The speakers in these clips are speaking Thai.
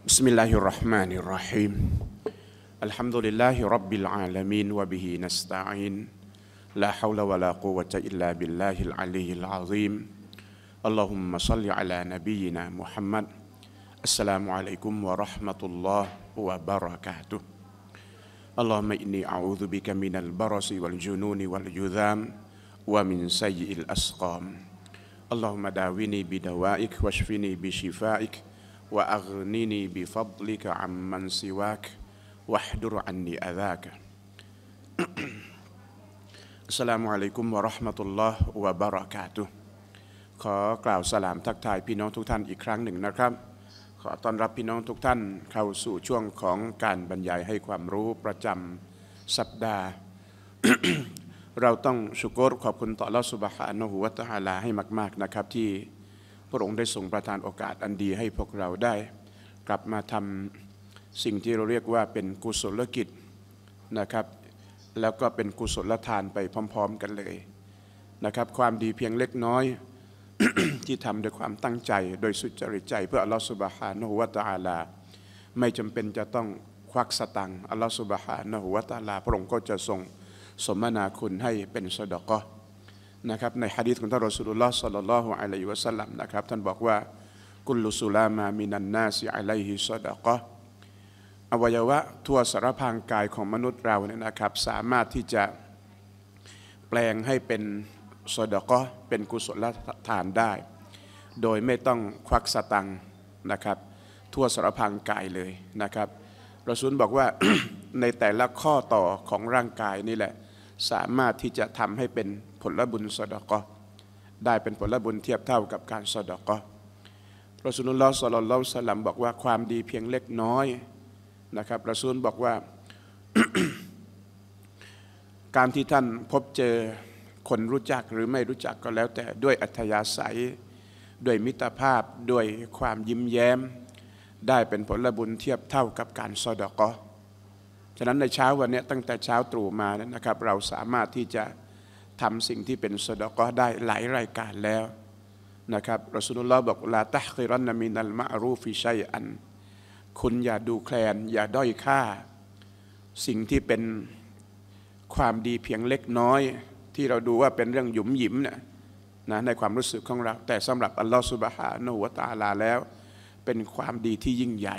بسم الله الرحمن الرحيم الحمد لله رب العالمين وبه نستعين لا حول ولا قوة إلا بالله العلي العظيم اللهم صل على نبينا محمد السلام عليكم ورحمة الله وبركاته اللهم إني أعوذ بك من البرص والجنون والجذام ومن سيء الأسقام اللهم داويني بدوائك واشفني بشفائك وأغنني بفضلك عمن سواك واحدر عني أذاك السلام عليكم ورحمة الله وبركاته ขอกล่าวสลามทักทายพี่น้องทุกท่านอีกครั้งหนึ่งนะครับ ขอต้อนรับพี่น้องทุกท่าน เข้าสู่ช่วงของการบรรยายให้ความรู้ประจำสัปดาห์เราต้องชุกรขอบคุณต่อลอสุบฮานะหูวะตะฮาลาให้มาก ๆนะครับที่พระองค์ได้ทรงประทานโอกาสอันดีให้พวกเราได้ กลับมาทำสิ่งที่เราเรียกว่าเป็นกุศลกิจนะครับ แล้วก็เป็นกุศลทานไปพร้อม ๆกันเลยนะครับ ความดีเพียงเล็กน้อยที่ทำด้วยความตั้งใจโดยสุจริตใจ เพื่ออัลลอฮฺสุบฮานะฮุวาตาลา ไม่จำเป็นจะต้องควักสตังอัลลอฮฺสุบฮานะฮุวาตาลา พระองค์ก็จะทรงสมนาคุณให้เป็นสดกอนะครับในฮะดีษของท่านรอสุลลอฮ์สัลลัลลอฮุอะลัยฮิวะสัลลัมนะครับท่านบอกว่ากุลุสุลามามินันนาสิอะลัยฮิสดะกะอวัยวะทั่วสารพางกายของมนุษย์เราเนี่ยนะครับ สามารถที่จะแปลงให้เป็นสดะกะเป็นกุศลทานได้ โดยไม่ต้องควักสตังนะครับ ทั่วสารพางกายเลยนะครับรอซูลบอกว่าในแต่ละข้อต่อของร่างกายนี่แหละสามารถที่จะทำให้เป็นผลบุญสดกะได้เป็นผลบุญเทียบเท่ากับการสดกะระสุนุลลอสลลลสลัมบอกว่าความดีเพียงเล็กน้อยนะครับระซุนบอกว่า การที่ท่านพบเจอคนรู้จักหรือไม่รู้จักก็แล้ว แต่ด้วยอัธยาศัย ด้วยมิตรภาพด้วยความยิ้มแย้ม ได้เป็นผลบุญเทียบเท่ากับการสดอกอฉะนั้นในเช้าวันนี้ตั้งแต่เช้าตรู่มานะครับ เราสามารถที่จะทำสิ่งที่เป็นสดก็ได้หลายรายการแล้วนะครับ รอสุนุลลอฮ์บอกลาตะคิรันนามินัลมะรูฟิชัยอัน คุณอย่าดูแคลน อย่าด้อยค่า สิ่งที่เป็นความดีเพียงเล็กน้อย ที่เราดูว่าเป็นเรื่องหยุมหยิมเนี่ยนะ ในความรู้สึกของเรา แต่สำหรับอัลลอฮฺสุบฮานฮุวาตาลาแล้ว เป็นความดีที่ยิ่งใหญ่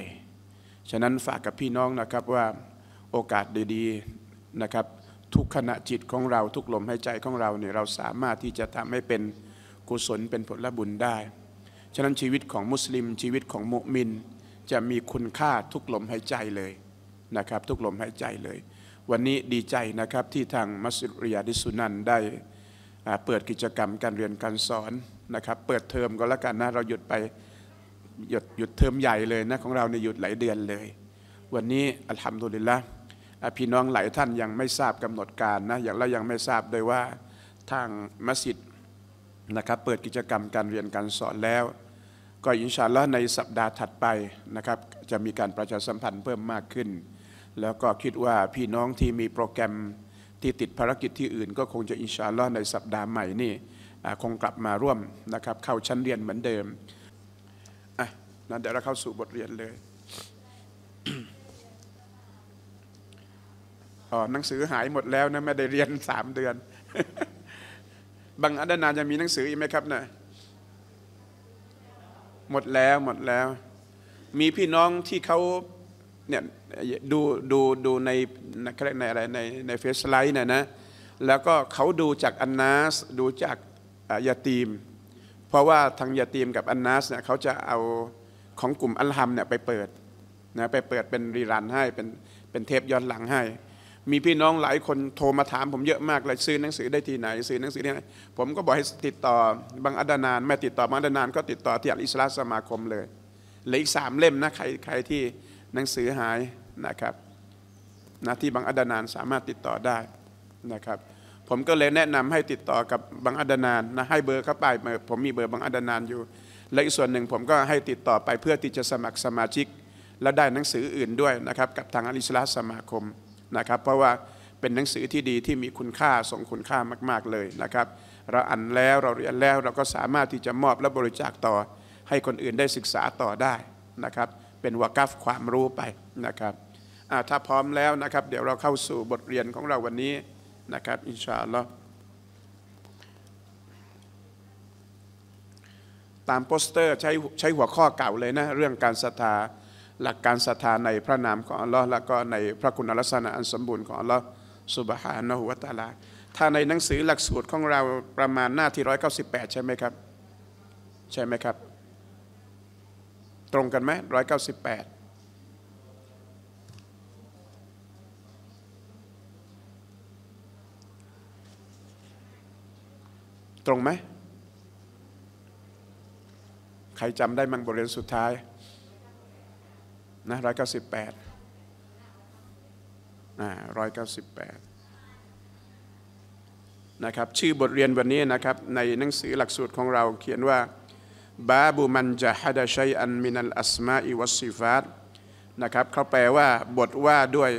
ฉะนั้นฝากกับพี่น้องนะครับว่าโอกาสดีๆนะครับทุกขณะจิตของเราทุกลมหายใจของเราเนี่ยเราสามารถที่จะทำให้เป็นกุศลเป็นผลบุญได้ ฉะนั้นชีวิตของมุสลิมชีวิตของมุมินจะมีคุณค่าทุกลมหายใจเลยนะครับ ทุกลมหายใจเลย วันนี้ดีใจนะครับที่ทางมัสยิดริยาดิสุนันได้เปิดกิจกรรมการเรียนการสอนนะครับเปิดเทอมก็แล้วกันนะเราหยุดไป หยุดหยุดเทอมใหญ่เลยนะของเราเนี่ยหยุดหลายเดือนเลย วันนี้อัลฮัมดุลิลละพี่น้องหลายท่านยังไม่ทราบกำหนดการนะอย่างเรายังไม่ทราบด้วยว่าทางมัสยิดนะครับเปิดกิจกรรมการเรียนการสอนแล้ว ก็อินชาลอในสัปดาห์ถัดไปนะครับจะมีการประชาสัมพันธ์เพิ่มมากขึ้น แล้วก็คิดว่าพี่น้องที่มีโปรแกรมที่ติดภารกิจที่อื่น ก็คงจะอินชาลอในสัปดาห์ใหม่นี่คงกลับมาร่วมนะครับ เข้าชั้นเรียนเหมือนเดิมอ่ะนั้นเดี๋ยวเราเข้าสู่บทเรียนเลยอหนังสือหายหมดแล้วนะไม่ได้เรียนสามเดือน บางอัตนาจะมีหนังสืออีกไหมครับนะหมดแล้วหมดแล้ว มีพี่น้องที่เขาเนี่ยดูดูดูในรในอะไรในในเฟซไลน์เนี่ยนะ แล้วก็เขาดูจากอันนาสดูจากยาตีม เพราะว่าทางยาตีมกับอันนาสเนี่ยเขาจะเอาของกลุ่มอัลฮัมเนี่ยไปเปิดนะไปเปิดเป็นรีรันให้เป็นเป็นเทปย้อนหลังให้มีพี่น้องหลายคนโทรมาถามผมเยอะมากเลยซื้อหนังสือได้ที่ไหนซื้อหนังสือที่ไหนผมก็บอกให้ติดต่อบางอัดานานไม่ติดต่อบางอัดานาน ก็ติดต่อที่อิสลามสมาคมเลยเหลืออีกสามเล่มนะใครใครที่หนังสือหายนะครับนะที่บางอัดานานสามารถติดต่อได้นะครับ ผมก็เลยแนะนำให้ติดต่อกับบางอัดานานนะให้เบอร์เข้าไปผมมีเบอร์บางอัดานานอยู่ และอีกส่วนหนึ่งผมก็ให้ติดต่อไปเพื่อที่จะสมัครสมาชิกและได้หนังสืออื่นด้วยนะครับ กับทางออิสลามสมาคมนะครับเพราะว่าเป็นหนังสือที่ดีที่มีคุณค่า ส่งคุณค่ามาก ๆ เลยนะครับเราอ่านแล้วเราเรียนแล้วเราก็สามารถที่จะมอบและบริจาคต่อ ให้คนอื่นได้ศึกษาต่อได้นะครับเป็นวากัฟความรู้ไปนะครับถ้าพร้อมแล้วนะครับ เดี๋ยวเราเข้าสู่บทเรียนของเราวันนี้นะครับอินชาอัลลอฮ์ตามโปสเตอร์ใช้ใช้หัวข้อเก่าเลยนะ เรื่องการศรัทธาหลักการศรัทธาในพระนามของอัลลอฮ์แล้วก็ในพระคุณลักษณะอันสมบูรณ์ของอัลลอฮ์สุบฮานะฮุวาตาลาถ้าในหนังสือหลักสูตรของเราประมาณหน้าที่ 198 ใช่ไหมครับ ใช่ไหมครับ ตรงกันไหม 198 ตรงไหม ใครจำได้มั่งบทเรียนสุดท้ายนะร้อยเก้าสิบแปดนะาร้อยเก้าสิบแปดนะครับชื่อบทเรียนวันนี้นะครับในหนังสือหลักสูตรของเราเขียนว่า บาบูมันจะฮัดชัยอันมินัลอัสมาอิวัสซิฟาตนะครับเขาแปลว่าบทว่าด้วย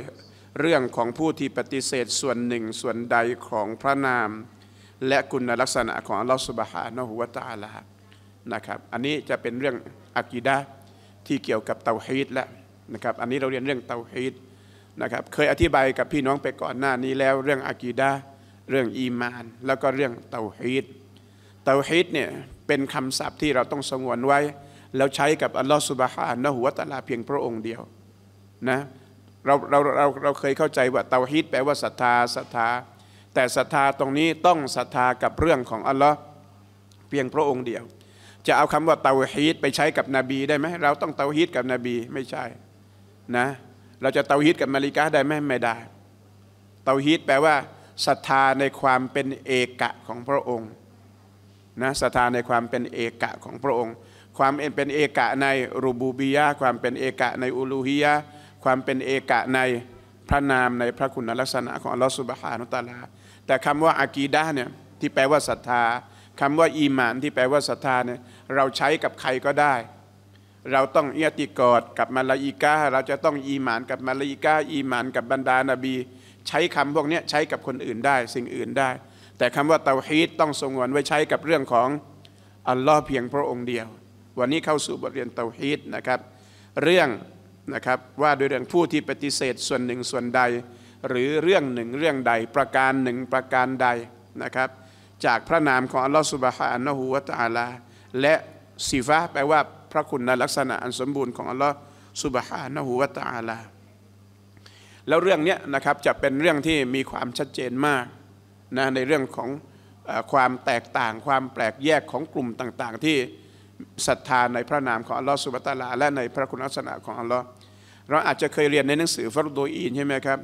เรื่องของผู้ที่ปฏิเสธส่วนหนึ่ง ส่วนใดของพระนาม และคุณลักษณะของอัลลอฮฺสุบฮานะฮุวาตาลา นะครับอันนี้จะเป็นเรื่องอักีดะที่เกี่ยวกับเตาฮีตแล้วนะครับอันนี้เราเรียนเรื่องเตาฮีตนะครับเคยอธิบายกับพี่น้องไปก่อนหน้านี้แล้วเรื่องอากีดาเรื่องอีมาน แล้วก็เรื่องเตาฮีตเตาฮีตเนี่ยเป็นคำศัพท์ที่เราต้องสงวนไว้แล้วใช้กับอัลลอฮฺสุบฮานะหัวตะลาเพียงพระองค์เดียวนะเราเราเราเราเคยเข้าใจว่าเตาฮีตแปลว่าศรัทธาศรัทธาแต่ศรัทธาตรงนี้ต้องศรัทธากับเรื่องของอัลลอฮ์เพียงพระองค์เดียวจะเอาคำว่าเตาฮีตไปใช้กับนบีได้ไหมเราต้องเตาฮีตกับนบีไม่ใช่นะเราจะเตาฮีตกับมาริกาได้ไหมไม่ได้เตาฮีตแปลว่าศรัทธาในความเป็นเอกะของพระองค์นะศรัทธาในความเป็นเอกะของพระองค์ ความเป็นเอกะในรูบูบียะความเป็นเอกะในอูลูฮียะความเป็นเอกะในพระนามในพระคุณลักษณะของอัลลอฮฺสุบฮานุตาลา แต่คำว่าอากีดะเนี่ยที่แปลว่าศรัทธาคำว่าอีหมานที่แปลว่าศรัทธาเนี่ยเราใช้กับใครก็ได้ เราต้องเอียติกอดกับมาลาอิกาเราจะต้องอีหมานกับมาลาอิกาอีหมานกับบรรดานาบี ใช้คำพวกนี้ใช้กับคนอื่นได้ สิ่งอื่นได้ แต่คำว่าเตาฮีดต้องสงวนไว้ใช้กับเรื่องของอัลลอฮ์เพียงพระองค์เดียว วันนี้เข้าสู่บทเรียนเตาฮีดนะครับ เรื่องนะครับว่าโดยเรื่องผู้ที่ปฏิเสธส่วนหนึ่งส่วนใด หรือเรื่องหนึ่งเรื่องใดประการหนึ่งประการใดนะครับจากพระนามของอัลลอฮฺสุบฮานะฮูวะตาลาและสีฟ้าแปลว่าพระคุณในลักษณะอันสมบูรณ์ของอัลลอฮฺสุบฮานะฮูวะตาลา แล้วเรื่องนี้นะครับจะเป็นเรื่องที่มีความชัดเจนมากนะในเรื่องของความแตกต่าง ความแปลกแยกของกลุ่มต่างๆ ที่ศรัทธาในพระนามของอัลลอฮฺสุบะะฮฮานวตาลาและในพระคุณลักษณะของอัลลอฮฺเราอาจจะเคยเรียนในหนังสือฟารดูอีนใช่ไหมครับ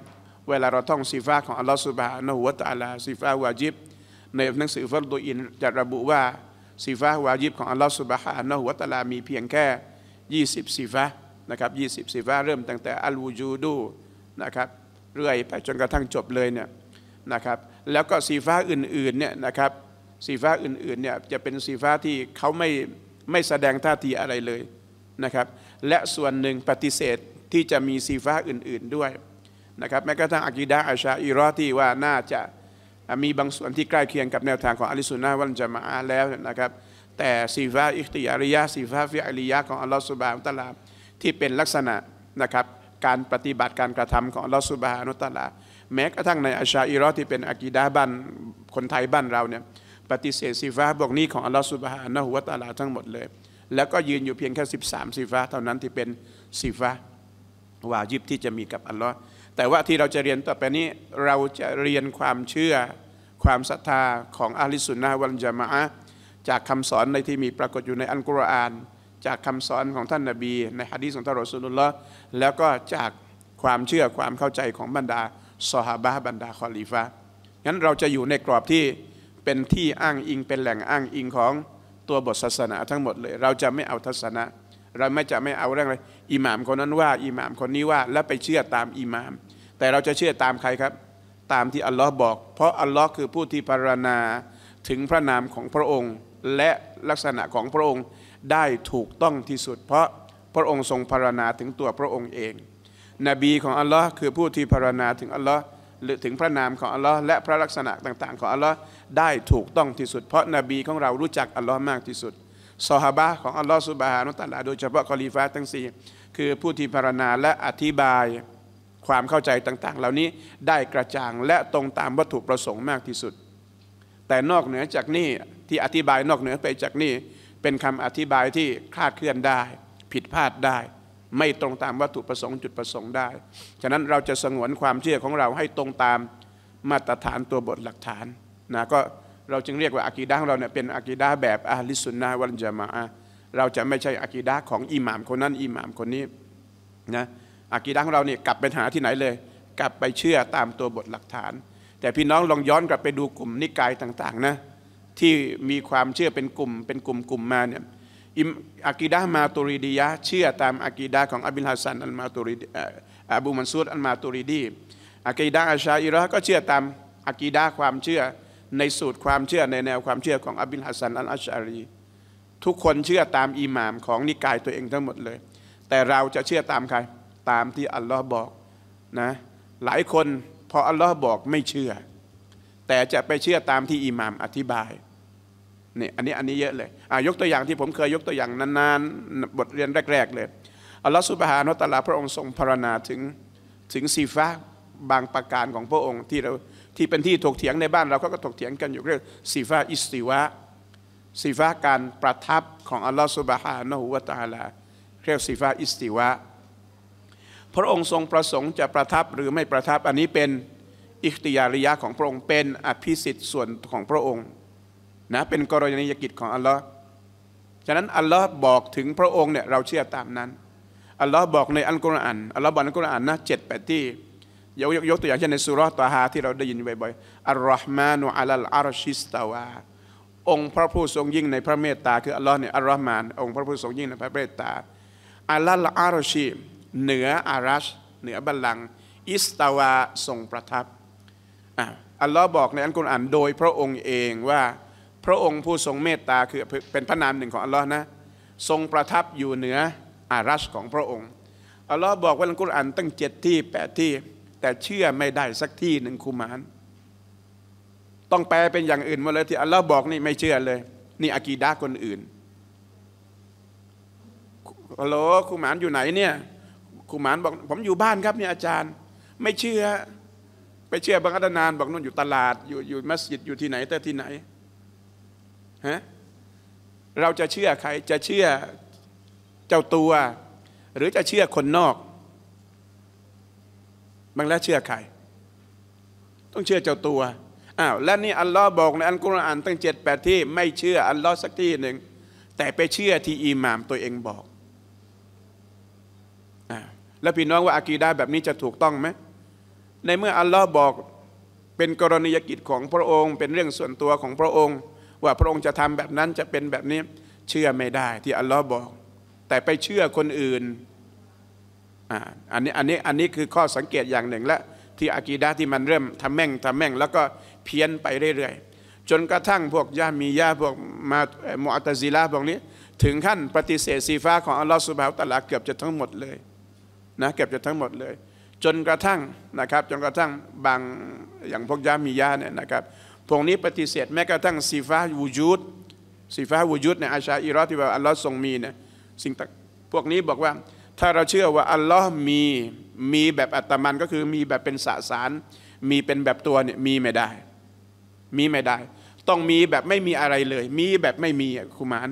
เวลาเราท่องสีฟ้าของอัลลอฮฺสุบฮานะฮูวะตาลาสีฟ้าวาจิบในหนังสือฟัรดูอินจะระบุว่าสีฟ้าวาญิบของอัลลอฮฺสุบฮานะฮุวะตะลา มีเพียงแค่ 20สีฟ้านะครับ20สีฟ้าเริ่มตั้งแต่อัลวูจูดูนะครับเรื่อยไปจนกระทั่งจบเลยเนี่ยนะครับแล้วก็สีฟ้าอื่นๆเนี่ยนะครับสีฟ้าอื่นๆเนี่ยจะเป็นสีฟ้าที่เขาไม่ไม่แสดงท่าทีอะไรเลยนะครับและส่วนหนึ่งปฏิเสธที่จะมีสีฟ้าอื่นๆด้วยนะครับแม้กระทั่งอากีดาอาชาอิรอที่ว่าน่าจะมีบางส่วนที่ใกล้เคียงกับแนวทางของอัลลิสุนนะวันจะมาแล้วนะครับแต่สีฟ้าอิคติยาริยะสีฟ้าฟิอริยะของอัลลอฮฺสุบานุตะลาที่เป็นลักษณะนะครับการปฏิบัติการกระทำของอัลลอฮฺสุบานุตะลา แม้กระทั่งในอาชาอิรอที่เป็นอากีดาบันคนไทยบ้านเราเนี่ยปฏิเสธสีฟ้าบวกนี้ของอัลลอฮฺสุบฮานะฮุวตาลาทั้งหมดเลย แล้วก็ยืนอยู่เพียงแค่13สีฟ้าเท่านั้นที่เป็นสีฟ้าวาญิบที่จะมีกับอัลลอฮฺแต่ว่าที่เราจะเรียนต่อไปนี้เราจะเรียนความเชื่อความศรัทธาของอาลิสุนนะวันจามะจากคำสอนในที่มีปรากฏอยู่ในอัลกุรอานจากคำสอนของท่านนาบีในฮะดีสของท่านรอสุลลละแล้วก็จากความเชื่อความเข้าใจของบรรดาสหบะบรรดาคอลีฟะงั้นเราจะอยู่ในกรอบที่เป็นที่อ้างอิงเป็นแหล่งอ้างอิงของตัวบทศาสนา ทั้งหมดเลย เราจะไม่เอาทัศนะเราไม่จะไม่เอาเรื่องอะไรอิหมามคนนั้นว่าอิหมามคนนี้ว่า แล้วไปเชื่อตามอิหมามแต่เราจะเชื่อตามใครครับ ตามที่อัลลอฮ์บอก เพราะอัลลอฮ์คือผู้ที่พารณาถึงพระนามของพระองค์ และลักษณะของพระองค์ได้ถูกต้องที่สุด เพราะพระองค์ทรงพารณาถึงตัวพระองค์เองนบีของอัลลอฮ์คือผู้ที่พารณาถึงอัลลอฮ์หรือถึงพระนามของอัลลอฮ์และพระลักษณะต่างๆของอัลลอฮ์ได้ถูกต้องที่สุด เพราะนบีของเรารู้จักอัลลอฮ์มากที่สุดซอฮาบะของอัลลอฮ์สุบฮานุตัลลาโดยเฉพาะคอลีฟ้าทั้งสี่คือผู้ที่พารณาและอธิบายความเข้าใจต่าง ๆ เหล่านี้ได้กระจ่างและตรงตามวัตถุประสงค์มากที่สุด แต่นอกเหนือจากนี้ที่อธิบายนอกเหนือไปจากนี้ เป็นคำอธิบายที่คลาดเคลื่อนได้ ผิดพลาดได้ ไม่ตรงตามวัตถุประสงค์จุดประสงค์ได้ ฉะนั้นเราจะสงวนความเชื่อของเราให้ตรงตามมาตรฐานตัวบทหลักฐานนะก็เราจึงเรียกว่าอากีดาของเราเนี่ยเป็นอากีดาแบบอาลิสุนนาวันจามาเราจะไม่ใช่อากีดาของอิหมามคนนั้นอิหมามคนนี้นะอากีดาของเราเนี่ยกลับไปหาที่ไหนเลย กลับไปเชื่อตามตัวบทหลักฐาน แต่พี่น้องลองย้อนกลับไปดูกลุ่มนิกายต่างๆนะที่มีความเชื่อเป็นกลุ่มเป็นกลุ่มกลุ่มมาเนี่ยอากีดามาตูริดียะเชื่อตามอากีดาของอับดุลฮัสซันอันมาตูริอับูมันซูดอันมาตูริดีอากีดาอาชาอิระก็เชื่อตามอากีดาความเชื่อในสูตรความเชื่อในแนวความเชื่อของอับดุลฮัสซันอันอัชอารีทุกคนเชื่อตามอิหม่ามของนิกายตัวเองทั้งหมดเลย แต่เราจะเชื่อตามใครตามที่อัลลอฮ์บอกนะหลายคนพออัลลอฮ์บอกไม่เชื่อ แต่จะไปเชื่อตามที่อิหม่ามอธิบายนี่อันนี้อันนี้เยอะเลยอ่ายกตัวอย่างที่ผมเคยยกตัวอย่างนานๆบทเรียนแรก ๆ เลยอัลลอฮ์สุบฮานุตะลาพระองค์ทรงพรรณนาถึงถึงสีฟ้าบางประการของพระองค์ที่เราที่เป็นที่ถกเถียงในบ้านเราก็ถกเถียงกันอยู่เรื่องสีฟ้าอิสติวะสีฟ้าการประทับของอัลลอฮ์สุบฮานะฮุวะตะลาเรียกสีฟ้าอิสติวะพระองค์ทรงประสงค์จะประทับหรือไม่ประทับอันนี้เป็นอิทติยาริยะของพระองค์เป็นอภิสิทธิ์ส่วนของพระองค์นะเป็นกรณียกิจของอัลลอฮ์ฉะนั้นอัลลอฮ์บอกถึงพระองค์เนี่ยเราเชื่อตามนั้นอัลลอฮ์บอกในอัลกุรอานอัลลอฮ์บอกในอัลกุรอานนะเจ็ดแปดที่ยกยกตัวอย่างเช่นในสุรตาฮาที่เราได้ยินบ่อยๆอัลลอฮ์มานุอัลลอาัลชิสตาวาองค์พระผู้ทรงยิ่งในพระเมตตาคืออัลลอฮ์เนี่ยอัลลอฮ์มานองค์พระผู้ทรงยิ่งในพระเมตตาอัลลอฮ์อาลชิเหนืออารัช เหนือบัลลังก์อิสตาวาทรงประทับ อัลลอฮ์บอกในอันกุรอานโดยพระองค์เองว่า พระองค์ผู้ทรงเมตตาคือเป็นพระนามหนึ่งของอัลลอฮ์นะทรงประทับอยู่เหนืออารัชของพระองค์ อัลลอฮ์บอกว่าอักุรอานตั้งเจ็ดที่แปดที่ แต่เชื่อไม่ได้สักที่หนึ่งคุมาน ต้องแปลเป็นอย่างอื่นมาเลยที่อัลลอฮ์บอกนี่ไม่เชื่อเลย นี่อากีดาคนอื่น อัลลอฮ์คุมานอยู่ไหนเนี่ยครูหมานบอกผมอยู่บ้านครับเนี่ยอาจารย์ ไม่เชื่อไปเชื่อบังคับนานบอกนู่นอยู่ตลาดอยู่อยู่มัสยิดอยู่ที่ไหน แต่ที่ไหนฮะเราจะเชื่อใครจะเชื่อเจ้าตัว หรือจะเชื่อคนนอกบางแล้วเชื่อใครต้องเชื่อเจ้าตัวอ้าวและนี่อัลลอฮ์บอกในอันกุรอานตั้งเจ็ดแปดที่ ไม่เชื่ออัลลอฮ์สักที่หนึ่งแต่ไปเชื่อที่อิหมามตัวเองบอกแล้วพี่น้องว่าอากีดาแบบนี้จะถูกต้องไหม ในเมื่ออัลลอฮ์บอกเป็นกรณียกิจของพระองค์ เป็นเรื่องส่วนตัวของพระองค์ ว่าพระองค์จะทำแบบนั้นจะเป็นแบบนี้เชื่อไม่ได้ ที่อัลลอฮ์บอก แต่ไปเชื่อคนอื่นอันนี้อันนี้อันนี้คือข้อสังเกตอย่างหนึ่งและที่อากีดาที่มันเริ่มทำแม่งทำแม่งแล้วก็เพี้ยนไปเรื่อยๆ จนกระทั่งพวกยามียาพวกมาโมอัตซิลาพวกนี้ ถึงขั้นปฏิเสธสีฟ้าของอัลลอฮ์สุบฮาวตะลาเกือบจะทั้งหมดเลยนะเก็บจะทั้งหมดเลย จนกระทั่งนะครับ จนกระทั่งบางอย่างพวกยามียาเนี่ยนะครับพวกนี้ปฏิเสธ แม้กระทั่งสีฟ้าวูยุดสีฟ้าวูยุดในอาชาอิรอที่ว่าอัลลอฮ์ทรงมีเนี่ยสิ่งพวกนี้บอกว่า ถ้าเราเชื่อว่าอัลลอฮ์มีมีแบบอัตมัน ก็คือมีแบบเป็นสสาร มีเป็นแบบตัวเนี่ยมีไม่ได้ มีไม่ได้ ต้องมีแบบไม่มีอะไรเลย มีแบบไม่มีคุมาน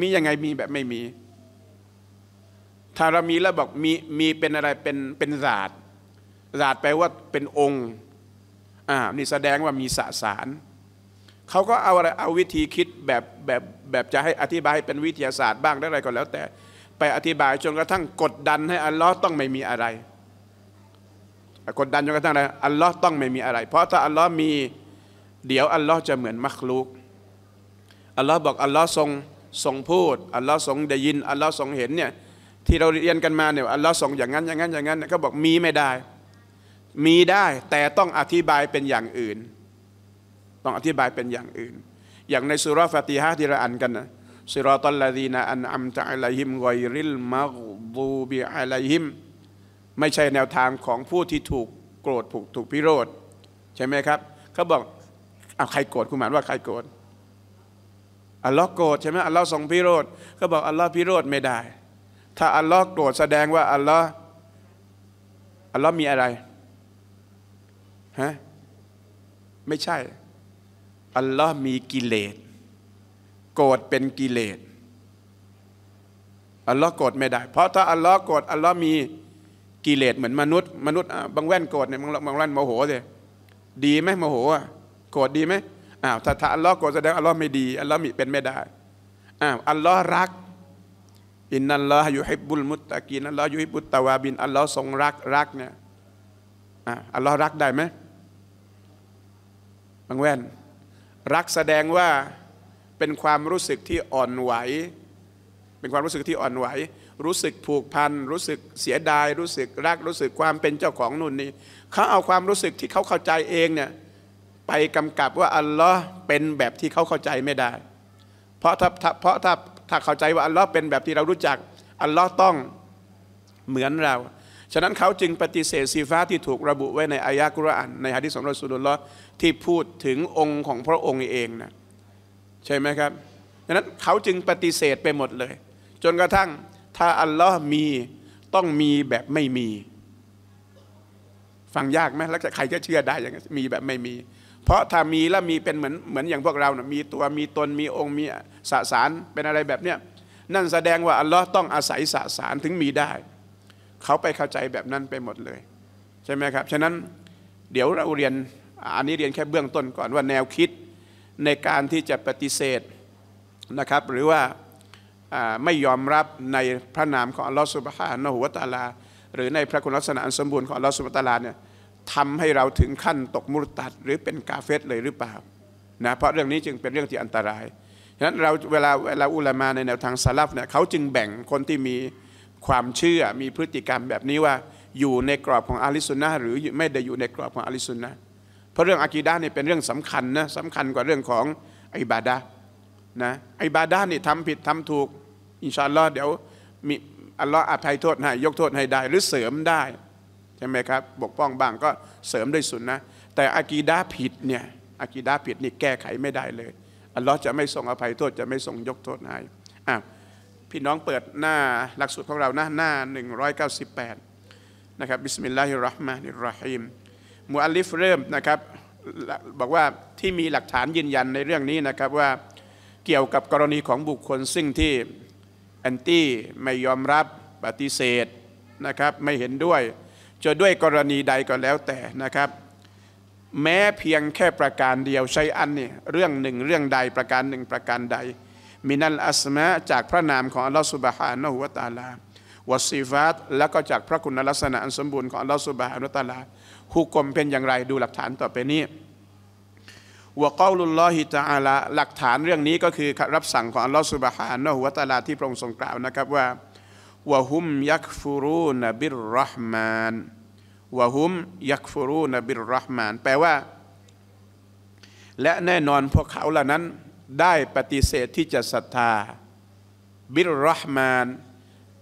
มียังไงมีแบบไม่มีถ้าเรามีแล้วบอกมีมีเป็นอะไรเป็นเป็นศาสตร์ศาสตร์แปลว่าเป็นองค์อ่านี่แสดงว่ามีสสารเขาก็เอาอะไรเอาวิธีคิดแบบแบบแบบจะให้อธิบายเป็นวิทยาศาสตร์บ้างไอะไรก็แล้วแต่ ไปอธิบายจนกระทั่งกดดันให้อัลลอฮ์ต้องไม่มีอะไร กดดันจนกระทั่งอะไรอัลลอฮ์ต้องไม่มีอะไร เพราะถ้าอัลลอฮ์มี เดี๋ยวอัลลอฮ์จะเหมือนมักลูกอัลลอฮ์บอกอัลลอฮ์ทรงทรงพูด อัลลอฮ์ทรงได้ยินอัลลอฮ์ทรงเห็นเนี่ยที่เราเรียนกันมาเนี่ยอัลลอฮ์ส่งอย่างนั้นอย่างนั้นอย่างนั้นก็บอกมีไม่ได้ มีได้ แต่ต้องอธิบายเป็นอย่างอื่น ต้องอธิบายเป็นอย่างอื่น อย่างในสุรฟาติฮะที่เราอ่านกันนะสุรตัลลาดีนาอันอัมตะอัลัยฮิมกอยริลมักบูบิอัลัยฮิมไม่ใช่แนวทางของผู้ที่ถูกโกรธถูกถูกพิโรธใช่ไหมครับเขาบอกเอาใครโกรธคุณหมายว่าใครโกรธอัลลอฮ์โกรธใช่ไหมอัลลอฮ์ทรงพิโรธเขาบอกอัลลอฮ์พิโรธไม่ได้ถ้าอัลลอฮ์โกรธแสดงว่าอัลลอฮ์อัลลอฮ์มีอะไร ฮะ ไม่ใช่อัลลอฮ์มีกิเลสโกรธเป็นกิเลสอัลลอฮ์โกรธไม่ได้ เพราะถ้าอัลลอฮ์โกรธอัลลอฮ์มีกิเลสเหมือนมนุษย์ มนุษย์บางแว่นโกรธเนี่ยบางบางแว่นโมโหเลยดีไหมโมโหอ่ะ โกรธดีไหมอ้าวถ้าถ้าอัลลอฮ์โกรธแสดงอัลลอฮ์ไม่ดีอัลลอฮ์มีเป็นไม่ได้อ้าวอัลลอฮ์รักอินนัลลอฮฺยุฮิบุลมุตตะกีนัลลอฮฺยุฮิบุตตะวาบิน อัลลอฮ์ทรงรักรักเนี่ยอัลลอฮ์รักได้ไหมบางแว่น รักแสดงว่าเป็นความรู้สึกที่อ่อนไหว เป็นความรู้สึกที่อ่อนไหว รู้สึกผูกพัน รู้สึกเสียดาย รู้สึกรักรู้สึกความเป็นเจ้าของนู่นนี่เขาเอาความรู้สึกที่เขาเข้าใจเองเนี่ยไปกำกับว่าอัลลอฮ์เป็นแบบที่เขาเข้าใจไม่ได้เพราะถ้าเพราะถ้าถ้าเข้าใจว่าอัลลอฮ์เป็นแบบที่เรารู้จักอัลลอฮ์ต้องเหมือนเรา ฉะนั้นเขาจึงปฏิเสธซีฟ้าที่ถูกระบุไว้ในอายะกุรอานในฮะดิษของรอสุลลอฮ์ที่พูดถึงองค์ของพระองค์เองนะใช่ไหมครับ ฉะนั้นเขาจึงปฏิเสธไปหมดเลย จนกระทั่ง ถ้าอัลลอฮ์มีต้องมีแบบไม่มี ฟังยากไหมแล้วใครจะเชื่อได้อย่างนี้มีแบบไม่มีเพราะถ้ามีและมีเป็นเหมือนเหมือนอย่างพวกเรานะมีตัวมีตนมีองค์มีสสารเป็นอะไรแบบเนี้ยนั่นแสดงว่าอัลลอฮ์ต้องอาศัยสสารถึงมีได้ เขาไปเข้าใจแบบนั้นไปหมดเลย ใช่ไหมครับ ฉะนั้นเดี๋ยวเราเรียน อันนี้เรียนแค่เบื้องต้นก่อนว่าแนวคิดในการที่จะปฏิเสธนะครับ หรือว่าไม่ยอมรับในพระนามของอัลลอฮ์สุบฮานะฮุวาตาลาหรือในพระคุณลักษณะอันสมบูรณ์ของอัลลอฮ์สุบฮาตาลาเนี่ยทำให้เราถึงขั้นตกมุรตัดหรือเป็นกาเฟสเลยหรือเปล่านะเพราะเรื่องนี้จึงเป็นเรื่องที่อันตรายฉะนั้นเราเวลาเวลาอุลามาในแนวทางสลับเนี่ยเขาจึงแบ่งคนที่มีความเชื่อมีพฤติกรรมแบบนี้ว่าอยู่ในกรอบของอาลิสุนนะหรือไม่ได้อยู่ในกรอบของอาลิสุนนะเพราะเรื่องอากีดาเนี่ยเป็นเรื่องสำคัญนะสำคัญกว่าเรื่องของไอบาดะนะไอบาดะนี่ทำผิดทำถูกอินชาอัลลอฮ์เดี๋ยวมีอัลลอฮ์อภัยโทษให้ยกโทษให้ได้หรือเสริมได้ช่ไหมครับบกป้องบ้างก็เสริมด้วยสุนนะแต่อากีดาผิดเนี่ย อากีดาผิดนี่แก้ไขไม่ได้เลย อัลลอฮ์จะไม่ทรงอภัยโทษจะไม่ทรงยกโทษให้อ่ะ พี่น้องเปิดหน้าหลักสูตรของเรานะหน้า 198นะครับบิสมิลลาฮิรราะห์มานิรราะฮิมมูอัลลิฟเริ่มนะครับ บอกว่าที่มีหลักฐานยืนยันในเรื่องนี้นะครับว่าเกี่ยวกับกรณีของบุคคลซึ่งที่แอนตี้ไม่ยอมรับปฏิเสธนะครับไม่เห็นด้วยจะด้วยกรณีใดก็แล้วแต่นะครับ แม้เพียงแค่ประการเดียวใช้อันนี่เรื่องหนึ่งเรื่องใดประการหนึ่งประการใดมินัลอัสมะจากพระนามของอัลลอฮฺสุบฮานะฮุวาตาลาวสีฟัต แล้วก็จากพระคุณลักษณะอันสมบูรณ์ของอัลลอฮฺสุบฮานะตาลาฮุกกลมเป็นอย่างไรดูหลักฐานต่อไปนี้วะกอลุลลอฮิตาาลาหลักฐานเรื่องนี้ก็คือรับสั่งของอัลลอฮฺสุบฮานะฮุวาตาลาที่พระองค์ทรงกล่าวนะครับว่าวะฮุมยักฟูรูนบิรรหมานวะฮุมยักฟูรูนบิรรหมาน แปลว่า และแน่นอนพวกเขาเหล่านั้น ได้ปฏิเสธที่จะศรัทธา บิรรหมาน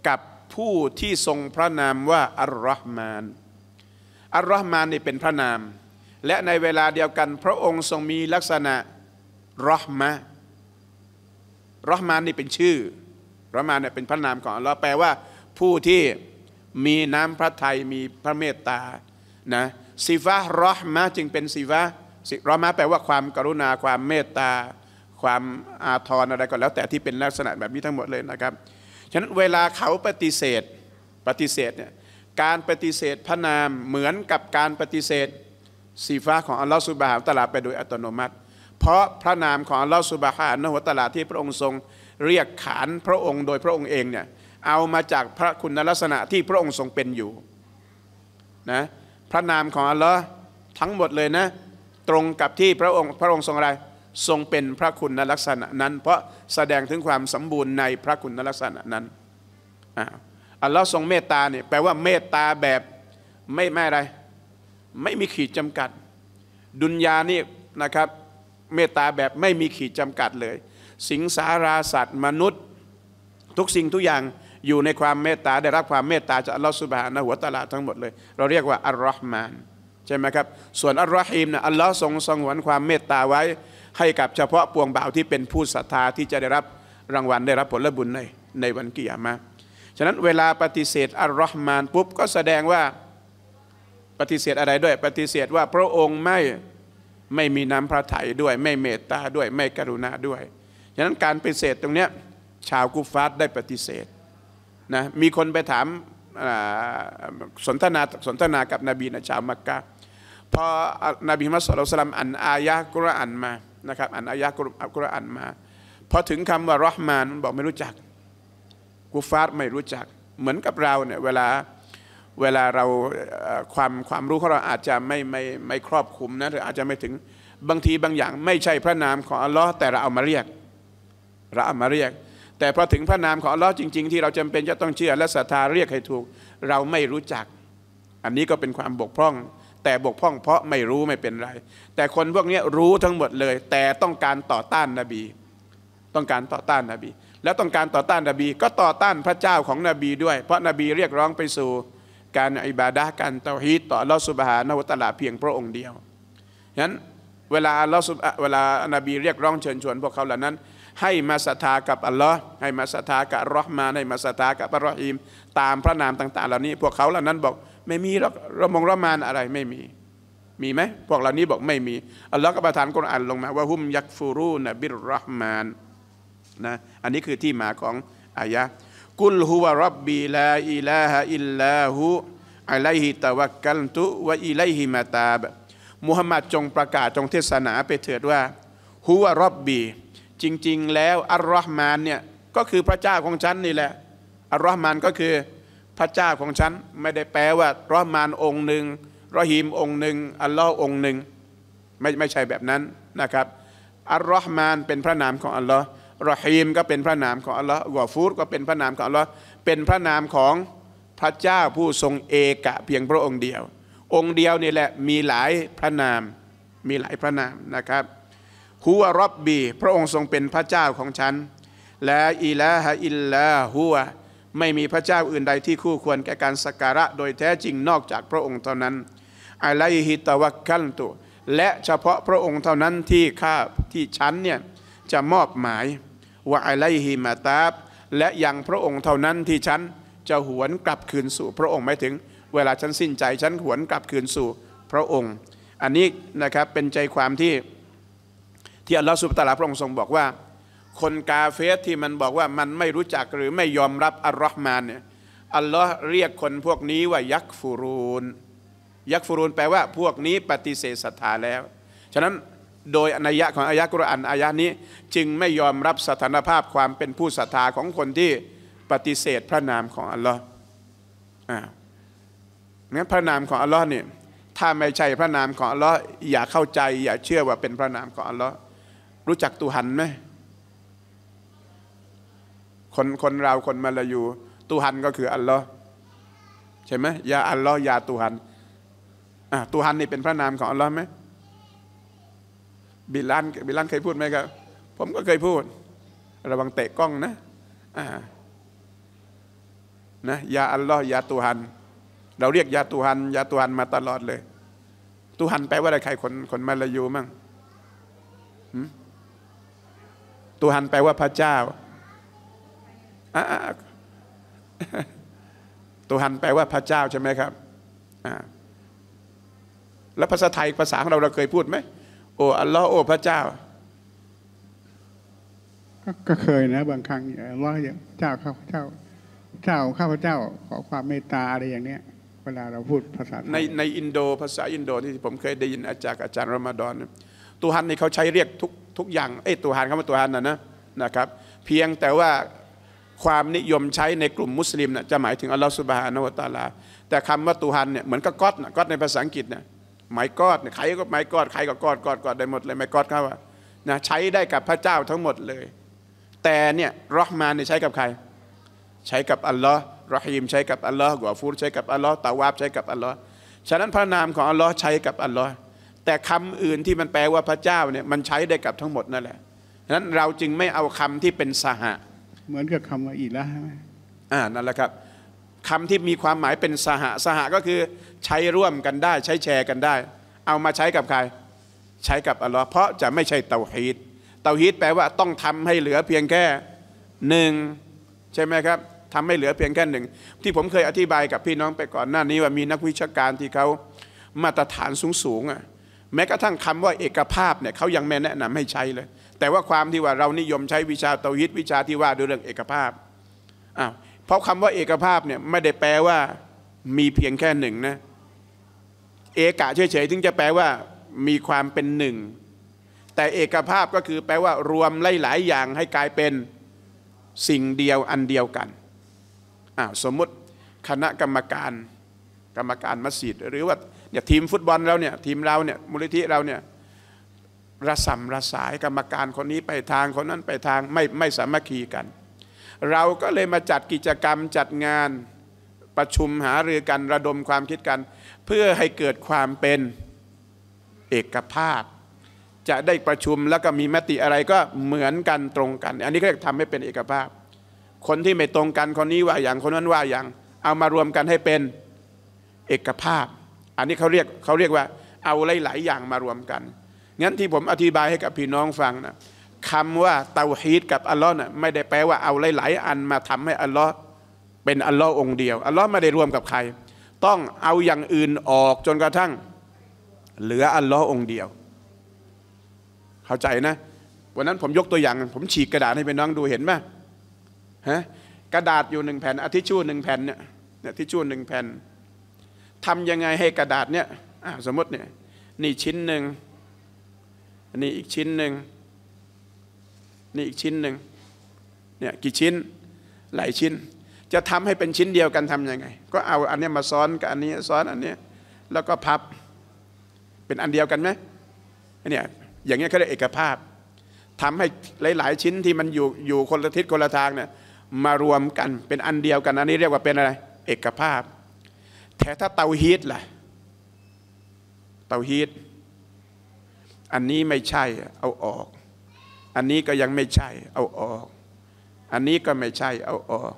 กับผู้ที่ทรงพระนาม ว่าอัลรหมานอัลรหมานนี่เป็นพระนาม และในเวลาเดียวกัน พระองค์ทรงมีลักษณะรหมะรหมานนี่เป็นชื่อระมาเนี่ยเป็นพระนามของอัลลอฮ์แปลว่าผู้ที่มีน้ำพระทัยมีพระเมตตานะสิฟะรอฮมะจึงเป็นสิฟะสิรอมะแปลว่าความกรุณาความเมตตาความอาทรอะไรก็แล้วแต่ที่เป็นลักษณะแบบนี้ทั้งหมดเลยนะครับฉะนั้นเวลาเขาปฏิเสธปฏิเสธเนี่ยการปฏิเสธ พระนามเหมือนกับการปฏิเสธสีฟ้าของอัลลอฮฺสุบฮานตลาไปโดยอัตโนมัติ เพราะพระนามของอัลลอฮฺสุบฮานนะหัวตลาที่พระองค์ทรงเรียกขานพระองค์โดยพระองค์เองเนี่ยเอามาจากพระคุณลักษณะที่พระองค์ทรงเป็นอยู่นะพระนามของอัลลอฮ์ทั้งหมดเลยนะตรงกับที่พระองค์พระองค์ทรงอะไรทรงเป็นพระคุณลักษณะนั้น เพราะแสดงถึงความสมบูรณ์ในพระคุณลักษณะนั้นอัลลอฮ์ทรงเมตตาเนี่ยแปลว่าเมตตาแบบไม่ไม่อะไร ไม่มีขีดจำกัด ดุนยานี่นะครับ เมตตาแบบไม่มีขีดจำกัดเลยสิงสาราสัตว์มนุษย์ ทุกสิ่งทุกอย่างอยู่ในความเมตตาได้รับความเมตตาจากอัลลอฮฺสุบฮานะหัวตาลาทั้งหมดเลย เราเรียกว่าอัลลอฮ์มานใช่ไหมครับส่วนอัลลอฮีมนะอัลลอฮ์ทรงสงวนความเมตตาไว้ ให้กับเฉพาะปวงบ่าวที่เป็นผู้ศรัทธาที่จะได้รับรางวัลได้รับผลบุญในในวันกิยามะฉะนั้นเวลาปฏิเสธอัลลอฮ์มานปุ๊บก็แสดงว่าปฏิเสธอะไรด้วยปฏิเสธว่าพระองค์ไม่ไม่มีน้ำพระทัยด้วย ไม่เมตตาด้วยไม่กรุณาด้วยฉะนั้นการปฏิเสธตรงนี้ ชาวกุฟาตได้ปฏิเสธนะ มีคนไปถามสนทนาสนทนากับนบีนะชาวมักกะพอนบีมัสลิสลัมอ่านอายะกุรอานมานะครับอ่านอายะกุรอานมา พอถึงคำว่ารอฮ์มานบอกไม่รู้จัก กุฟาตไม่รู้จัก เหมือนกับเราเนี่ยเวลาเวลาเราความความรู้ของเราอาจจะไม่ไม่ไม่ครอบคลุมนะหรืออาจจะไม่ถึงบางทีบางอย่าง ไม่ใช่พระนามของอัลลอฮ์แต่เราเอามาเรียกพระมาเรียก แต่พอถึงพระนามของอัลลอฮ์จริงๆ ที่เราจำเป็นจะต้องเชื่อและศรัทธาเรียกให้ถูก เราไม่รู้จัก อันนี้ก็เป็นความบกพร่อง แต่บกพร่องเพราะไม่รู้ไม่เป็นไร แต่คนพวกนี้รู้ทั้งหมดเลย แต่ต้องการต่อต้านนบี ต้องการต่อต้านนบี แล้วต้องการต่อต้านนบีก็ต่อต้านพระเจ้าของนบีด้วยเพราะนบีเรียกร้องไปสู่การอิบาดะการเตาฮีตต่อลอสุบฮานวตลาเพียงพระองค์เดียวฉะนั้นเวลาลอสุเวลานบีเรียกร้องเชิญชวนพวกเขาเหล่านั้นให้มาศรัทธากับอัลลอฮ์ให้มาศรัทธากับรอฮ์มาให้มาศรัทธากับอัลลอฮีม ตามพระนามต่าง ๆ เหล่านี้ พวกเขาเหล่านั้นบอกไม่มีเรอกระมงระมานอะไรไม่มี มีไหมพวกเหล่านี้บอกไม่มี อัลลอฮ์ก็ประทานกุรอานลงมาว่าฮุมยักฟูรูนบิรรอฮ์มานนะ อันนี้คือที่มาของอายะกุลฮุวะรับบีลาอิลาฮะอิลลาฮุอะลัยฮิตะวักกัลตุวะอิลัยฮิมาตาบมุฮัมมัดจงประกาศจงเทศนาไปเถิดว่าฮุวะรับบีจริงๆแล้วอัลลอฮ์มานเนี่ยก็คือพระเจ้าของฉันนี่แหละอัลลอฮ์มานก็คือพระเจ้าของฉันไม่ได้แปลว่ารอมานองค์หนึ่งรอฮีมองค์หนึ่งอัลลอฮ์องค์หนึ่งไม่ไม่ใช่แบบนั้นนะครับ อัลลอฮ์มานเป็นพระนามของอัลลอฮ์รอฮีมก็เป็นพระนามของอัลลอฮ์กอฟูดก็เป็นพระนามของอัลลอฮ์เป็นพระนามของพระเจ้าผู้ทรงเอกะเพียงพระองค์เดียว องค์เดียวนี่แหละ มีหลายพระนามมีหลายพระนามนะครับฮุวรับบีพระองค์ทรงเป็นพระเจ้าของฉันและอีละฮะอิลลาฮุวไม่มีพระเจ้าอื่นใดที่คู่ควรแก่การสักการะโดยแท้จริงนอกจากพระองค์เท่านั้นอะไลฮิตวะกัลตุ และเฉพาะพระองค์เท่านั้นที่ข้าที่ฉันเนี่ย จะมอบหมายว่าอะไลฮิมาตาบ และยังพระองค์เท่านั้นที่ฉัน จะหวนกลับคืนสู่พระองค์ไม่ถึงเวลาฉันสิ้นใจฉันหวนกลับคืนสู่พระองค์ อันนี้นะครับเป็นใจความที่ที่อัลลอฮฺสุบตาลาพระองค์ทรงบอกว่า คนกาเฟสที่มันบอกว่ามันไม่รู้จักหรือไม่ยอมรับอัลลอฮ์มานเนี่ยอัลลอฮ์เรียกคนพวกนี้ว่ายักฟูรูนยักฟูรูนแปลว่าพวกนี้ปฏิเสธศรัทธาแล้ว ฉะนั้นโดยอนัยะของอายะกุรอันอายะนี้ จึงไม่ยอมรับสถานภาพความเป็นผู้ศรัทธาของคนที่ปฏิเสธพระนามของอัลลอฮ์อ่างั้นพระนามของอัลลอฮ์เนี่ยถ้าไม่ใช่พระนามของอัลลอฮ์อย่าเข้าใจอย่าเชื่อว่าเป็นพระนามของอัลลอฮ์รู้จักตูหันไหม คนคนเราคนมาลายูตูหันก็คืออัลลอฮ์ใช่ไหมยาอัลลอฮ์ยาตูหันอ่ะตูหันนี่เป็นพระนามของอัลลอฮ์ไหมบิลันบิลันเคยพูดไหมครับผมก็เคยพูด ระวังเตะกล้องนะอ่านะยาอัลลอฮ์ยาตูหัน เราเรียก ยาตูหันยาตูหัน มาตลอดเลย ตูหันแปลว่าอะไรใครคนคนมาลายูมั่งตัวหันแปลว่าพระเจ้าตัวหันแปลว่าพระเจ้าใช่ไหมครับ แล้วภาษาไทยภาษาของเราเราเคยพูดไหมโอ้ อัลลอฮ์โอ้ พระเจ้า ก็เคยนะบางครั้งอัลลอฮ์อย่างเจ้าข้าพเจ้า เจ้าข้าพเจ้าขอความเมตตาอะไรอย่างเนี้ย เวลาเราพูดภาษาในในอินโดภาษาอินโดที่ผมเคยได้ ยินอาจารย์อาจารย์รอมฎอนตัวฮันนี่เขาใช้เรียกทุกทุกอย่างไอ้ตัวหานคำว่าตัวหานนะนะนะครับ เพียงแต่ว่าความนิยมใช้ในกลุ่มมุสลิมนะจะหมายถึงอัลลอฮฺสุบฮานาวตาลาแต่คำว่าตัวหันเนี่ยเหมือนกับก๊อตนะก๊อตในภาษาอังกฤษเนี่ยหมายก๊อตใครก็หมายก๊อตใครก็ก๊อตก๊อตก๊อตได้หมดเลยหมายก๊อตเขาว่านะใช้ได้กับพระเจ้าทั้งหมดเลย แต่เนี่ยรอฮ์มานเนี่ยใช้กับใครใช้กับอัลลอฮ์รอฮีมใช้กับอัลลอฮ์กัวฟูรใช้กับอัลลอฮ์ตาวาบใช้กับอัลลอฮ์ฉะนั้นพระนามของอัลลอฮ์ใช้กับอัลลอฮ์แต่คำอื่นที่มันแปลว่าพระเจ้าเนี่ยมันใช้ได้กับทั้งหมดนั่นแหละนั้นเราจึงไม่เอาคำที่เป็นสหะเหมือนกับคำว่าอีละใช่ไหมอ่า นั่นแหละครับคำที่มีความหมายเป็นสหะสหะก็คือ ใช้ร่วมกันได้ใช้แชร์กันได้ เอามาใช้กับใคร ใช้กับอัลลอฮ์เพราะจะไม่ใช่เตาฮีดเตาฮีดแปลว่าต้องทำให้เหลือเพียงแค่หนึ่งใช่ไหมครับทำให้เหลือเพียงแค่หนึ่งที่ผมเคยอธิบายกับพี่น้องไปก่อนหน้านี้ว่ามีนักวิชาการที่เขามาตรฐานสูงๆอ่ะแม้กระทั่งคำว่าเอกภาพเนี่ยเขายังไม่แนะนำให้ใช้เลย แต่ว่าความที่ว่าเรานิยมใช้วิชาเตวิตวิชาที่ว่าด้วยเรื่องเอกภาพอ้าวเพราะคำว่าเอกภาพเนี่ยไม่ได้แปลว่ามีเพียงแค่หนึ่งนะเอกะเฉยๆถึงจะแปลว่ามีความเป็นหนึ่ง แต่เอกภาพก็คือแปลว่ารวมลหลายๆ อย่างให้กลายเป็นสิ่งเดียวอันเดียวกันอาสมมติคณะกรรมการ กรรมการมัสยิดหรือว่าเนี่ยทีมฟุตบอลเราเนี่ยทีมเราเนี่ยมูลนิธิเราเนี่ยระสัมระสายกรรมการคนนี้ไปทางคนนั้นไปทางไม่ไม่สามัคคีกัน เราก็เลยมาจัดกิจกรรมจัดงาน ประชุมหารือกันระดมความคิดกัน เพื่อให้เกิดความเป็นเอกภาพ จะได้ประชุมแล้วก็มีมติอะไรก็เหมือนกันตรงกัน อันนี้ก็ทำให้เป็นเอกภาพ คนที่ไม่ตรงกันคนนี้ว่าอย่างคนนั้นว่าอย่างเอามารวมกันให้เป็นเอกภาพันนี้เขาเรียกเขาเรียกว่า เอาหลายๆอย่างมารวมกัน งั้นที่ผมอธิบายให้กับพี่น้องฟังนะคำว่าเตาฮีดกับอัลลอฮ์น่ะไม่ได้แปลว่าเอาหลายๆอันมาทำให้อัลลอฮ์เป็นอัลลอฮ์องเดียวอัลลอฮ์ไม่ได้รวมกับใคร ต้องเอาอย่างอื่นออกจนกระทั่ง เหลืออัลลอฮ์องเดียว เข้าใจนะวันนั้นผมยกตัวอย่าง ผมฉีกกระดาษให้พี่น้องดูเห็นไหมฮะกระดาษอยู่หนึ่งแผ่นอาทิชชู่หนึ่งแผ่นเนี่ยทิชชู่หนึ่งแผ่นทำยังไงให้กระดาษเนี่ยสมมติเนี่ยนี่ชิ้นหนึ่งอันนี้อีกชิ้นหนึ่งนี่อีกชิ้นหนึ่งเนี่ยกี่ชิ้นหลายชิ้น จะทำให้เป็นชิ้นเดียวกันทำยังไง ก็เอาอันนี้มาซ้อนกับอันนี้ซ้อนอันนี้แล้วก็พับเป็นอันเดียวกันไหมเนี่ยอย่างเงี้ยเขาเรียกเอกภาพทำให้หลายๆชิ้นที่มันอยู่อยู่คนละทิศคนละทางเนี่ยมารวมกันเป็นอันเดียวกัน อันนี้เรียกว่าเป็นอะไรเอกภาพแต่ถ้าเตาฮีตล่ะ เตาฮีตอันนี้ไม่ใช่ เอาออก อันนี้ก็ยังไม่ใช่ เอาออก อันนี้ก็ไม่ใช่ เอาออก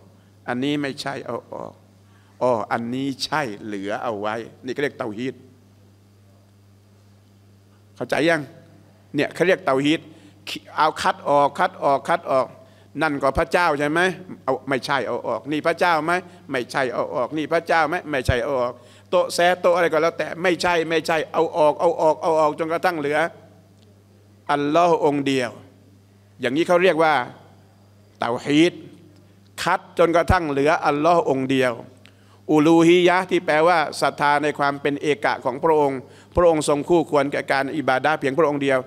อันนี้ไม่ใช่ เอาออกอ๋ออันนี้ใช่ เหลือเอาไว้ นี่ก็เรียกเตาฮีตเข้าใจยัง เนี่ยเขาเรียกเตาฮีตเอาคัดออกคัดออกคัดออกนั่นก็พระเจ้าใช่ไหมเอาไม่ใช่ เอาออก นี่พระเจ้าไหมไม่ใช่ เอาออก นี่พระเจ้าไหมไม่ใช่ เอาออก โตแซโตอะไรก็แล้วแต่ไม่ใช่ ไม่ใช่ เอาออก เอาออก เอาออกจนกระทั่งเหลือ อัลลอฮ์องเดียว อย่างนี้เขาเรียกว่าเตาฮีดคัดจนกระทั่งเหลือ อัลลอฮ์องเดียว อูลูฮียะที่แปลว่าศรัทธาในความเป็นเอกะของพระองค์ พระองค์ทรงคู่ควรแก่การอิบาดาเพียงพระองค์เดียว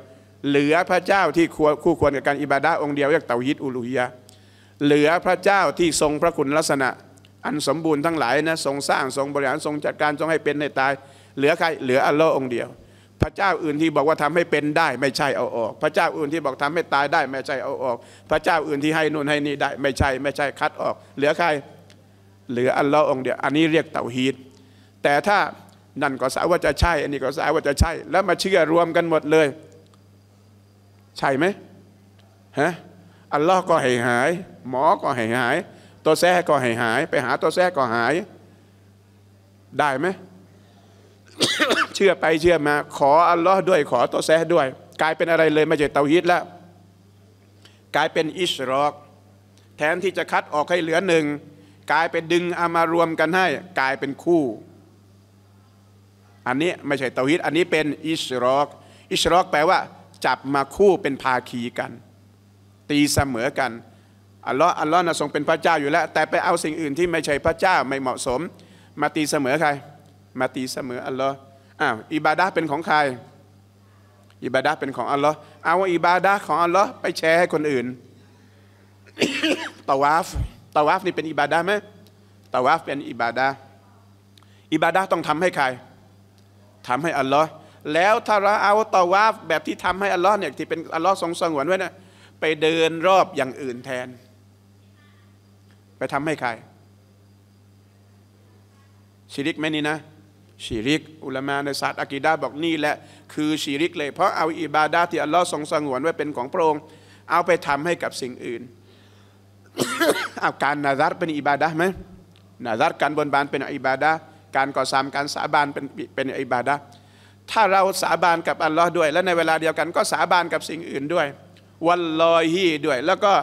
เหลือพระเจ้าที่คู่ควรกับการอิบาดะองค์เดียวเรียกเตาฮิตอุลุฮิยะเหลือพระเจ้าที่ทรงพระคุณลักษณะอันสมบูรณ์ทั้งหลายนะทรงสร้างทรงบริหารทรงจัดการทรงให้เป็นให้ตาย เหลือใครเหลืออัลลอฮ์องเดียว พระเจ้าอื่นที่บอกว่าทำให้เป็นได้ ไม่ใช่เอาออก พระเจ้าอื่นที่บอกทำให้ตายได้ไม่ใช่เอาออก พระเจ้าอื่นที่ให้นู่นให้นี่ได้ไม่ใช่ไม่ใช่คัดออก เหลือใครเหลืออัลลอฮ์องเดียวอันนี้เรียกเตาฮีดแต่ถ้านั่นก็สาวว่าจะใช่ อันนี้ก็สาวว่าจะใช่ แล้วมาเชื่อรวมกันหมดเลยใช่ไหมฮะอัลลอฮ์ก็ให้หาย หมอก็ให้หายตัวแท้ก็ให้หาย ไปหาตัวแท้ก็หาย ได้ไหมเชื่อไปเชื่อมา ขออัลลอฮ์ด้วย ขอตัวแท้ด้วย กลายเป็นอะไรเลยไม่ใช่เตาฮิตแล้ว กลายเป็นอิสรอกแทนที่จะคัดออกให้เหลือหนึ่งกลายเป็นดึงเอามารวมกันให้ กลายเป็นคู่ อันนี้ไม่ใช่เตาฮิตอันนี้เป็น อิสรอกอิสรอกแปลว่าจับมาคู่เป็นภาคีกัน ตีเสมอกันอัลลอฮ์อัลลอฮ์นะทรงเป็นพระเจ้าอยู่แล้ว แต่ไปเอาสิ่งอื่นที่ไม่ใช่พระเจ้าไม่เหมาะสม มาตีเสมอใคร มาตีเสมออัลลอฮ์อ้าวอิบาดะเป็นของใคร อิบาดะเป็นของอัลลอฮ์เอาอิบาดะของอัลลอฮ์ไปแชร์ให้คนอื่นตาวาฟตาวาฟนี่เป็นอิบาดะไหมตาวาฟเป็นอิบาดะอิบาดะต้องทำให้ใคร ทำให้อัลลอฮ์แล้วถ้าเราเอาตาวาฟแบบที่ทำให้อลลอฮ์เนี่ยที่เป็นอัลลอฮ์ทรงสงวนไว้นะไปเดินรอบอย่างอื่นแทน ไปทำให้ใคร ชิริกไหมนี่นะชิริกอุลามาในศาสตร์อะกิดาบอกนี่แหละคือชิริก เลยเพราะเอาอิบาดาที่อัลลอฮ์ทรงสงวนไว้เป็นของพระองค์เอาไปทำให้กับสิ่งอื่นเอาการนาซัดเป็นอิบาดาไหมนาซัดการบนบานเป็นอิบาดาการก่อส้าม การสาบานเป็นเป็นอิบาดาถ้าเราสาบานกับอัลลอฮ์ด้วย และในเวลาเดียวกันก็สาบานกับสิ่งอื่นด้วย วันลอยฮีด้วย แล้วก็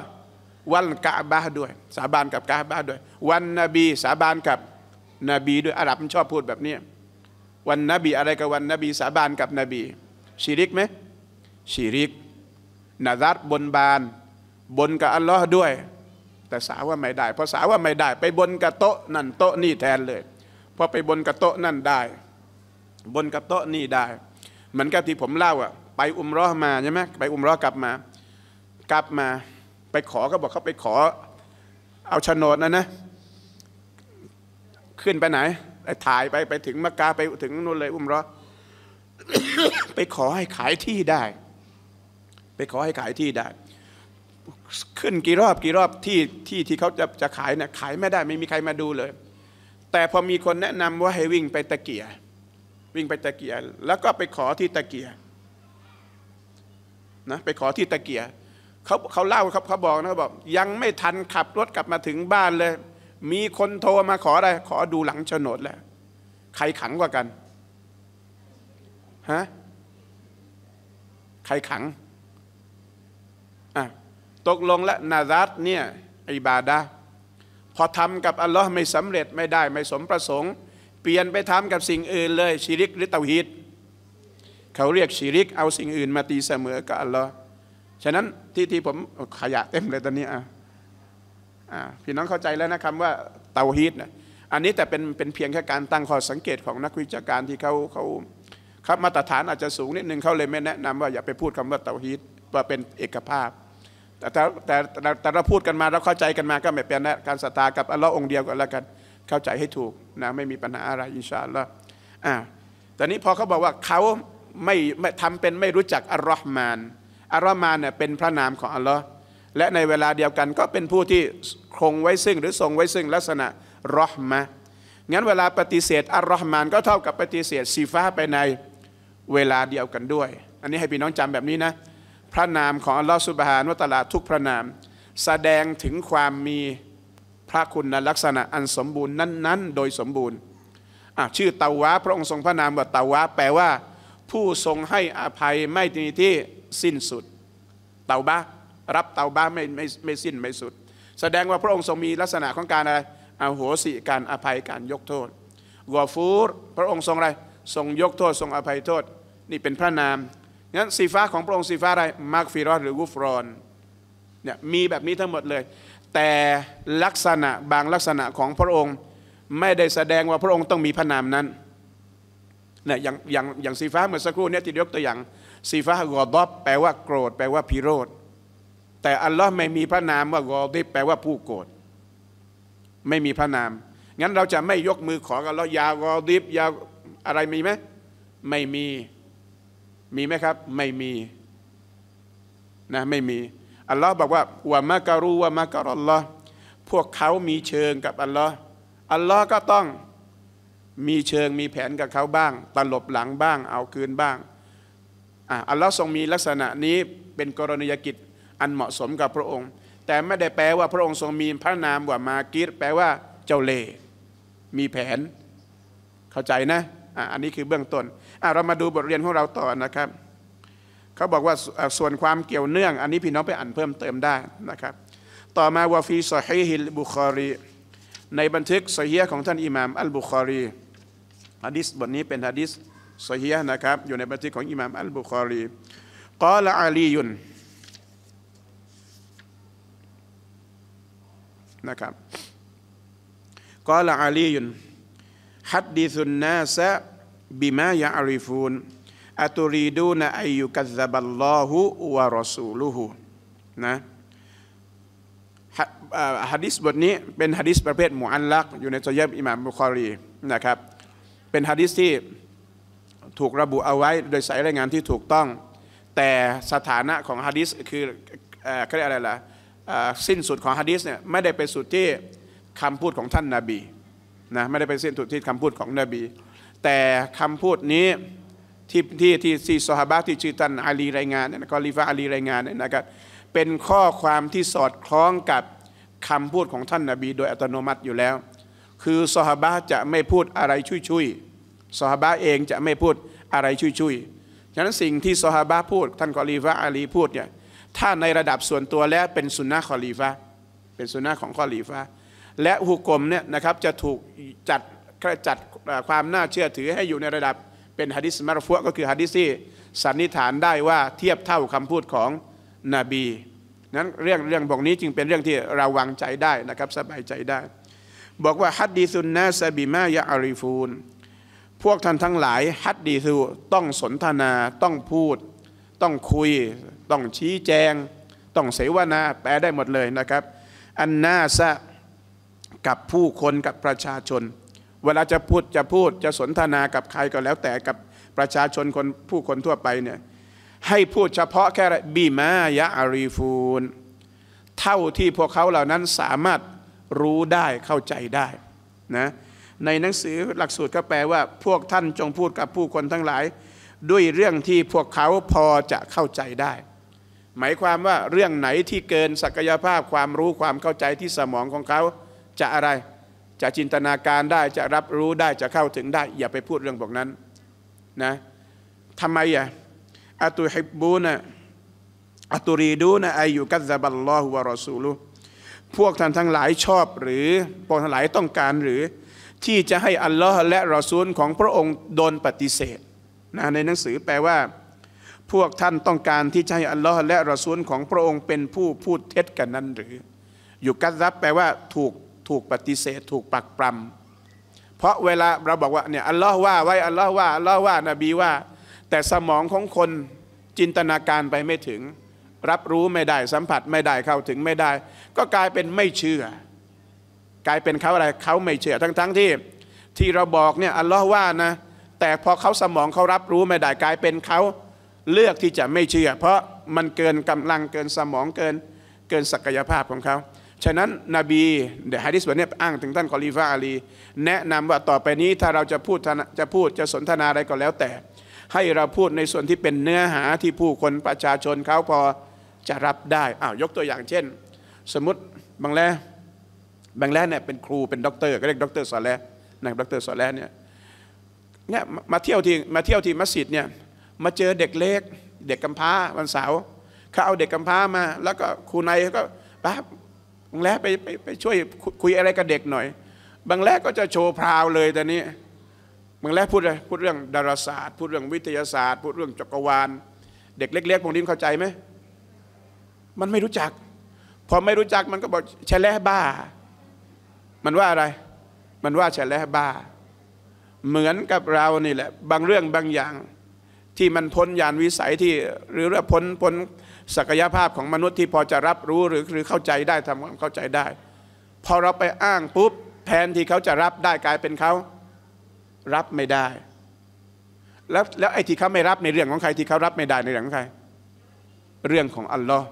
วันกะบะด้วย สาบานกับกะบะด้วย วันนบีสาบานกับนบีด้วยอาหรับมันชอบพูดแบบนี้วันนบีอะไรกับวันนบี สาบานกับนบีชีริกไหมชีริก นารัดบนบาน บนกับอัลลอฮ์ด้วย แต่สาว่าไม่ได้เพราะสาว่าไม่ได้ ไปบนกับโต๊ะนั่นโต๊ะนี่แทนเลยพอไปบนกับโต๊ะนั่นได้บนกระโต๊ะนี่ได้ เหมือนกับที่ผมเล่าอ่ะ ไปอุมร้อมาใช่ไหมไปอุมร้อกลับมา กลับมาไปขอก็บอกเขาไปขอ เอาโฉนดนะนะ ขึ้นไปไหนไปถ่ายไปไปถึงมักกไปถึงนู่นเลย อุมร้อไปขอให้ขายที่ได้ ไปขอให้ขายที่ได้ ขึ้นกี่รอบกี่รอบที่ที่ที่เขาจะจะขายเนะ่ยขายไม่ได้ไม่มีใครมาดูเลย แต่พอมีคนแนะนำว่าให้วิ่งไปตะเกียร์วิ่งไปตะเกียรแล้วก็ไปขอที่ตะเกียรนะไปขอที่ตะเกียรเขาเขาเล่าครับเขาบอกนะบอก ยังไม่ทันขับรถกลับมาถึงบ้านเลย มีคนโทรมาขออะไรขอดูหลังโฉนดแล้วใครขังกว่ากันฮะใครขังอ่ะตกลงและนารัตเนี่ยอิบาดาพอทำกับอัลลอฮ์ไม่สำเร็จไม่ได้ ไม่สมประสงค์เปลี่ยนไปทำกับสิ่งอื่นเลยชีริกหรือเตาฮีด เขาเรียกชีริก เอาสิ่งอื่นมาตีเสมอกับอัลลอฮ์ฉะนั้นที่ที่ผมขยะเต็มเลยตอนนี้อ่ะพี่น้องเข้าใจแล้วนะคำว่าเตาฮีดนะอันนี้แต่เป็นเป็นเพียงแค่การตั้งข้อสังเกตของนักวิชาการที่เขาเขาครับมาตรฐานอาจจะสูงนิด นึงเขาเลยไม่แนะนำว่า อย่าไปพูดคำว่าเตาฮีดว่าเป็นเอกภาพ แต่แต่แต่เราพูดกันมาเราเข้าใจกันมาก็ไม่เป็นนะการศรัทธากับอัลลอฮ์องเดียวกันแล้วกันเข้าใจให้ถูกนะไม่มีปัญหาอะไรอินชาอัลลอฮ์อ่าต่นี้พอเขาบอกว่าเขาไม่ไม่ทำเป็นไม่รู้จักอัลลอฮ์มาน อัลลอฮ์มานเนี่ยเป็นพระนามของอัลลอฮ์และในเวลาเดียวกันก็เป็นผู้ที่คงไว้ซึ่ง หรือทรงไว้ซึ่งลักษณะรอฮมะ งั้นเวลาปฏิเสธอัลลอฮ์มาน ก็เท่ากับปฏิเสธสีฟ้าไปในเวลาเดียวกันด้วย อันนี้ให้พี่น้องจำแบบนี้นะ พระนามของอัลลอฮ์สุบฮานวะตะลาทุกพระนาม แสดงถึงความมีพระคุณลักษณะอันสมบูรณ์นั้นๆโดยสมบูรณ์ชื่อเตาวะ พระองค์ทรงพระนามว่าเตาวะ แปลว่า ผู้ทรงให้อภัยไม่มีที่สิ้นสุด เตาบะรับเตาบะไม่ไม่ไม่สิ้นไม่สุด แสดงว่าพระองค์ทรงมีลักษณะของการอะไรอโหสิการอภัยการยกโทษกอฟูรพระองค์ทรงอะไรทรงยกโทษ ทรงอภัยโทษนี่เป็นพระนามงั้นสีฟ้าของพระองค์สีฟ้าอะไรมาร์กฟิรอสหรือกุฟรอนเนี่ยมีแบบนี้ทั้งหมดเลยแต่ลักษณะบางลักษณะของพระองค์ ไม่ได้แสดงว่าพระองค์ต้องมีพระนามนั้นเนี่ยอย่างอย่างอย่างสีฟ้าเมื่อสักครู่นี้ที่ยกตัวอย่างสีฟ้ากอดอบแปลว่าโกรธ แปลว่าพิโรธแต่อัลลอฮ์ไม่มีพระนามว่ากอดิบแปลว่าผู้โกรธไม่มีพระนามงั้นเราจะไม่ยกมือขอกันแล้วยากอดิบยาอะไรมีไหมไม่มีมีไหมครับ ไม่มีนะไม่มีอัลลอฮ์บอกว่าวัลมาการูว่ามาการัลลอฮ์พวกเขา มีเชิงกับอัลลอฮ์อัลลอฮ์ก็ต้องมีเชิงมีแผนกับเขาบ้าง ตลบหลังบ้าง เอาคืนบ้างอัลลอฮ์ทรงมีลักษณะนี้เป็นกรณียกิจอันเหมาะสมกับพระองค์ แต่ไม่ได้แปลว่าพระองค์ทรงมีพระนามว่ามากิรแปลว่าเจ้าเล่มีแผน เข้าใจนะอันนี้คือเบื้องต้นเรา มาดูบทเรียนของเราต่อนะครับเขาบอกว่าส่วนความเกี่ยวเนื่องอันนี้พี่น้องไปอ่านเพิ่มเติมได้นะครับต่อมาวาฟีซอฮีฮิลบุคอรี ในบันทึกซอฮีของท่านอิหม่ามอัลบุคอรีฮะดิษบทนี้เป็นฮะดิษซอฮีนะครับอยู่ในบันทึกของอิหม่ามอัลบุคอรีกอลอาลียุน นะครับกอลอาลียุนฮัดดิสุนนาซะบิมายาอาริฟูนอัตุรีดูนะอายุกัซบัลลอฮุวะรอซูลุฮุนะฮะดิษบทนี้เป็นฮะดิษประเภทมุอันลักอยู่ในโซเยบอิหม่ามบุคอรีนะครับ เป็นฮะดิษที่ถูกระบุเอาไว้ โดยสายรายงานที่ถูกต้อง แต่สถานะของฮะดิษคือเขาเรียกอะไรล่ะสิ้นสุดของฮะดิษเนี่ยไม่ได้ไปสุดที่คำพูดของท่านนาบีนะไม่ได้ไปสิ้นสุดที่คำพูดของนบีแต่คำพูดนี้ที่ที่ที่ที่ฮาบะที่ชื่อตันอาลีรายงานนะัอลิฟะอาลีรายงานนะครับเป็นข้อความที่สอดคล้องกับคำพูดของท่านนาบี โดยอัตโนมัติอยู่แล้ว คือซอฮาบะจะไม่พูดอะไรชุยชุยซอฮาบะเองจะไม่พูดอะไรชุยชุยฉะนั้นสิ่งที่ซอฮาบะพูดท่านกอลีฟะอาลีพูดเนี่ยถ้าในระดับส่วนตัวแล้วเป็นสุนนะคอลีฟะเป็นสุนนะของคอลีฟะและหุกกลมเนี่ยนะครับจะถูกจัดจัดความน่าเชื่อถือให้อยู่ในระดับเป็นฮะดิษมารฟวก็คือฮะดิษที่สันนิษฐานได้ว่าเทียบเท่าคำพูดของนบีนั้นเรื่องเรื่องบอกนี้จึงเป็นเรื่องที่เราวางใจได้นะครับ สบายใจได้ บอกว่าฮัดดีซุนนะซาบีมายะอาริฟูนพวกท่านทั้งหลายฮัดดีซูต้องสนทนาต้องพูด ต้องคุย ต้องชี้แจง ต้องเสวนาแปลได้หมดเลยนะครับ อันนาซะกับผู้คนกับประชาชนเวลาจะพูดจะพูดจะสนทนากับใครก็แล้ว แต่กับประชาชนคนผู้คนทั่วไปเนี่ยให้พูดเฉพาะแค่บีมายะอารีฟูนเท่าที่พวกเขาเหล่านั้นสามารถรู้ได้เข้าใจได้นะในหนังสือหลักสูตรก็แปลว่าพวกท่านจงพูดกับผู้คนทั้งหลาย ด้วยเรื่องที่พวกเขาพอจะเข้าใจได้ หมายความว่าเรื่องไหนที่เกินศักยภาพความรู้ความเข้าใจที่สมองของเขาจะอะไรจะจินตนาการได้จะรับรู้ได้จะเข้าถึงได้ อย่าไปพูดเรื่องบอกนั้นนะทำไมอ่ะอัตุฮิบบูนะอัตุรีดูนะอายุกัซบัลลอฮุวะรอซูลุพวกท่านทั้งหลายชอบหรือพวกท่านหลายต้องการหรือ ที่จะให้อัลลอฮ์และรอซูลของพระองค์โดนปฏิเสธนะในหนังสือแปลว่า พวกท่านต้องการที่จะให้อัลลอฮ์และรอซูลของพระองค์ เป็นผู้พูดเท็จกันนั้นหรืออยู่กัซซับแปลว่าถูกถูกปฏิเสธถูกปักปรำเพราะเวลาเราบอกว่าเนี่ยอัลลอฮ์ว่าไว้อัลลอฮ์ว่าอัลลอฮ์ว่านบีว่า แต่สมองของคนจินตนาการไปไม่ถึง รับรู้ไม่ได้สัมผัสไม่ได้เข้าถึงไม่ได้ ก็กลายเป็นไม่เชื่อ กลายเป็นเขาอะไรเขาไม่เชื่อทั้งๆทที่ที่เราบอกเนี่ยอัลลอฮ์ว่านะแต่พอเขาสมองเขารับรู้ไม่ได้กลายเป็นเขาเลือกที่จะไม่เชื่อ เพราะมันเกินกำลังเกินสมองเกินเกินศักยภาพของเขาฉะนั้นนบีเดฮะดิษแบเนี่ยอ้างถึงท่านคอลีฟาอาลี แนะนำว่าต่อไปนี้ถ้าเราจะพูดจะพูดจะสนทนาอะไรก็แล้วแต่ ให้เราพูดในส่วนที่เป็นเนื้อหาที่ผู้คนประชาชนเขาพอจะรับได้อ้าวยกตัวอย่างเช่น สมมติบางแล้บางแล้เนี่ยเป็นครูเป็นด็อกเตอร์ก็เรียกด็อกเตอร์สอนแลนะด็อกเตอร์สอนแลเนี่ยเนี่ยมาเที่ยวที่มาเที่ยวที่มัสยิดเนี่ยมาเจอเด็กเล็กเด็กกำพร้าวันเสาร์เขาเอาเด็กกำพร้ามา แล้วก็ครูนายก็ปั๊บบางแลไปไปไปช่วยคุยอะไรกับเด็กหน่อย บางแล้วก็จะโชว์พราวเลยแต่นี้บางแล้วพูดอะไรพูดเรื่องดาราศาสตร์ พูดเรื่องวิทยาศาสตร์ พูดเรื่องจักรวาล เด็กเล็กๆ พวกนี้เข้าใจไหม มันไม่รู้จัก พอไม่รู้จักมันก็บอกแชแล้บ้า มันว่าอะไร มันว่าแชแล้บ้า เหมือนกับเรานี่แหละบางเรื่องบางอย่างที่มันพ้นยานวิสัยที่หรือว่าพ้นพ้นศักยภาพของมนุษย์ที่พอจะรับรู้หรือหรือเข้าใจได้ทำความเข้าใจได้พอเราไปอ้างปุ๊บแทนที่เขาจะรับได้กลายเป็นเขารับไม่ได้ แล้วแล้วไอ้ที่เขาไม่รับในเรื่องของใครที่เขารับไม่ได้ในเรื่องของใครเรื่องของอัลลอฮ์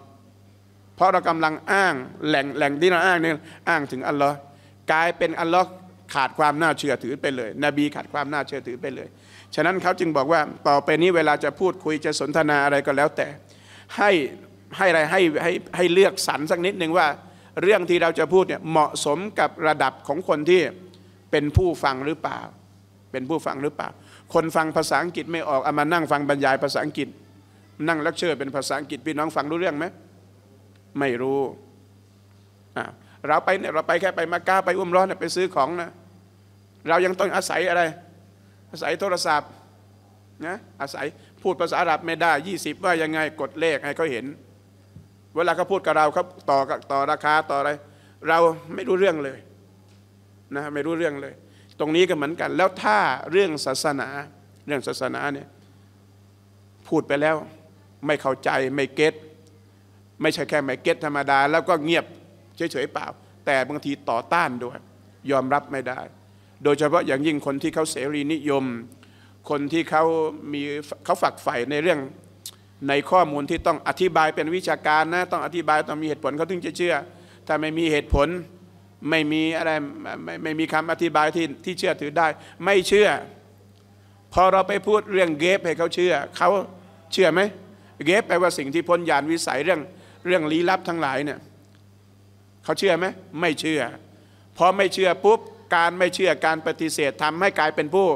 เพราะเรากำลังอ้าง แหล่งแหล่งที่เราอ้างเนี่ยอ้างถึงอัลลอฮ์กลายเป็นอัลลอฮ์ขาดความน่าเชื่อถือไปเลย นบีขาดความน่าเชื่อถือไปเลย ฉะนั้นเขาจึงบอกว่าต่อไปนี้เวลาจะพูดคุยจะสนทนาอะไรก็แล้วแต่ให้ให้อะไรให้ให้ให้เลือกสรรสักนิดหนึ่งว่า เรื่องที่เราจะพูดเนี่ยเหมาะสมกับระดับของคนที่เป็นผู้ฟังหรือเปล่า เป็นผู้ฟังหรือเปล่า คนฟังภาษาอังกฤษไม่ออกเอามานั่งฟังบรรยายภาษาอังกฤษ นั่งเลคเชอร์เป็นภาษาอังกฤษพี่น้องฟังรู้เรื่องไหมไม่รู้เราไปเนี่ยเราไปแค่ไปมาก้าไปอุ้มร้อนไปซื้อของนะเรายังต้องอาศัยอะไรอาศัยโทรศัพท์นะอาศัยพูดภาษาอาหรับไม่ได้20 ว่ายังไง กดเลขให้เขาเห็น เวลาเขาพูดกับเราเขาต่อต่อราคาต่ออะไร เราไม่รู้เรื่องเลยนะไม่รู้เรื่องเลย ตรงนี้ก็เหมือนกันแล้วถ้าเรื่องศาสนา เรื่องศาสนาเนี่ยพูดไปแล้ว ไม่เข้าใจไม่เก็ตไม่ใช่แค่ไม่เก็ตธรรมดา แล้วก็เงียบเฉยๆเปล่า แต่บางทีต่อต้านด้วย ยอมรับไม่ได้ โดยเฉพาะอย่างยิ่งคนที่เขาเสรีนิยมคนที่เขามีเขาฝักใฝ่ในเรื่องในข้อมูลที่ต้องอธิบายเป็นวิชาการนะ ต้องอธิบายต้องมีเหตุผลเขาถึงจะเชื่อ ถ้าไม่มีเหตุผลไม่มีอะไรไม่ไม่มีคำอธิบายที่ที่เชื่อถือได้ ไม่เชื่อ พอเราไปพูดเรื่องเกฟให้เขาเชื่อเขาเชื่อไหมเกฟแปลว่าสิ่งที่พ้นยานวิสัยเรื่องเรื่องลี้ลับทั้งหลายเนี่ยเขาเชื่อไหมไม่เชื่อพอไม่เชื่อปุ๊บการไม่เชื่อการปฏิเสธทำให้กลายเป็นผู้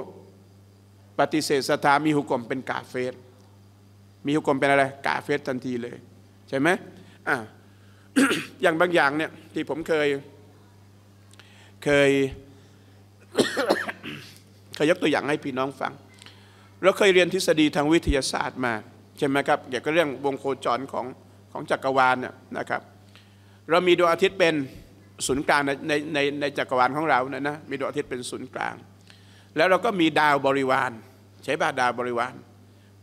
ปฏิเสธศรัทธามีหุกกลมเป็นกาเฟสมีหุกกลมเป็นอะไรกาเฟสทันทีเลย ใช่ไหมอ่าอย่างบางอย่างเนี่ยที่ผมเคยเคย เคยยกตัวอย่างให้พี่น้องฟัง เราเคยเรียนทฤษฎีทางวิทยาศาสตร์มาใช่ไหมครับเกี่ยวกับเรื่องวงโคจรของของจักรวาลน่ยนะครับ เรามีดวงอาทิตย์เป็นศูนย์กลางในในในจักรวาลของเราเนี่ยนะมีดวงอาทิตย์เป็นศูนย์กลางแล้วเราก็มีดาวบริวาร ใช่ป่ะดาวบริวาร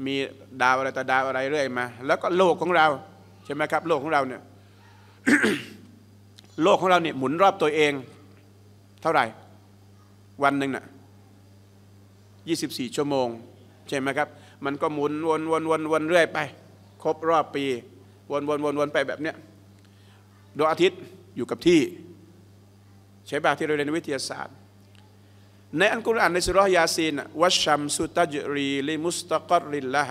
มีดาว อะไร ต่ดาวอะไรเรื่อยมา แล้วก็โลกของเรา ใช่ไหมครับโลกของเราเนี่ยโลกของเราเนี่ยหมุนรอบตัวเอง เท่าไหร่ วันหนึ่งนะ่ะ24 ชั่วโมง ใช่ไหมครับ มันก็หมุนวนวนวนวนเรื่อยไป ครบรอบปี วนวนวนวนไปแบบเนี้ยดวงอาทิตย์อยู่กับที่ ใช้บาที่เราเรียนวิทยาศาสตร์ในอันกุรอานในสุรยาซีนวัชชัมสุตจรีลิมุสตะกอริลลา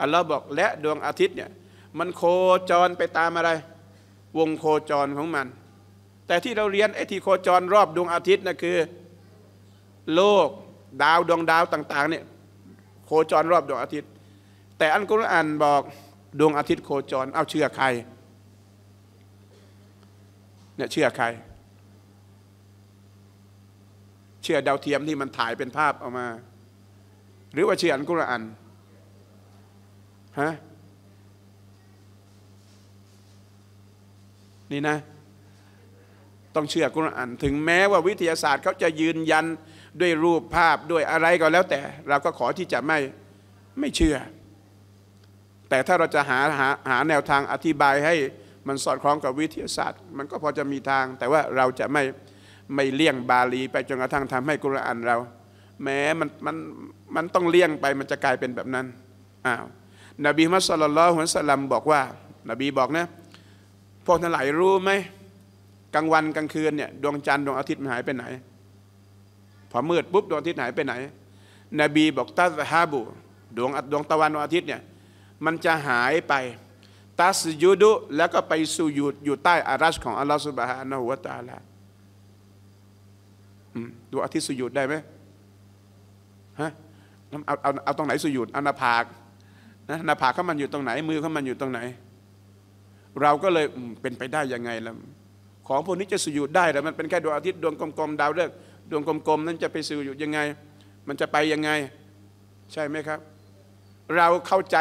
อัลลอฮ์บอกและดวงอาทิตย์เนี่ยมันโคจรไปตามอะไร วงโคจรของมัน แต่ที่เราเรียนไอ้ที่โคจรรอบดวงอาทิตย์นะคือ โลกดาวดวงดาวต่างๆเนี่ยโคจรรอบดวงอาทิตย์ แต่อันกุรอานบอกดวงอาทิตย์ โคจร เอาเชื่อใครเนี่ยเชื่อใครเชื่อดาวเทียมที่มันถ่ายเป็นภาพออกมา หรือว่าเชื่ออันกุรอานฮะนี่นะ ต้องเชื่อกุรอานถึงแม้ว่าวิทยาศาสตร์เขาจะยืนยันด้วยรูปภาพด้วยอะไรก็แล้วแต่ เราก็ขอที่จะไม่ไม่เชื่อ แต่ถ้าเราจะหาหาหาแนวทางอธิบายให้มันสอดคล้องกับวิทยาศาสตร์ มันก็พอจะมีทาง แต่ว่าเราจะไม่ไม่เลี่ยงบาลี ไปจนกระทั่งทำให้กุรอานเรา แม้มันมันมันต้องเลี่ยงไปมันจะกลายเป็นแบบนั้นอ้าวนบีมัสลลัลฮุสลัมบอกว่า นบีบอกนะพวกทัางหลายรู้ไหมกลางวันกลางคืนเนี่ยดวงจันทร์ดวงอาทิตย์มันหายไปไหน พอมืดปุ๊บดวงอาทิตย์หายไปไหน นบีบอกตาสฮาบุดวงดวงตะวันดวงอาทิตย์เนี่ยมันจะหายไปตัสยูดุ แล้วก็ไปสู่ยอยู่ใต้อารัชของอัลลอฮฺสุบฮานะฮุวาตาลาดูอาทิตย์สุยุดได้ไหมฮะเอาเอาเอาตรงไหนสุยุดอนาผากนะอนาผากเขามันอยู่ตรงไหนมือเขามันอยู่ตรงไหน เราก็เลยเป็นไปได้ยังไงล่ะของพวกนี้จะสุยุดได้แต่มันเป็นแค่ดวงอาทิตย์ดวงกลมๆดาวฤกษ์ดวงกลมๆนั้นจะไปสูยุดยังไง มันจะไปยังไง ใช่ไหมครับเราเข้าใจ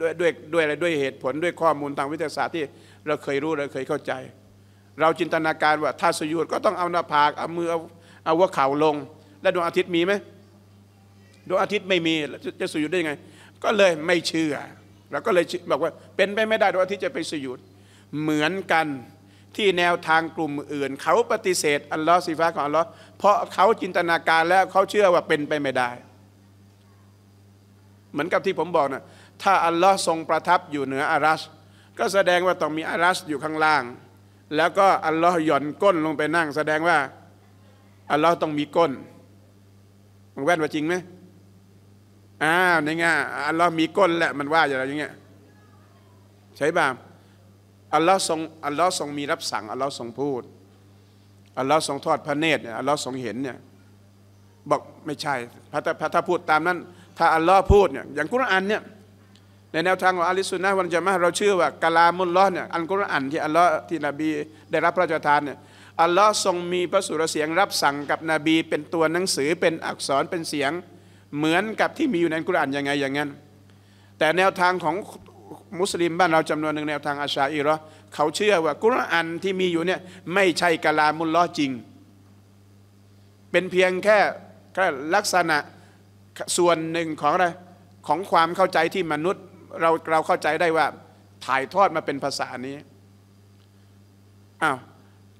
ด้วยด้วยด้วยอะไรด้วยเหตุผลด้วยข้อมูลทางวิทยาศาสตร์ที่ เราเคยรู้ เราเคยเข้าใจ เราจินตนาการว่า ถ้าสยุดก็ต้องเอาหน้าผากเอามือเอาเอาว่าเข่าลง แล้วดวงอาทิตย์มีไหมดวงอาทิตย์ไม่มีจะสุยญ์ได้ยังไง ก็เลยไม่เชื่อเราก็เลยบอกว่าเป็นไปไม่ได้ดวงอาทิตย์จะไปสุยญ์เหมือนกันที่แนวทางกลุ่มอื่น เขาปฏิเสธอัลลอฮ์สีฟ้าของอัลลอฮ์เพราะเขาจินตนาการแล้วเขาเชื่อว่าเป็นไปไม่ได้ เหมือนกับที่ผมบอกนะถ้าอัลลอฮ์ทรงประทับอยู่เหนืออารัช ก็แสดงว่าต้องมีอารัชอยู่ข้างล่าง แล้วก็อัลลอฮ์หย่อนก้นลงไปนั่งแสดงว่าอัลลอฮ์ต้องมีก้นมันแว่นว่าจริงไหมอ้าว ในง่าอัลลอฮ์มีก้นแหละ มันว่าอย่างไรอย่างเงี้ย ใช่ป่ะอัลลอฮ์ทรงอัลลอฮ์ทรงมีรับสั่ง อัลลอฮ์ทรงพูด อัลลอฮ์ทรงทอดพระเนตรเนี่ย อัลลอฮ์ทรงเห็นเนี่ย บอกไม่ใช่ พระถ้าพูดตามนั้น ถ้าอัลลอฮ์พูดเนี่ย อย่างกุรอานเนี่ย ในแนวทางของอาลิสุนนะวันจะมาเราเชื่อว่ากาลามุลลอฮ์เนี่ย อันกุรอานที่อัลลอฮ์ที่นบีได้รับพระราชทานเนี่ยอัลลอฮ์ทรงมีพระสุรเสียงรับสั่งกับนบี เป็นตัวหนังสือเป็นอักษรเป็นเสียงเหมือนกับที่มีอยู่ในกุรอานยังไงอย่างนั้นแต่แนวทางของมุสลิมบ้านเราจำนวนหนึ่งแนวทางอาชาอิรอเขาเชื่อว่า กุรอานที่มีอยู่เนี่ยไม่ใช่กลามุลลอจริง เป็นเพียงแค่ลักษณะส่วนหนึ่งของอะไรของความเข้าใจที่มนุษย์เราเราเข้าใจได้ว่า ถ่ายทอดมาเป็นภาษานี้อ้าว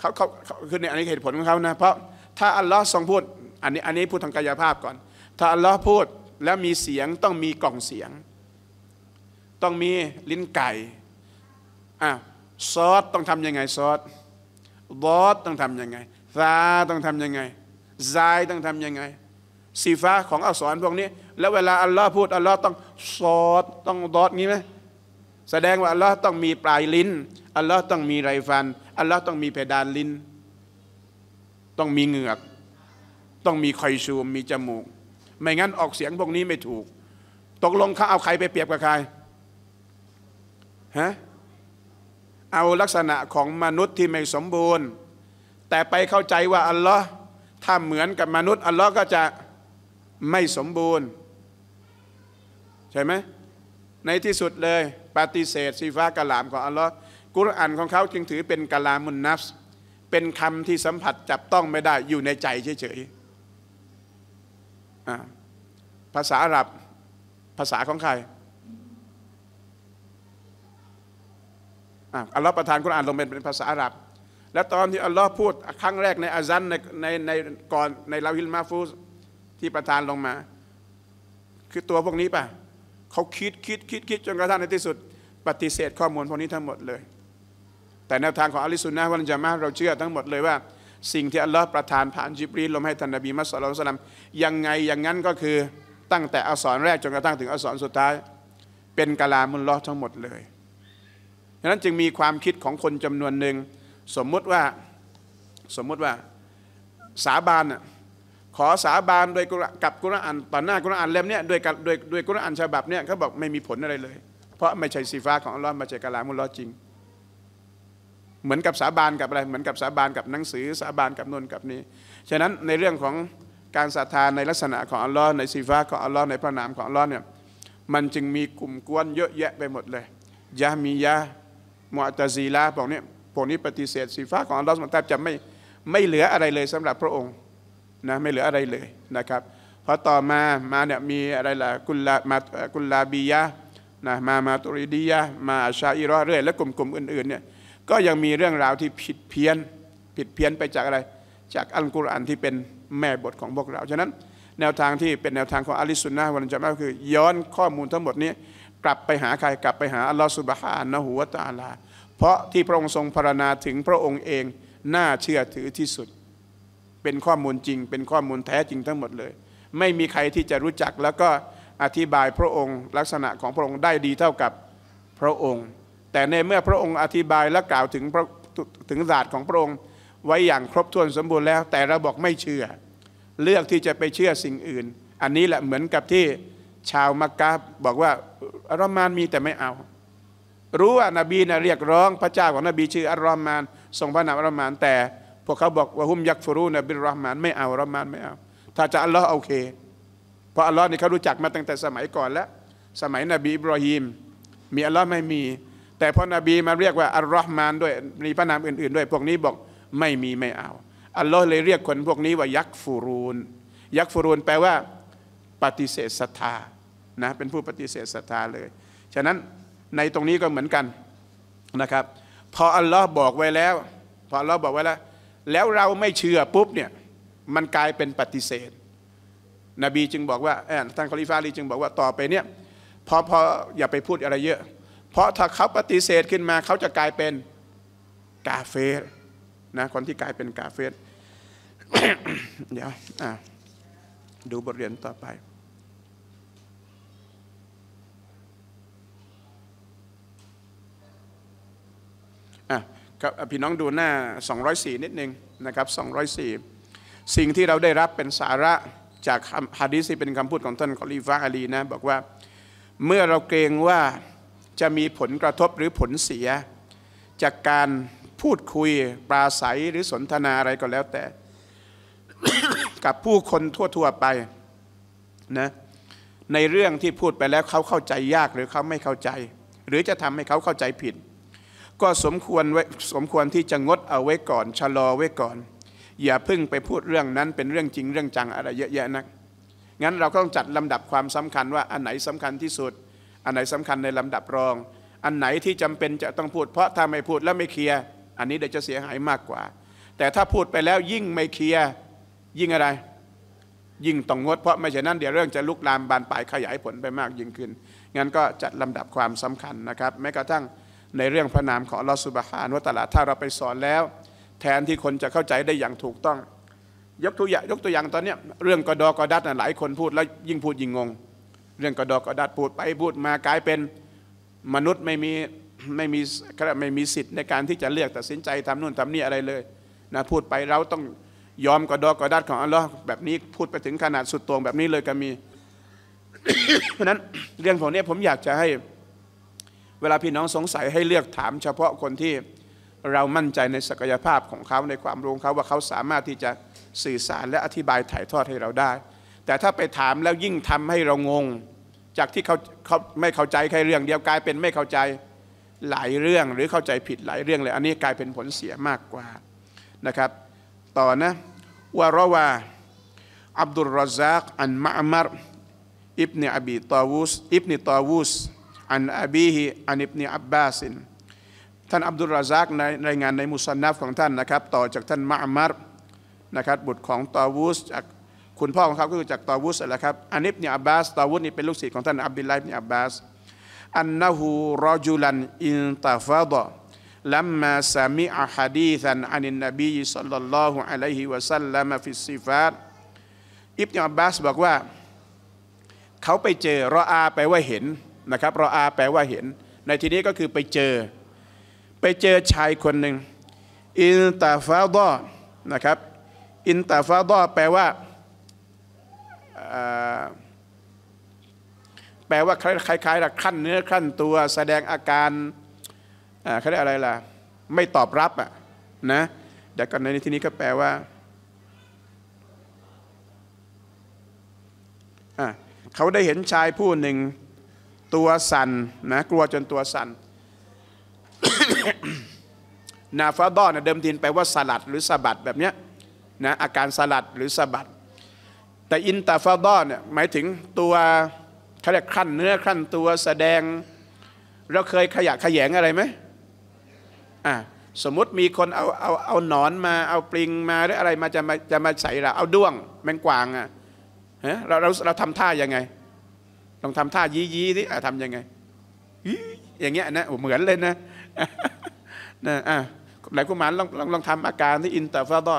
เขาเขาคือในอันนี้เหตุผลของเขานะเพราะถ้าอัลลอฮ์ทรงพูดอันนี้อันนี้พูดทางกายภาพก่อน ถ้าอัลลอฮ์พูดแล้วมีเสียงต้องมีกล่องเสียง ต้องมีลิ้นไก่อ่ะซอสต้องทำยังไงซอสบอสต้องทำยังไงซาต้องทำยังไงซายต้องทำยังไงสีฟ้าของอักษรพวกนี้แล้วเวลาอัลลอฮ์พูดอัลลอฮ์ต้องซอสต้องดอสงี้ไหมแสดงว่าอัลลอฮ์ต้องมีปลายลิ้นอัลลอฮ์ต้องมีไรฟัน อัลลอฮ์ต้องมีเพดานลิ้นต้องมีเหงือก ต้องมีคอยชูมมีจมูก ไม่งั้นออกเสียงพวกนี้ไม่ถูก ตกลงเขาเอาใครไปเปรียบกับใคร ฮะ เอาลักษณะของมนุษย์ที่ไม่สมบูรณ์ แต่ไปเข้าใจว่าอัลลอฮ์ถ้าเหมือนกับมนุษย์ อัลลอฮ์ก็จะไม่สมบูรณ์ ใช่ไหมในที่สุดเลย ปฏิเสธซีฟ้ากระหลามของอัลลอฮ์กุรอานของเขาจึงถือเป็นกาลามุนนัฟเป็นคำที่สัมผัสจับต้องไม่ได้อยู่ในใจเฉยๆภาษาอาหรับภาษาของใครอัลลอฮ์ประทานกุรอานลงเป็นเป็นภาษาอาหรับ และตอนที่อัลลอฮ์พูดครั้งแรกในอาซันในในในก่อนในลาฮิลมาฟูสที่ประทานลงมาคือตัวพวกนี้ป่ะเขาคิดคิดคิดคิดจนกระทั่งในที่สุด ปฏิเสธข้อมูลพวกนี้ทั้งหมดเลยแต่แนวทางของอัลลิสุนนะวันจะมาเราเชื่อทั้งหมดเลยว่าสิ่งที่อัลลอฮ์ประทานผ่านจิบรีลมให้ท่านนบีมัสลิมสลัมยังไงอย่างนั้นก็คือตั้งแต่อักษรแรกจนกระทั่งถึงอักษรสุดท้าย เป็นกะลามุลลอฮทั้งหมดเลยดังนั้นจึงมีความคิดของคนจำนวนหนึ่งสมมุติว่าสมมุติว่าสาบานขอสาบานโดยกับกุรอานต่อหน้ากุรอานเล่มนี้ดยด้วยด้วยกุรอานฉบับเนี้ยเขาบอกไม่มีผลอะไรเลย เพราะไม่ใช่สีฟ้าของอัลลอฮ์ไม่ใช่กะลามุลลอฮจริงเหมือนกับสาบานกับอะไร เหมือนกับสาบานกับหนังสือสาบานกับนนกับนี้ฉะนั้นในเรื่องของการศรัทธาในลักษณะของอัลลอฮ์ในสีฟ้าของอัลลอฮ์ในพระนามของอัลลอฮ์เนี่ย มันจึงมีกลุ่มกวนเยอะแยะไปหมดเลย ยะมียะมอตซีลาพวกนี้พวกนี้ปฏิเสธสีฟ้าของอัลลอฮ์มันแทบจะไม่ไม่เหลืออะไรเลยสำหรับพระองค์นะไม่เหลืออะไรเลยนะครับ พอต่อมามาเนี่ยมีอะไรล่ะกุลลามากุลลาบียะนะมามาตุริดียะมาชาอิรอเรื่อยและกลุ่มกลุ่มอื่นๆเนี่ยก็ยังมีเรื่องราวที่ผิดเพี้ยนผิดเพี้ยนไปจากอะไร จากอัลกุรอานที่เป็นแม่บทของพวกเราฉะนั้นแนวทางที่เป็นแนวทางของอัลิสุนนะวันจันทร์ก็คือ ย้อนข้อมูลทั้งหมดนี้กลับไปหาใครกลับไปหาอัลลอฮฺสุบฮานะฮุวะตาลา เพราะที่พระองค์ทรงพรรณนาถึงพระองค์เองน่าเชื่อถือที่สุดเป็นข้อมูลจริง เป็นข้อมูลแท้จริงทั้งหมดเลย ไม่มีใครที่จะรู้จักแล้วก็อธิบายพระองค์ ลักษณะของพระองค์ได้ดีเท่ากับพระองค์แต่ในเมื่อพระองค์อธิบายและกล่าวถึงถึงศาสตร์ของพระองค์ไว้อย่างครบถ้วนสมบูรณ์แล้ว แต่เราบอกไม่เชื่อ เลือกที่จะไปเชื่อสิ่งอื่น อันนี้แหละเหมือนกับที่ชาวมักกะบอกว่าอัลลอมานมีแต่ไม่เอา รู้ว่านบีนะเรียกร้องพระเจ้าของนบี ชื่ออัลลอฮ์มานทรงพระนามอัลลอฮ์มานแต่ พวกเขาบอกว่าหุมยักฟรูนะบิรอมานไม่เอาอัลลอฮ์มานไม่เอา ถ้าจะอัลลอฮ์โอเค เพราะอัลลอฮ์นี่เขารู้จักมาตั้งแต่สมัยก่อนแล้ว สมัยนบีอิบรอฮิมมีอัลลอฮ์ไม่มีแต่พอนบีมาเรียกว่าอัลลอฮ์มานด้วยมีพระนามอื่น ๆด้วยพวกนี้บอกไม่มีไม่เอาอัลลอฮ์เลยเรียกคนพวกนี้ว่ายักฟูรูนยักฟูรูนแปลว่าปฏิเสธศรัทธานะเป็นผู้ปฏิเสธศรัทธาเลยฉะนั้นในตรงนี้ก็เหมือนกันนะครับพออัลลอฮ์บอกไว้แล้ว พออัลลอฮ์บอกไว้แล้วแล้วเราไม่เชื่อปุ๊บเนี่ยมันกลายเป็นปฏิเสธ นบีจึงบอกว่าท่านคอลิฟาลีจึงบอกว่าต่อไปเนี่ยพอพออย่าไปพูดอะไรเยอะเพราะถ้าเขาปฏิเสธขึ้นมา เขาจะกลายเป็นกาเฟรนะคนที่กลายเป็นกาเฟรเดี๋ยวดูบทเรียนต่อไปพี่น้องดูหน้า 204 นิดนึง นะครับ 204 สิ่งที่เราได้รับเป็นสาระจากฮะดีษที่เป็นคำพูดของท่านกอลีฟาอาลีนะบอกว่า เมื่อเราเกรงว่าจะมีผลกระทบหรือผลเสีย จากการพูดคุยปราศัยหรือสนทนาอะไรก็แล้วแต่ กับผู้คนทั่วๆไปนะในเรื่องที่พูดไปแล้วเขาเข้าใจยากหรือเขาไม่เข้าใจ หรือจะทำให้เขาเข้าใจผิด ก็สมควรสมควรที่จะงดเอาไว้ก่อน ชะลอไว้ก่อน อย่าพึ่งไปพูดเรื่องนั้นเป็นเรื่องจริงเรื่องจังอะไรเยอะแยะนักงั้นเราก็ต้องจัดลำดับความสำคัญว่าอันไหนสำคัญที่สุดอันไหนสำคัญในลำดับรอง อันไหนที่จำเป็นจะต้องพูดเพราะถ้าไม่พูดแล้วไม่เคลียร์ อันนี้เดี๋ยวจะเสียหายมากกว่า แต่ถ้าพูดไปแล้วยิ่งไม่เคลียร์ ยิ่งอะไร ยิ่งต้องงดเพราะไม่เช่นนั้นเดี๋ยวเรื่องจะลุกลามบานปลายขยายผลไปมากยิ่งขึ้นงั้นก็จัดลำดับความสำคัญนะครับแม้กระทั่งในเรื่องพระนามของลอสุบฮานวัตลาถ้าเราไปสอนแล้ว แทนที่คนจะเข้าใจได้อย่างถูกต้อง ยกตัวอย่างยกตัวอย่างตอนนี้เรื่องกอดอกอดัดนะหลายคนพูดแล้วยิ่งพูดยิ่งงงเรื่องกระดอกกระดัดพูดไปพูดมากลายเป็นมนุษย์ไม่มีไม่มีไม่มีสิทธิ์ในการที่จะเลือกตัดสินใจทำนู่นทำนี่อะไรเลยนะพูดไปเราต้องยอมกระดอกกระดัดของอัลลอฮ์แบบนี้พูดไปถึงขนาดสุดตรงแบบนี้เลยก็มีเพราะนั้นเรื่องของนี้ผมอยากจะให้ เวลาพี่น้องสงสัยให้เลือกถามเฉพาะคนที่เรามั่นใจในศักยภาพของเขาในความรู้เขาว่าเขาสามารถที่จะสื่อสารและอธิบายถ่ายทอดให้เราได้ แต่ถ้าไปถามแล้วยิ่งทำให้เรางงจากที่เขาเขาไม่เข้าใจแค่เรื่องเดียวกลายเป็นไม่เข้าใจหลายเรื่องหรือเข้าใจผิดหลายเรื่องเลย อันนี้กลายเป็นผลเสียมากกว่านะครับ ต่อนะวารวาอับดุลรซักอันมะมารอิบเนอบีตาวูสอิบเนตาวูสอันอบีฮิอันอิบเนอับบาสินท่านอับดุลรซักในรายงานในมุสนับของท่านนะครับ ต่อจากท่านมะมารนะครับบุตรของตาวูสจากคุณพ่อของเขาก็คือจากตาวุสแหละครับอันนี้เนี่ยอับบาสตาวุสนี่เป็นลูกศิษย์ของท่านอับดุลไล์เนี่ยอับบาสอันนะฮูรอจุลันอินตาฟาดะลัมมาสามีอะฮะดีทันอันินนบีสัลลัลลอฮุอะลัยฮิวะสัลลัมฟิสซิฟาตอิบเนอับบาสบอกว่า เขาไปเจอ รออาแปลว่าเห็นนะครับ รออาแปลว่าเห็น ในที่นี้ก็คือไปเจอ ไปเจอชายคนหนึ่งอินตาฟาดอนะครับ อินตาฟาดอแปลว่าแปลว่าคล้ายๆกับขั้นเนื้อขั้นตัวแสดงอาการเขาเรียกอะไรล่ะไม่ตอบรับอ่ะนะ๋ยวก่อนในที่นี้ก็แปลว่า เขาได้เห็นชายผู้หนึ่ง ตัวสั่นนะกลัวจนตัวสั่นนาฟาดอนเดิมทีนแปลว่าสลัดหรือสะบัดแบบเนี้ยนะอาการสลัดหรือสะบัดแต่อินตาฟาดอนเนี่ยหมายถึงตัวเขาเรียกขั้นเนื้อขั้นตัวแสดง เราเคยขยะขยงอะไรไหมอ่ะสมมติมีคนเอาเอาเอาหนอนมาเอาปลิงมาหรืออะไรมาจะมา จะมาใส่เราเอาด้วงแมงกวางอ่ะเราเราเราทำท่ายังไง ลองทำท่ายี้ยี้ที่ทำยังไง อย่างเงี้ยนะเหมือนเลยนะนะอ่ะหลายกุมาลองลองลองทำอาการที่อินเตอร์ฟาดอ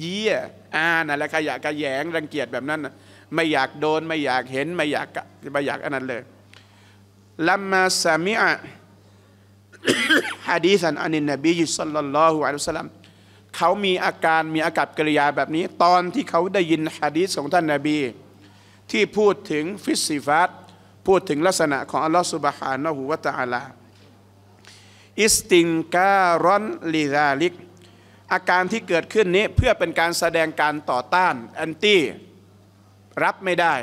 เยี่ยอ่านั่นแหละขยะกระแยงรังเกียจ แบบนั้นนะไม่อยากโดน ไม่อยากเห็น ไม่อยาก ไม่อยากอันนั้นเลย ลัมมาสามิอะฮะดีสันอันินนบียุสัลลัลลอฮุอะลัยฮิสลัมเขามีอาการมีอากาศกิริยาแบบนี้ ตอนที่เขาได้ยินฮะดีสของท่านนาบี ที่พูดถึงฟิสซิฟัต พูดถึงลักษณะของอัลลอฮฺสุบฮานะฮุวะตะอาลาอิสติงการอนลิซาลิกอาการที่เกิดขึ้นนี้เพื่อเป็นการแสดงการต่อต้านแอนตี้รับไม่ได้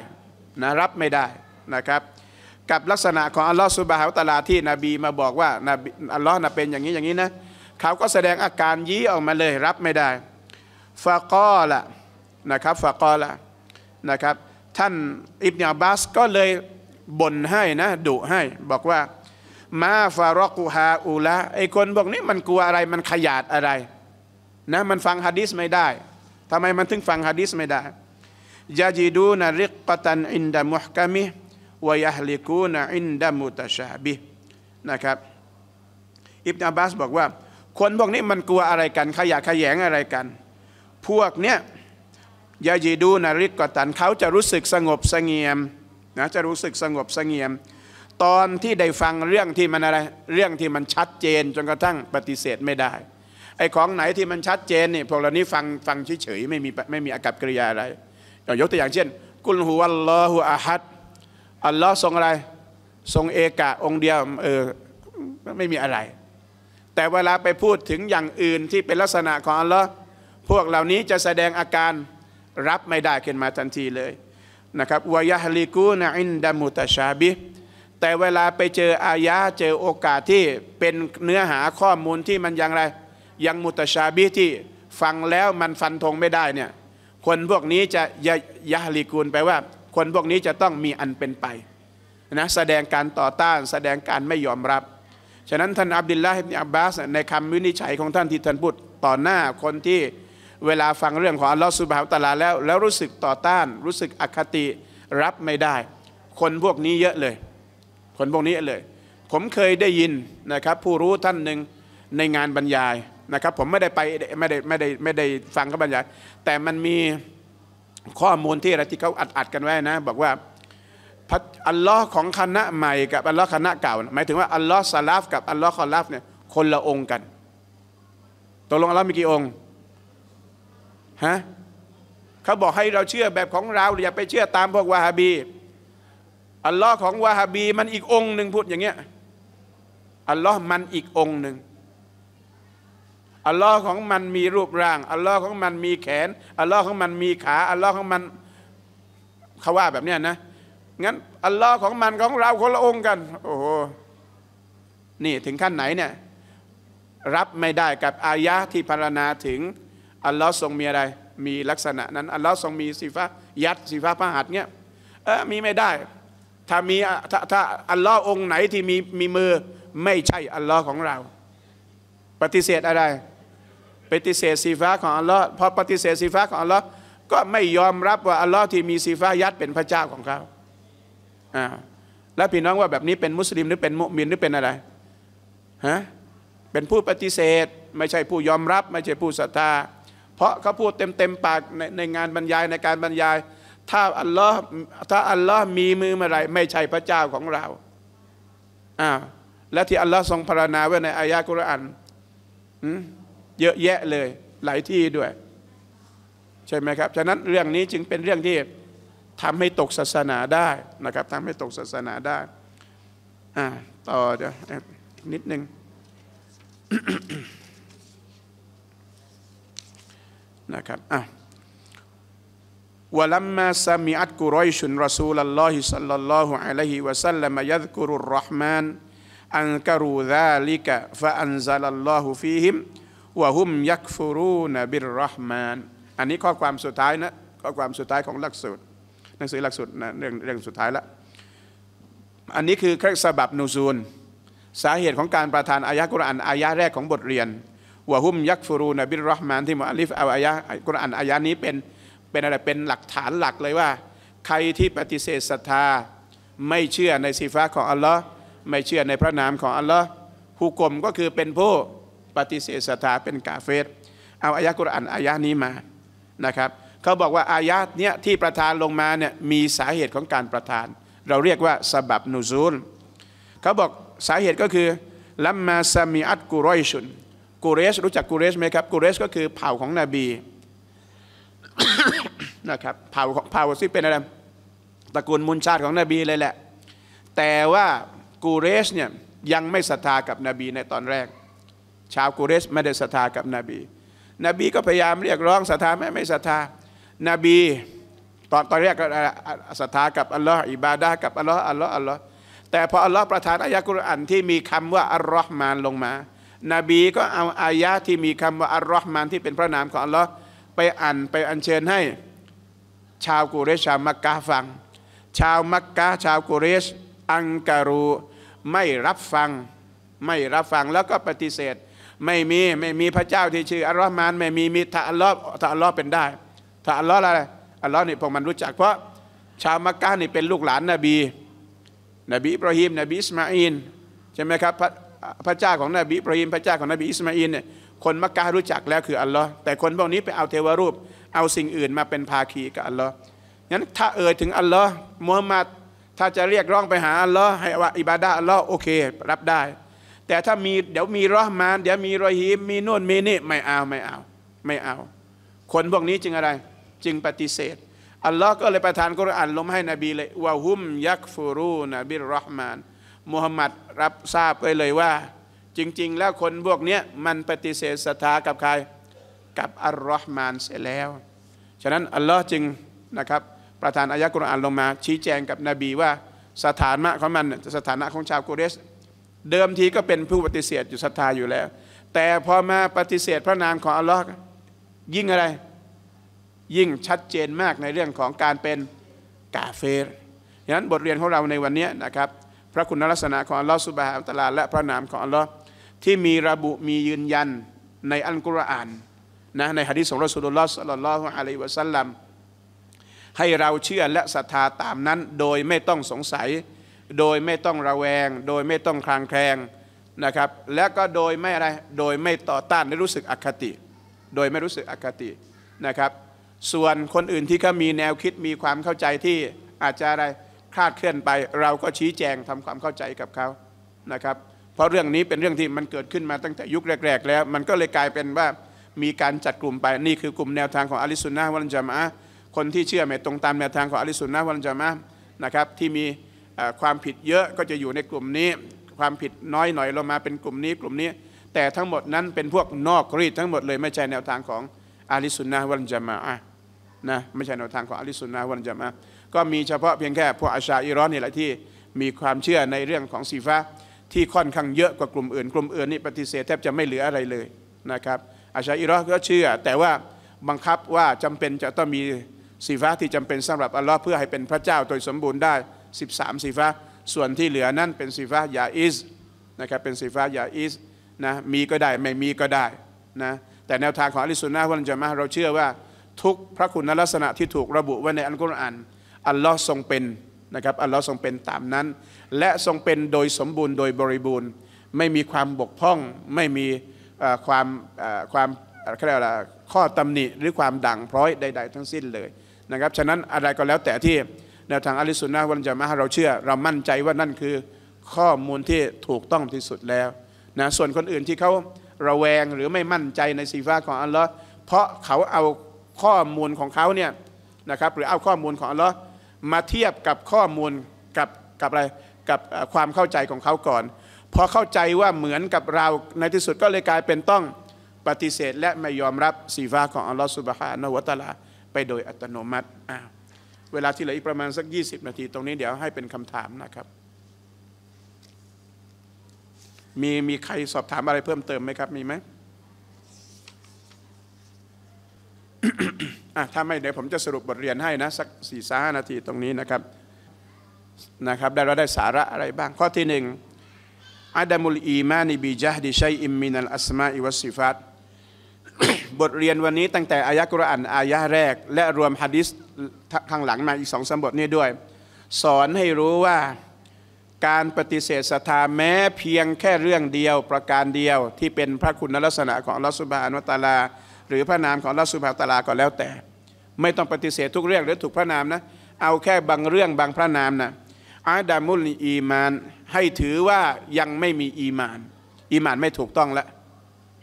นะรับไม่ได้นะครับ กับลักษณะของอัลลอฮ์สุบฮาวตาลาที่นบีมาบอกว่าอัลลอฮ์นะเป็นอย่างนี้อย่างนี้นะเขาก็แสดงอาการยี้ออกมาเลยรับไม่ได้ฟะกอละนะครับฟะกอละนะครับท่านอิบนาบัสก็เลยบ่นให้นะดุให้ บอกว่า มาฟารอกูฮาอูละไอคนพวกนี้มันกลัวอะไรมันขยาดอะไรนะมันฟังฮะดิษไม่ได้ทำไมมันถึงฟังฮะดิษไม่ได้ยาจีดูนาริกกตันอินดามุฮกามิวยฮลิกูนาอินดามุตชาบินะครับอิบนาบาสบอกว่าคนพวกนี้มันกลัวอะไรกัน ขยะขยงอะไรกันพวกเนี้ยยาจีดูนาริกกตันเขาจะรู้สึกสงบสงเ่ยมนะจะรู้สึกสงบสงเ่ยม ตอนที่ได้ฟังเรื่องที่มันอะไร เรื่องที่มันชัดเจน จนกระทั่งปฏิเสธไม่ได้ไอ้ของไหนที่มันชัดเจนนี่พวกเรานี้ฟังฟังเฉยๆไม่มีไม่มีอากับกิริยาอะไรยกตัวอย่างเช่น กุลหัวัลลอฮุอาฮัดอัลลอฮ์ทรงอะไรทรงเอกะองเดียวเออไม่มีอะไร แต่เวลาไปพูดถึงอย่างอื่นที่เป็นลักษณะของอัลลอฮ์พวกเหล่านี้จะแสดงอาการรับไม่ได้ขึ้นมาทันทีเลย นะครับวายฮลิกูนอินดามุตชาบิแต่เวลาไปเจออายะเจอโอกาสที่เป็นเนื้อหาข้อมูลที่มันอย่างไรยังมุตชาบีที่ฟังแล้วมันฟันธงไม่ได้เนี่ย คนพวกนี้จะยะยะลีกูลแปลว่า คนพวกนี้จะต้องมีอันเป็นไปนะแสดงการต่อต้าน แสดงการไม่ยอมรับ ฉะนั้นท่านอับดุลลาฮิบอับบาส ในคำวินิจฉัยของท่านที่ท่านพูดต่อหน้าคนที่เวลาฟังเรื่องของอัลลอฮฺสุบฮาวตาลาแล้ว แล้วรู้สึกต่อต้าน รู้สึกอคติรับไม่ได้ คนพวกนี้เยอะเลยคนพวกนี้เลย ผมเคยได้ยินนะครับผู้รู้ท่านหนึ่งในงานบรรยายนะครับผมไม่ได้ไปไม่ได้ไม่ได้ไม่ได้ฟังเขาบรรยายแต่มันมีข้อมูลที่อะไรที่เขาอัดอัดกันไว้นะ บอกว่าอัลลอฮ์ของคณะใหม่กับอัลลอฮ์คณะเก่า หมายถึงว่าอัลลอฮ์ซาลาฟกับอัลลอฮ์คอลาฟเนี่ยคนละองค์กันตกลงอัลลอฮ์มีกี่องค์ฮะเขาบอกให้เราเชื่อแบบของเรา อย่าไปเชื่อตามพวกวาฮาบีอัลลอฮ์ของวาฮาบี มันอีกองค์หนึ่งพูดอย่างเงี้ยอัลลอฮ์มันอีกองค์หนึ่งอัลลอฮ์ของมันมีรูปร่างอัลลอฮ์ของมันมีแขน อัลลอฮ์ของมัน มีขา อัลลอฮ์ของมันเขาว่าแบบเนี้ยนะงั้นอัลลอฮ์ของมันของเราคนละองค์กันโอ้โหนี่ถึงขั้นไหนเนี่ยรับไม่ได้กับอายะที่พรรณนาถึง อัลลอฮ์ทรงมีอะไร มีลักษณะ นั้นอัลลอฮ์ทรงมีสีฟ้ายัดสีฟ้าพระหัตถ์เนี่ยเออมีไม่ได้ ถ้ามีถ้าถ้า อัลลอฮ์องค์ไหนที่มีมีมือ ไม่ใช่อัลลอฮ์ของเรา ปฏิเสธอะไรปฏิเสธสีฟ้าของอัลลอฮ์พอปฏิเสธสีฟ้าของอัลลอฮ์ก็ไม่ยอมรับว่าอัลลอฮ์ที่มีสีฟ้ายัดเป็นพระเจ้าของเขาอ่าแล้วพี่น้องว่าแบบนี้เป็นมุสลิมหรือเป็นมุมินหรือเป็นอะไรฮะเป็นผู้ปฏิเสธ ไม่ใช่ผู้ยอมรับ ไม่ใช่ผู้ศรัทธาเพราะเขาพูดเต็มเต็มปากในในงานบรรยายในการบรรยาย ถ้าอัลลอฮ์ถ้าอัลลอฮ์มีมือเมื่อไรไม่ใช่พระเจ้าของเราอ่าและที่อัลลอฮ์ทรงพรรณนาไว้ในอายะกุรอานอืมเยอะแยะเลย หลายที่ด้วย ใช่ไหมครับ ฉะนั้นเรื่องนี้จึงเป็นเรื่องที่ทำให้ตกศาสนาได้ นะครับทำให้ตกศาสนาได้อ่าต่อจะนิดนึงนะครับอ่ะวลัมมาสมิอัตกุรอยชุนรสูลลลอฮิสัลลัลลอฮุอะลัยฮิวะสัลลัมยัดกุรุรห์มานอันกรูดาลิกะฟะอันซัลลัลลอฮุฟีฮิมวะฮุมยักฟูรูนบิรรหมาน อันนี้ข้อความสุดท้ายนะข้อความสุดท้ายของหลักสูตรหนังสือหลักสูตรนะเรื่องเรื่องสุดท้ายละอันนี้คือเคร่องสบับนูซูลสาเหตุของการประทานอายะกุรอานอายะแรกของบทเรียนวะฮุมยักฟูรูนบิรรหมานที่มุอัลลิฟเอาอายะกุรอานอายะนี้เป็นเป็นอะไรเป็นหลักฐานหลักเลยว่า ใครที่ปฏิเสธศรัทธา ไม่เชื่อในสีฟ้าของอัลลอฮ์ไม่เชื่อในพระนามของอัลลอฮ์ผู้กลมก็คือเป็นผู้ปฏิเสธศรัทธาเป็นกาเฟตเอาอายะกุรอานอายะนี้มานะครับ เขาบอกว่าอายะเนี้ยที่ประทานลงมาเนี่ยมีสาเหตุของการประทาน เราเรียกว่าสบับนูซูลเขาบอกสาเหตุก็คือลัมมาซามีอัตกุรอยชุนกูเรชรู้จักกูเรชไหมครับกูเรชก็คือเผ่าของนบีนะครับเผ่าของเผ่าที่เป็นอะไรตระกูลมุนชาติของนบีเลยแหละ แต่ว่ากูเรชเนี่ยยังไม่ศรัทธากับนบีในตอนแรกชาวกุเรชไม่ได้ศรัทธากับนบี นบีก็พยายามเรียกร้องศรัทธาไม่ไม่ศรัทธา นบี ตอนตอนแรกก็ศรัทธากับอัลลอฮ์อิบาดะกับอัลลอฮ์อัลลอฮ์อัลลอฮ์แต่พออัลลอฮ์ประทานอายะกุรอานที่มีคำว่าอัลลอฮ์มานลงมา นบีก็เอาอายะที่มีคำว่าอัลลอฮ์มานที่เป็นพระนามของอัลลอฮ์ไปอ่านไปอัญเชิญให้ ชาวกุเรชชาวมักกะฟัง ชาวมักกะชาวกุเรช อังการูไม่รับฟัง ไม่รับฟังแล้วก็ปฏิเสธไม่มีไม่มีพระเจ้าที่ชื่ออัลลอฮ์มานไม่มีมีถ้าอัลลอฮ์ถ้าอัลลอฮ์เป็นได้ ถ้าอัลลอฮ์อะไร อัลลอฮ์นี่พวกมันรู้จัก เพราะ ชาวมักกะนี่เป็นลูกหลาน นบี นบีอิบราฮิมนบีอิสมาอินใช่ไหมครับพระพระเจ้าของนบีอิบราฮิมพระเจ้าของนบีอิสมาอินเนี่ยคนมักกะรู้จักแล้วคืออัลลอฮ์แต่คนพวกนี้ไปเอาเทวรูป เอาสิ่งอื่นมาเป็นภาคี กับอัลลอฮ์งั้น ถ้าเอ่ยถึงอัลลอฮ์มูฮัมมัดถ้าจะเรียกร้องไปหาอัลลอฮ์ให้ว่า อิบาดาอัลลอฮ์โอเครับได้แต่ถ้ามีเดี๋ยวมีรอมานเดี๋ยวมีรอฮีมมีนู่นมีนี่ไม่เอาไม่เอา ไม่เอา คนพวกนี้จึงอะไร จึงปฏิเสธ อัลลอฮ์ก็เลยประทานกุรอานลมให้นบีเลยวะฮุมยักฟูรูนบิรอห์มานมุฮัมมัดรับทราบไปเลยว่า จริงๆ แล้วคนพวกนี้มันปฏิเสธศรัทธากับใคร กับ อัลลอฮ์มานเสียแล้ว ฉะนั้นอัลลอฮ์จึงนะครับประทานอายะกุรอานลงมา ชี้แจงกับนบีว่าสถานะของมันสถานะของชาวกุเรชเดิมทีก็เป็นผู้ปฏิเสธอยู่ศรัทธาอยู่แล้ว แต่พอมาปฏิเสธ พระนามของอัลลอฮ์ยิ่งอะไร ยิ่งชัดเจนมากในเรื่องของการเป็นกาเฟรฉะงนั้นบทเรียนของเราในวันนี้นะครับพระคุณลักษณะของอัลลอฮ์สุบฮานตลาและพระนามของอัลลอฮ์ที่มีระบุมียืนยันในอัลกุรอานนะในฮะดิษของรอสุลลอฮ์สัลลัลลอฮุอะลัยวะสัลลัมให้เราเชื่อและศรัทธาตามนั้น โดยไม่ต้องสงสัยโดยไม่ต้องระแวง โดยไม่ต้องคลางแคลงนะครับ และก็โดยไม่อะไร โดยไม่ต่อต้านไม่รู้สึกอคติ โดยไม่รู้สึกอคตินะครับ ส่วนคนอื่นที่เขามีแนวคิด มีความเข้าใจที่อาจจะอะไร คลาดเคลื่อนไป เราก็ชี้แจงทำความเข้าใจกับเขานะครับ เพราะเรื่องนี้เป็นเรื่องที่มันเกิดขึ้นมาตั้งแต่ยุคแรก ๆ แล้ว มันก็เลยกลายเป็นว่ามีการจัดกลุ่มไป นี่คือกลุ่มแนวทางของอลิสุนนะวันจามะคนที่เชื่อไม่ตรงตามแนวทางของอลิสุนนะวันจามะนะครับ ที่มีความผิดเยอะก็จะอยู่ในกลุ่มนี้ ความผิดน้อยหน่อยลงมาเป็นกลุ่มนี้กลุ่มนี้ แต่ทั้งหมดนั้นเป็นพวกนอกรีดทั้งหมดเลย ไม่ใช่แนวทางของอาลิสุนนะวันจามาอะนะไม่ใช่แนวทางของอาลิสุนนะวันจามาก็มีเฉพาะเพียงแค่พวกอาชาอิรอนนี่แหละที่มีความเชื่อในเรื่องของสีฟ้าที่ค่อนข้างเยอะกว่ากลุ่มอื่น กลุ่มอื่นนี่ปฏิเสธแทบจะไม่เหลืออะไรเลยนะครับอาชาอิรอนก็เชื่อ แต่ว่าบังคับว่าจำเป็นจะต้องมีสีฟ้าที่จำเป็นสำหรับอัลลอฮ์เพื่อให้เป็นพระเจ้าโดยสมบูรณ์ได้13สีฟ้าส่วนที่เหลือนั่นเป็นสีฟ้ายาอิสนะครับเป็นสีฟ้ายาอิสนะมีก็ได้ ไม่มีก็ได้นะแต่แนวทางของอัลลิสุนนะวันจะมาเราเชื่อว่าทุกพระคุณลักษณะที่ถูกระบุไว้ในอัลกุรอานอัลลอฮ์ทรงเป็นนะครับอัลลอฮ์ทรงเป็นตามนั้น และทรงเป็นโดยสมบูรณ์โดยบริบูรณ์ ไม่มีความบกพร่องไม่มีความความเรียข้อตำหนิหรือความด่างพร้อยใด ๆ ทั้งสิ้นเลยนะครับฉะนั้นอะไรก็แล้วแต่ที่แนวทางอัลิสุนนะวันจะมาเราเชื่อเรามั่นใจว่านั่นคือข้อมูลที่ถูกต้องที่สุดแล้วนะส่วนคนอื่นที่เขาระแวงหรือไม่มั่นใจในสีฟ้าของอัลลอฮ์เพราะเขาเอาข้อมูลของเขาเนี่ยนะครับหรือเอาข้อมูลของอัลลอฮ์มาเทียบกับข้อมูลกับกับอะไรกับความเข้าใจของเขาก่อนพอเข้าใจว่าเหมือนกับเราในที่สุดก็เลยกลายเป็นต้องปฏิเสธและไม่ยอมรับสีฟ้าของอัลลอฮ์สุบฮานะวะตะลาไปโดยอัตโนมัติอ้าวเวลาที่เหลืออีกประมาณ สัก 20 นาทีตรงนี้เดี๋ยวให้เป็นคำถามนะครับ มีมีใครสอบถามอะไรเพิ่มเติมไหมครับ มีไหมอ่ะถ้าไม่เดี๋ยวผมจะสรุปบทเรียนให้นะ สักสี่สานาทีตรงนี้นะครับ นะครับได้เราได้สาระอะไรบ้างข้อที่หนึ่งอัดมุลอีมานิบิจฮดิชัยอิมมินัลอัสมาอิวสิฟัตบทเรียนวันนี้ตั้งแต่อายะกุรอานอายะแรก และรวมฮะดิษข้างหลังมาอีกสองสมบทนี้ด้วย สอนให้รู้ว่า การปฏิเสธศรัทธาแม้เพียงแค่เรื่องเดียว ประการเดียวที่เป็นพระคุณลักษณะของลัสิบานวตาลา หรือพระนามของลัสิบานตาลาก็แล้วแต่ ไม่ต้องปฏิเสธทุกเรื่องหรือถูกพระนามนะเอาแค่บางเรื่องบางพระนามนะอาดามุลอีมาน ให้ถือว่ายังไม่มีอีมาน อีมานไม่ถูกต้องละ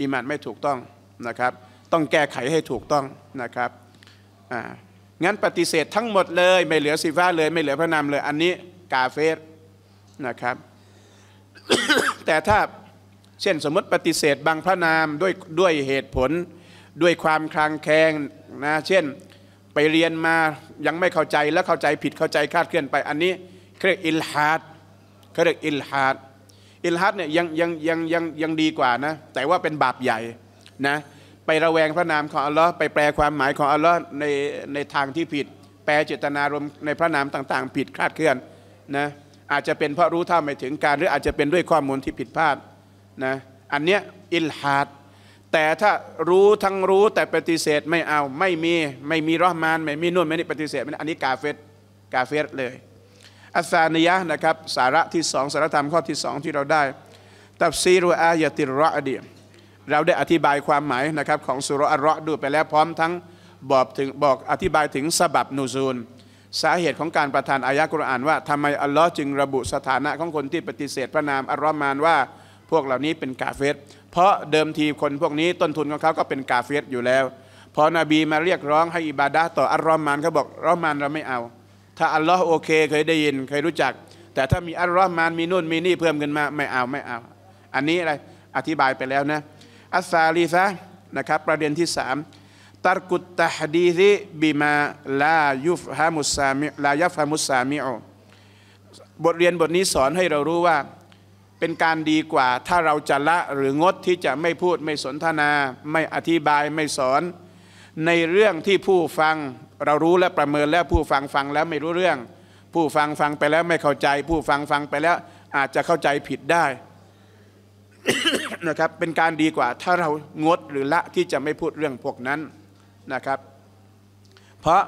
อีมานไม่ถูกต้องนะครับ ต้องแก้ไขให้ถูกต้องนะครับงั้นปฏิเสธทั้งหมดเลย ไม่เหลือสิฟ้าเลย ไม่เหลือพระนามเลยอันนี้กาเฟสนะครับ แต่ถ้าเช่นสมมติปฏิเสธบางพระนามด้วยด้วยเหตุผลด้วยความคลางแคลงนะเช่นไปเรียนมายังไม่เข้าใจแล้วเข้าใจผิดเข้าใจคาดเคลื่อนไปอันนี้เครียกอิลฮาดเครียกอิลฮาดอิลฮัดเนี่ยยังยังยังยังยังดีกว่านะแต่ว่าเป็นบาปใหญ่นะไประแวงพระนามของอัลลอฮ์ไปแปลความหมายของอัลลอฮ์ในในทางที่ผิด แปลเจตนารมในพระนามต่างๆ ผิดคลาดเคลื่อนนะอาจจะเป็นเพราะรู้เท่าไม่ถึงการหรืออาจจะเป็นด้วยข้อมูลที่ผิดพลาดนะอันเนี้ยอิลฮัดแต่ถ้ารู้ทั้งรู้แต่ปฏิเสธไม่เอาไม่มีไม่มีรอมานไม่มีนุ่นไม่ได้ปฏิเสธไม่อันนี้กาเฟตกาเฟตเลย อัสซานียะนะครับสาระที่สองสารธรรมข้อที่สองที่เราได้ตับซีรุอายติรอดีมเราได้อธิบายความหมายนะครับของสุรอัลเราะดูไปแล้วพร้อมทั้งบอกถึงบอกอธิบายถึงสบับนูซูลสาเหตุของการประทานอายะกุรอานว่าทำไมอัลลอฮ์จึงระบุสถานะของคนที่ปฏิเสธพระนามอัลรอมาน ว่า พวกเหล่านี้เป็นกาเฟตเพราะเดิมทีคนพวกนี้ต้นทุนของเขาก็เป็นกาเฟตอยู่แล้ว พอนบีมาเรียกร้องให้อิบาดาต่ออัลรอมานเขาบอกรอมานเราไม่เอา ถ้าอัลลอฮ์โอเคเคยได้ยินเคยรู้จัก แต่ถ้ามีอัลรอมานมีนู่นมีนี่เพิ่มขึ้นมาไม่เอาไม่เอา อันนี้อะไรอธิบายไปแล้วนะอัสซาลีซะนะครับประเด็นที่ 3ตารกุตตะฮดีซิบิมาลายุฟฮามุสซามิลายัฟฮามุสซามิอบทเรียนบทนี้สอนให้เรารู้ว่าเป็นการดีกว่าถ้าเราจะละหรืองดที่จะไม่พูดไม่สนทนา ไม่อธิบายไม่สอน ในเรื่องที่ผู้ฟังเรารู้และประเมินแล้วผู้ฟังฟังแล้วไม่รู้เรื่อง ผู้ฟังฟังไปแล้วไม่เข้าใจ ผู้ฟังฟังไปแล้วอาจจะเข้าใจผิดได้นะครับเป็นการดีกว่าถ้าเรางดหรือละที่จะไม่พูดเรื่องพวกนั้นนะครับ เพราะ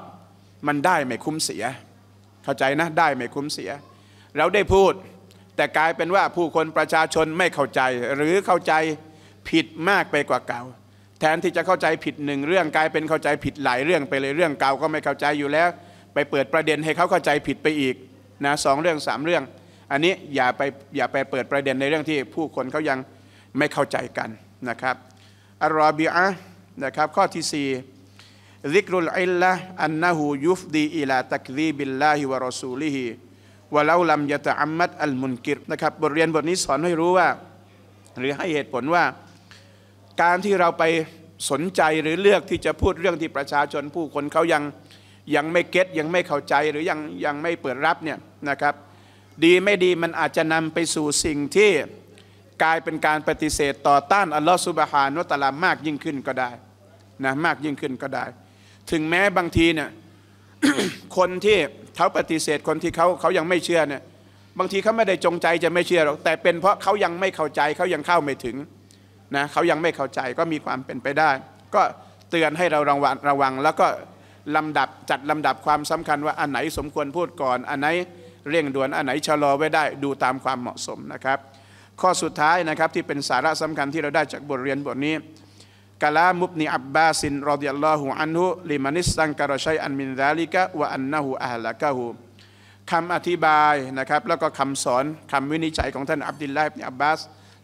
มันได้ไม่คุ้มเสีย เข้าใจนะได้ไม่คุ้มเสีย เราได้พูด แต่กลายเป็นว่าผู้คนประชาชนไม่เข้าใจ หรือเข้าใจผิดมากไปกว่าเก่า แทนที่จะเข้าใจผิดหนึ่งเรื่องกลายเป็นเข้าใจผิดหลายเรื่องไปเลยเรื่องเก่าก็ไม่เข้าใจอยู่แล้ว ไปเปิดประเด็นให้เขาเข้าใจผิดไปอีกนะสองเรื่องสามเรื่อง อันนี้อย่าไปอย่าไปเปิดประเด็นในเรื่องที่ผู้คนเขายังไม่เข้าใจกันนะครับอัลรอบีอะนะครับ ข้อที่4ซิกรุลอิลละอันนะฮูยุฟดีอิลา ตักดีบิลลาฮิวะรอซูลิฮิ วะลาลัมยะตะอัมมัด อัลมุนกิรนะครับ บทเรียนบทนี้สอนให้รู้ว่า หรือให้เหตุผลว่า การที่เราไปสนใจหรือเลือกที่จะพูดเรื่องที่ประชาชนผู้คนเขายัง ยังไม่เก็ตยังไม่เข้าใจหรือยังยังไม่เปิดรับเนี่ยนะครับ ดีไม่ดีมันอาจจะนำไปสู่สิ่งที่กลายเป็นการปฏิเสธต่อต้านอัลลอฮฺสุบฮานุตะลามากยิ่งขึ้นก็ได้นะมากยิ่งขึ้นก็ได้ ถึงแม้บางทีเนี่ยคนที่เขาปฏิเสธคนที่เขาเขายังไม่เชื่อเนี่ย บางทีเขาไม่ได้จงใจจะไม่เชื่อหรอกแต่เป็นเพราะเขายังไม่เข้าใจเขายังเข้าไม่ถึงนะเขายังไม่เข้าใจก็มีความเป็นไปได้ ก็เตือนให้เราระวังระวัง แล้วก็ลำดับจัดลำดับความสำคัญว่าอันไหนสมควรพูดก่อนอันไหนเร่งด่วนอันไหนชะลอไว้ได้ดูตามความเหมาะสมนะครับข้อสุดท้ายนะครับ ที่เป็นสาระสำคัญที่เราได้จากบทเรียนบทนี้กะลามุบนีอับบาสิน รอดิยัลลอฮุอันฮุลิมานิสตังการชัยอันมินดาลิกะวะอันนะฮูอัลละกะฮูคำอธิบายนะครับแล้วก็คำสอนคำวินิจฉัยของท่านอับดุลลาฮ์อิบนอับบาส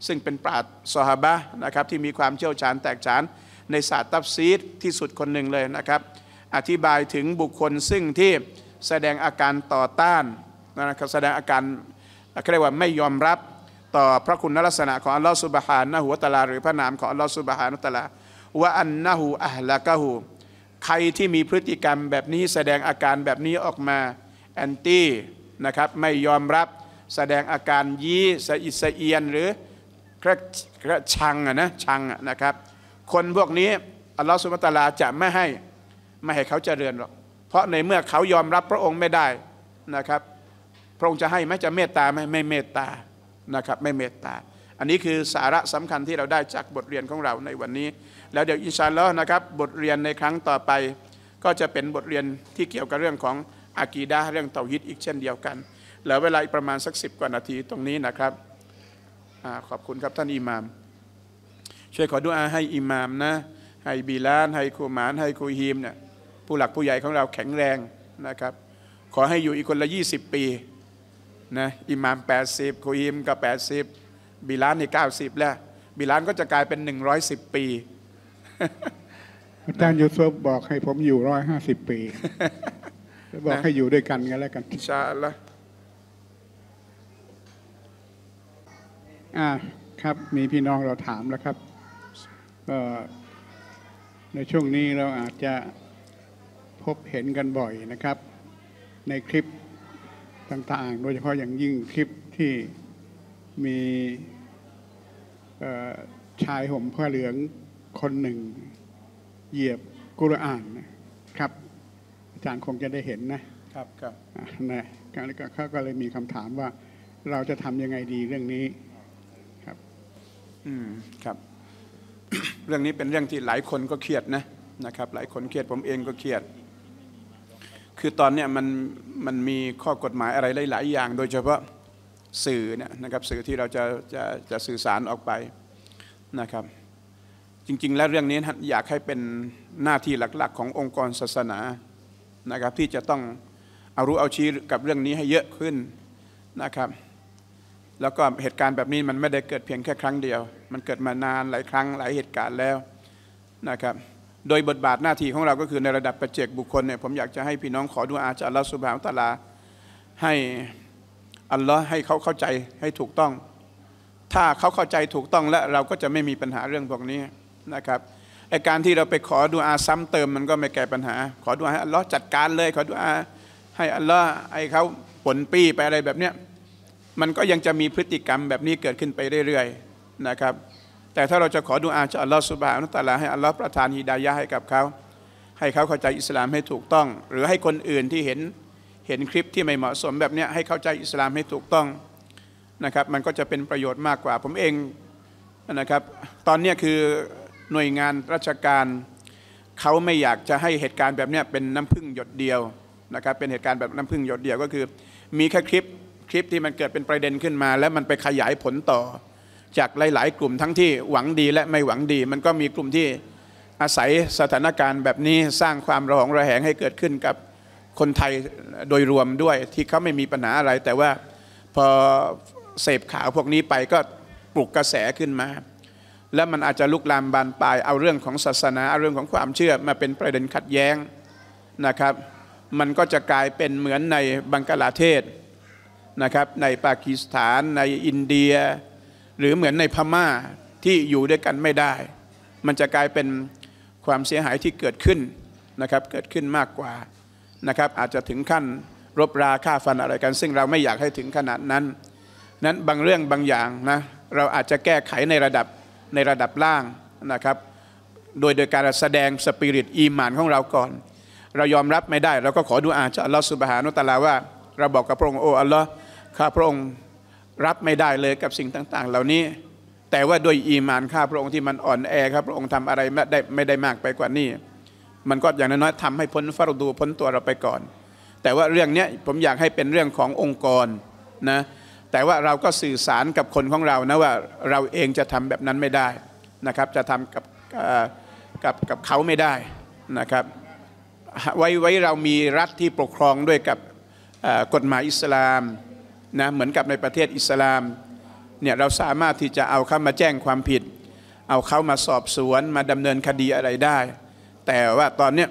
ซึ่งเป็นปราชญ์ซอฮาบะนะครับที่มีความเชี่ยวชาญแตกฉานในศาสตร์ตัฟซีดที่สุดคนหนึ่งเลยนะครับ อธิบายถึงบุคคลซึ่งที่แสดงอาการต่อต้านนะครับแสดงอาการเรียกว่าไม่ยอมรับต่อพระคุณลักษณะของอัลลอฮฺสุบฮานะหัวตาลาหรือพระนามของอัลลอฮฺสุบฮานุตาลา ว่าอันนะหูอัลละกะหูใครที่มีพฤติกรรมแบบนี้แสดงอาการแบบนี้ออกมาแอนตี้นะครับไม่ยอมรับแสดงอาการยี้สะอิสะเอียนหรือกระกระชังนะชังนะครับ คนพวกนี้อัลลอฮฺสุบตาลาจะไม่ให้ไม่ให้เขาเจริญหรอกเพราะในเมื่อเขายอมรับพระองค์ไม่ได้นะครับ พระองค์จะให้ไหมจะเมตตาไหมไม่เมตตานะครับไม่เมตตาอันนี้คือสาระสำคัญที่เราได้จากบทเรียนของเราในวันนี้ แล้วเดี๋ยวอินชาอัลลอฮ์นะครับบทเรียนในครั้งต่อไป ก็จะเป็นบทเรียนที่เกี่ยวกับเรื่องของอากีดาเรื่องเตาฮิตอีกเช่นเดียวกันเหลือเวลาอีกประมาณสักสิบกว่านาทีตรงนี้นะครับอขอบคุณครับท่านอิหมาม ช่วยขอดูอาให้อิหมามนะให้บีลาน ให้คูมาน ให้คูฮีมเนี่ยผู้หลักผู้ใหญ่ของเราแข็งแรงนะครับขอให้อยู่อีกคนละ 20 ปีนะอิหมาม80โคอิมก็80บิลานนี่90แล้วบิลานก็จะกลายเป็น110ปีอาจารย์ยูซุฟบอกให้ผมอยู่ร้อยห้าสิบปีบอกให้อยู่ด้วยกันกันแล้วกันชาละอ่าครับมีพี่น้องเราถามแล้วครับก็ในช่วงนี้เราอาจจะพบเห็นกันบ่อยนะครับ ในคลิปต่างๆโดยเฉพาะอย่างยิ่งคลิปที่มีชายห่มผ้าเหลืองคนหนึ่ง เหยียบกุรอานนะครับอาจารย์คงจะได้เห็นนะครับครับนะเขาก็เลยมีคำถามว่า เราจะทำยังไงดีเรื่องนี้ครับอืมครับ เรื่องนี้เป็นเรื่องที่หลายคนก็เครียดนะนะครับ หลายคนเครียดผมเองก็เครียดคือตอนเนี้ยมันมันมีข้อกฎหมายอะไรหลายๆอย่าง โดยเฉพาะสื่อเนี่ยนะครับสื่อที่เราจะจะจะสื่อสารออกไปนะครับ จริงๆ แล้วเรื่องนี้อยากให้เป็นหน้าที่หลักๆขององค์กรศาสนานะครับ ที่จะต้องเอารู้เอาชี้กับเรื่องนี้ให้เยอะขึ้นนะครับ แล้วก็เหตุการณ์แบบนี้มันไม่ได้เกิดเพียงแค่ครั้งเดียว มันเกิดมานานหลายครั้งหลายเหตุการณ์แล้วนะครับโดยบทบาทหน้าที่ของเราก็คือในระดับประเจกบุคคลเนี่ยผมอยากจะให้พี่น้องขอดูอาจารอ์ลลสุบานตลา ให้อัลลอฮ์ให้เขาเข้าใจให้ถูกต้อง ถ้าเขาเข้าใจถูกต้องและเราก็จะไม่มีปัญหาเรื่องพวกนี้นะครับไอการที่เราไปขอดูอาซ้ำเติมมันก็ไม่แก้ปัญหา ขอดูอาให้อัลลอฮ์จัดการเลยขอดูอาให้อัลลอฮ์ให้เขาผลปีไปอะไรแบบเนี้ยมันก็ยังจะมีพฤติกรรมแบบนี้เกิดขึ้นไปเรื่อยๆนะครับแต่ถ้าเราจะขอดูอาจากอัลลอฮฺสุบฮานุตะลาให้อัลลอฮฺประทานฮิดายะให้กับเขาให้เขาเข้าใจอิสลามให้ถูกต้อง หรือให้คนอื่นที่เห็นเห็นคลิปที่ไม่เหมาะสมแบบนี้ให้เข้าใจอิสลามให้ถูกต้องนะครับมันก็จะเป็นประโยชน์มากกว่าผมเองนะครับตอนนี้คือหน่วยงานราชการเขาไม่อยากจะให้เหตุการณ์แบบนี้เป็นน้ำพึ่งหยดเดียวนะครับเป็นเหตุการณ์แบบน้ำพึ่งหยดเดียวก็คือ มีแค่คลิปคลิปที่มันเกิดเป็นประเด็นขึ้นมา แล้วมันไปขยายผลต่อจากหลายๆกลุ่มทั้งที่หวังดีและไม่หวังดี มันก็มีกลุ่มที่อาศัยสถานการณ์แบบนี้สร้างความระหองระแหงให้เกิดขึ้นกับคนไทยโดยรวมด้วยที่เขาไม่มีปัญหาอะไร แต่ว่าพอเสพข่าวพวกนี้ไปก็ปลุกกระแสขึ้นมา และมันอาจจะลุกลามบานปลาย เอาเรื่องของศาสนา เอาเรื่องของความเชื่อมาเป็นประเด็นขัดแย้งนะครับ มันก็จะกลายเป็นเหมือนในบังกลาเทศนะครับในปากีสถานในอินเดียหรือเหมือนในพม่าที่อยู่ด้วยกันไม่ได้ มันจะกลายเป็นความเสียหายที่เกิดขึ้นนะครับเกิดขึ้นมากกว่านะครับ อาจจะถึงขั้นรบราฆ่าฟันอะไรกัน ซึ่งเราไม่อยากให้ถึงขนาดนั้น นั้นบางเรื่องบางอย่างนะเราอาจจะแก้ไขในระดับในระดับล่างนะครับ โดยโดยการแสดงสปิริตอีหมานของเราก่อน เรายอมรับไม่ได้ เราก็ขอดูอาจจะอัลลอฮฺสุบฮานุตะลาว่าเราบอกกับพระองค์โอ้อัลลอฮ์ข้าพระองค์รับไม่ได้เลยกับสิ่งต่าง ๆ เหล่านี้ แต่ว่าด้วยอีมานข้าพระองค์ที่มันอ่อนแอครับพระองค์ทำอะไรไม่ได้ไม่ได้มากไปกว่านี้ มันก็อย่างน้อยๆทำให้พ้นฟารดูพ้นตัวเราไปก่อน แต่ว่าเรื่องนี้ผมอยากให้เป็นเรื่องขององค์กรนะ แต่ว่าเราก็สื่อสารกับคนของเรานะว่าเราเองจะทำแบบนั้นไม่ได้นะครับ จะทำกับกับกับเขาไม่ได้นะครับ ไว้ไว้เรามีรัฐที่ปกครองด้วยกับกฎหมายอิสลามนะเหมือนกับในประเทศอิสลามเนี่ยเราสามารถที่จะเอาเข้ามาแจ้งความผิด เอาเขามาสอบสวนมาดำเนินคดีอะไรได้ แต่ว่าตอนเนี้ย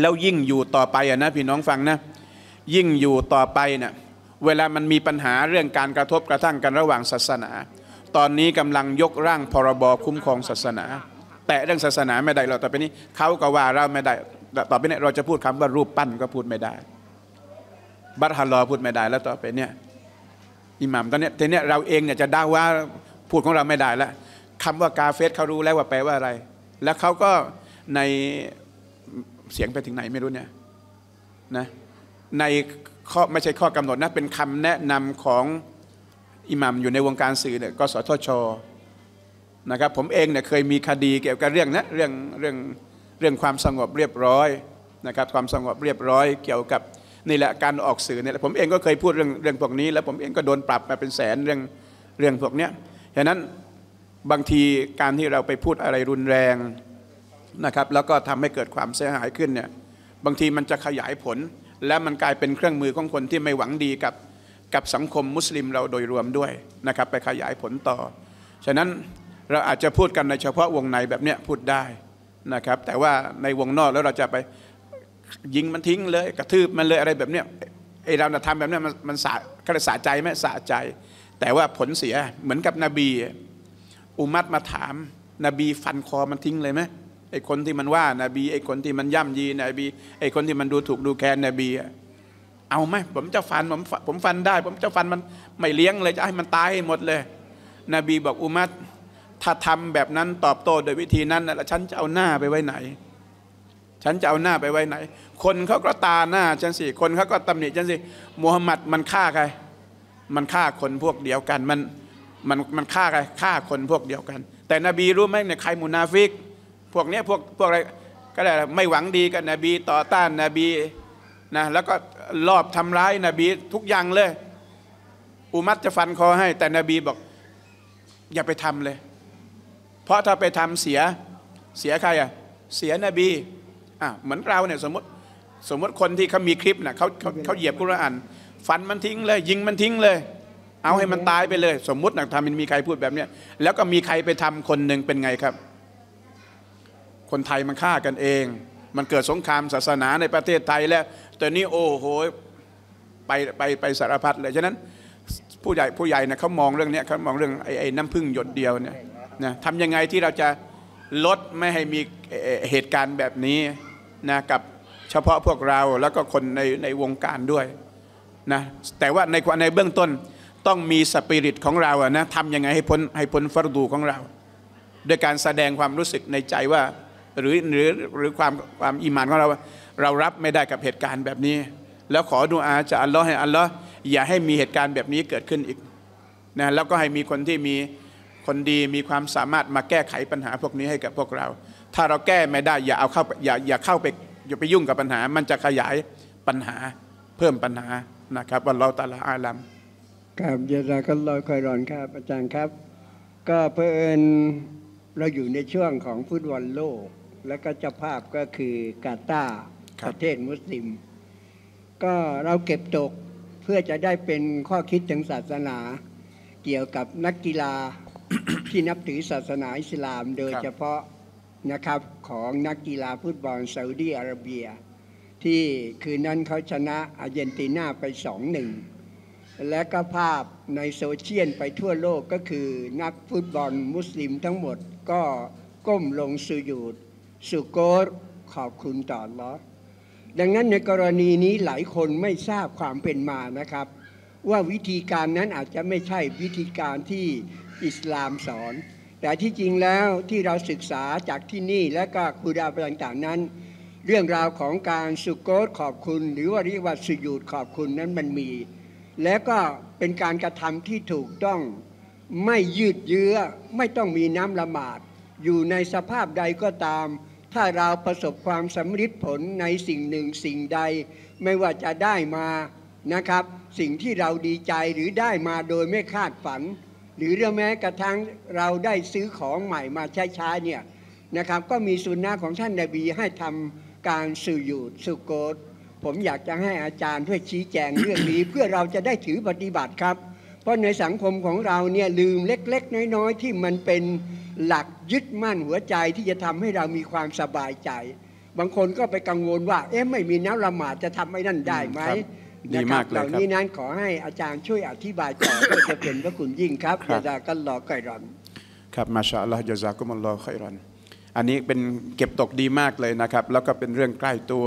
แล้วยิ่งอยู่ต่อไปอะนะพี่น้องฟังนะยิ่งอยู่ต่อไปเนะ่ยเวลามันมีปัญหาเรื่องการกระทบกระทั่งกันระหว่างศาสนา ตอนนี้กำลังยกร่างพรบคุ้มครองศาสนา แต่เรื่องศาสนาไม่ได้เราต่อไปนี้เขาก็ว่าเราไม่ได้ต่อไปนี้เราจะพูดคำว่ารูปปั้นก็พูดไม่ได้บัตฮัลลอพูดไม่ได้แล้วต่อไปเนี่ยอิหมัมตอนนี้ทีนี้เราเองเนี่ยจะด่าว่า พูดของเราไม่ได้แล้วคำว่ากาเฟสเขารู้แล้วว่าแปลว่าอะไร แล้วเขาก็ในเสียงไปถึงไหนไม่รู้เนี่ยนะในข้อไม่ใช่ข้อกำหนดนะเป็นคำแนะนำของ อิหมัมอยู่ในวงการสื่อเนี่ยกสทชนะครับผมเองเนี่ยเคยมีคดีเกี่ยวกับเรื่องนะเรื่องเรื่องเรื่องความสงบเรียบร้อยนะครับความสงบเรียบร้อยเกี่ยวกับนี่แหละการออกสื่อเนี่ยผมเองก็เคยพูดเรื่องเรื่องพวกนี้ แล้วผมเองก็โดนปรับมาเป็นแสนเรื่องเรื่องพวกเนี้ยฉะนั้นบางทีการที่เราไปพูดอะไรรุนแรงนะครับแล้วก็ทำให้เกิดความเสียหายขึ้นเนี่ยบางทีมันจะขยายผลและมันกลายเป็นเครื่องมือของคนที่ไม่หวังดีกับกับสังคมมุสลิมเราโดยรวมด้วยนะครับไปขยายผลต่อ ฉะนั้นเราอาจจะพูดกันในเฉพาะวงในแบบเนี้ยพูดได้นะครับแต่ว่าในวงนอกแล้วเราจะไปยิงมันทิ้งเลย กระทืบมันเลยอะไรแบบเนี้ยไอเราทำแบบนี้มันมันสะกระสะใจไหมสะใจ แต่ว่าผลเสียเหมือนกับนบี อุมัตมาถามนบีฟันคอมันทิ้งเลยไหมไอคนที่มันว่านาบีไอคนที่มันย่ำยีนบีไอคนที่มันดูถูกดูแคลนนบีเอาไหมผมจะฟันผมผมฟันได้ ผมจะฟันมันไม่เลี้ยงเลยจะให้มันตายให้หมดเลยนบีบอกอุมัตถ้าทำแบบนั้นตอบโต้โดยวิธีนั้นแล้วฉันจะเอาหน้าไปไว้ไหนฉันจะเอาหน้าไปไว้ไหน คนเขาก็ตาหน้าฉันสิ คนเขาก็ตำหนิฉันสิมูฮัมหมัดมันฆ่าใคร มันฆ่าคนพวกเดียวกัน มัน มัน มันฆ่าใคร ฆ่าคนพวกเดียวกัน แต่นบีรู้ไหมเนี่ยใครมุนาฟิก พวกเนี้ยพวกพวกอะไร ก็ได้ ไม่หวังดีกับนบีต่อต้าน นบีนะ แล้วก็ลอบทำร้ายนบีทุกอย่างเลย อุมัตจะฟันคอให้ แต่นบีบอก อย่าไปทำเลย เพราะถ้าไปทำเสีย เสียใครอ่ะเสียนบี่ะเหมือนเราเนี่ยสมมติสมมติคนที่เขามีคลิปนะ่ะเขาเขาเขาเหยียบกุรอานฟันมันทิ้งเลยยิงมันทิ้งเลย เอาให้มันตายไปเลย สมมตินะทำมันมีใครพูดแบบเนี้ยแล้วก็มีใครไปทำคนหนึ่งเป็นไงครับ คนไทยมันฆ่ากันเอง มันเกิดสงครามศาสนาในประเทศไทยแล้วตอนี้ โอ้โหไปไปไปสารพัดเลยฉะนั้น ผู้ใหญ่ผู้ใหญ่นะเขามองเรื่องนี้เขามองเรื่องไอ้ไอ้น้ำพึ่งหยดเดียวเนี่ยนะทำยังไงที่เราจะลดไม่ให้มีเหตุการณ์แบบนี้นะกับเฉพาะพวกเราแล้วก็คนในในวงการด้วยนะแต่ว่าในในเบื้องต้นต้องมีสปิริตของเราอะนะทำยังไงให้พ้นให้พ้นฟรดูของเราด้วยการแสดงความรู้สึกในใจว่าหรือหรือหรือความความอิมานของเราเรารับไม่ได้กับเหตุการณ์แบบนี้แล้วขอดูอาจาอัลลอฮ์ให้อัลลอฮ์อย่าให้มีเหตุการณ์แบบนี้เกิดขึ้นอีกนะแล้วก็ให้มีคนที่มีคนดีมีความสามารถมาแก้ไขปัญหาพวกนี้ให้กับพวกเราถ้าเราแก้ไม่ได้อย่าเอาเข้าอย่าอย่าเข้าไปอย่าไปยุ่งกับปัญหา มันจะขยายปัญหาเพิ่มปัญหานะครับวันเราตาลาอาลัมครับยาราก็ลอยคอยรอนครับอาจารย์ครับ ก็เพื่อนเราอยู่ในช่วงของฟุตบอลโลก และก็เจ้าภาพก็คือกาตาร์ประเทศมุสลิม ก็เราเก็บตกเพื่อจะได้เป็นข้อคิดถึงศาสนา เกี่ยวกับนักกีฬาที่นับถือศาสนาอิสลาม โดยเฉพาะนะครับของนักกีฬาฟุตบอลซาอุดีอาระเบีย ที่คืนนั้นเขาชนะอาร์เจนตินาไป2-1และก็ภาพในโซเชียลไปทั่วโลกก็คือ นักฟุตบอลมุสลิมทั้งหมดก็ก้มลงสุยุดสุโกรขอบคุณต่อลอดังนั้นในกรณีนี้หลายคนไม่ทราบความเป็นมานะครับ ว่าวิธีการนั้นอาจจะไม่ใช่วิธีการที่อิสลามสอนแต่ที่จริงแล้วที่เราศึกษาจากที่นี่และก็คุูดาวต่างๆนั้น เรื่องราวของการสุโกตขอบคุณ หรือว่าเรียกว่าสุยุดขอบคุณ นั้นมันมี และก็เป็นการกระทำที่ถูกต้อง ไม่ยืดเยื้อไม่ต้องมีน้ำละหมาด อยู่ในสภาพใดก็ตาม ถ้าเราประสบความสำเร็จผลในสิ่งหนึ่งสิ่งใดไม่ว่าจะได้มานะครับ สิ่งที่เราดีใจหรือได้มาโดยไม่คาดฝันหรือแม้กระทั่งเราได้ซื้อของใหม่มาใช้ใช้เนี่ยนะครับก็มีสุนนะของท่านนบีให้ทำการสื่อหยุดสุโกตผมอยากจะให้อาจารย์ช่วยชี้แจงเรื่องนี้เพื่อเราจะได้ถือปฏิบัติครับเพราะในสังคมของเราเนี่ยลืมเล็กๆน้อยๆที่มันเป็นหลักยึดมั่นหัวใจที่จะทำให้เรามีความสบายใจ บางคนก็ไปกังวลว่า เอ๊ะไม่มีน้ำละหมาดจะทำให้นั่นได้ไหมดีมากเลยครับเหล่านี้นั้นขอให้อาจารย์ช่วยอธิบายต่อจะเป็นพระคุณยิ่งครับยาจากันรอไกรันครับมาชาอัลลอฮ์ยาซากุมัลลอฮไกรันอันนี้เป็นเก็บตกดีมากเลยนะครับ แล้วก็เป็นเรื่องใกล้ตัว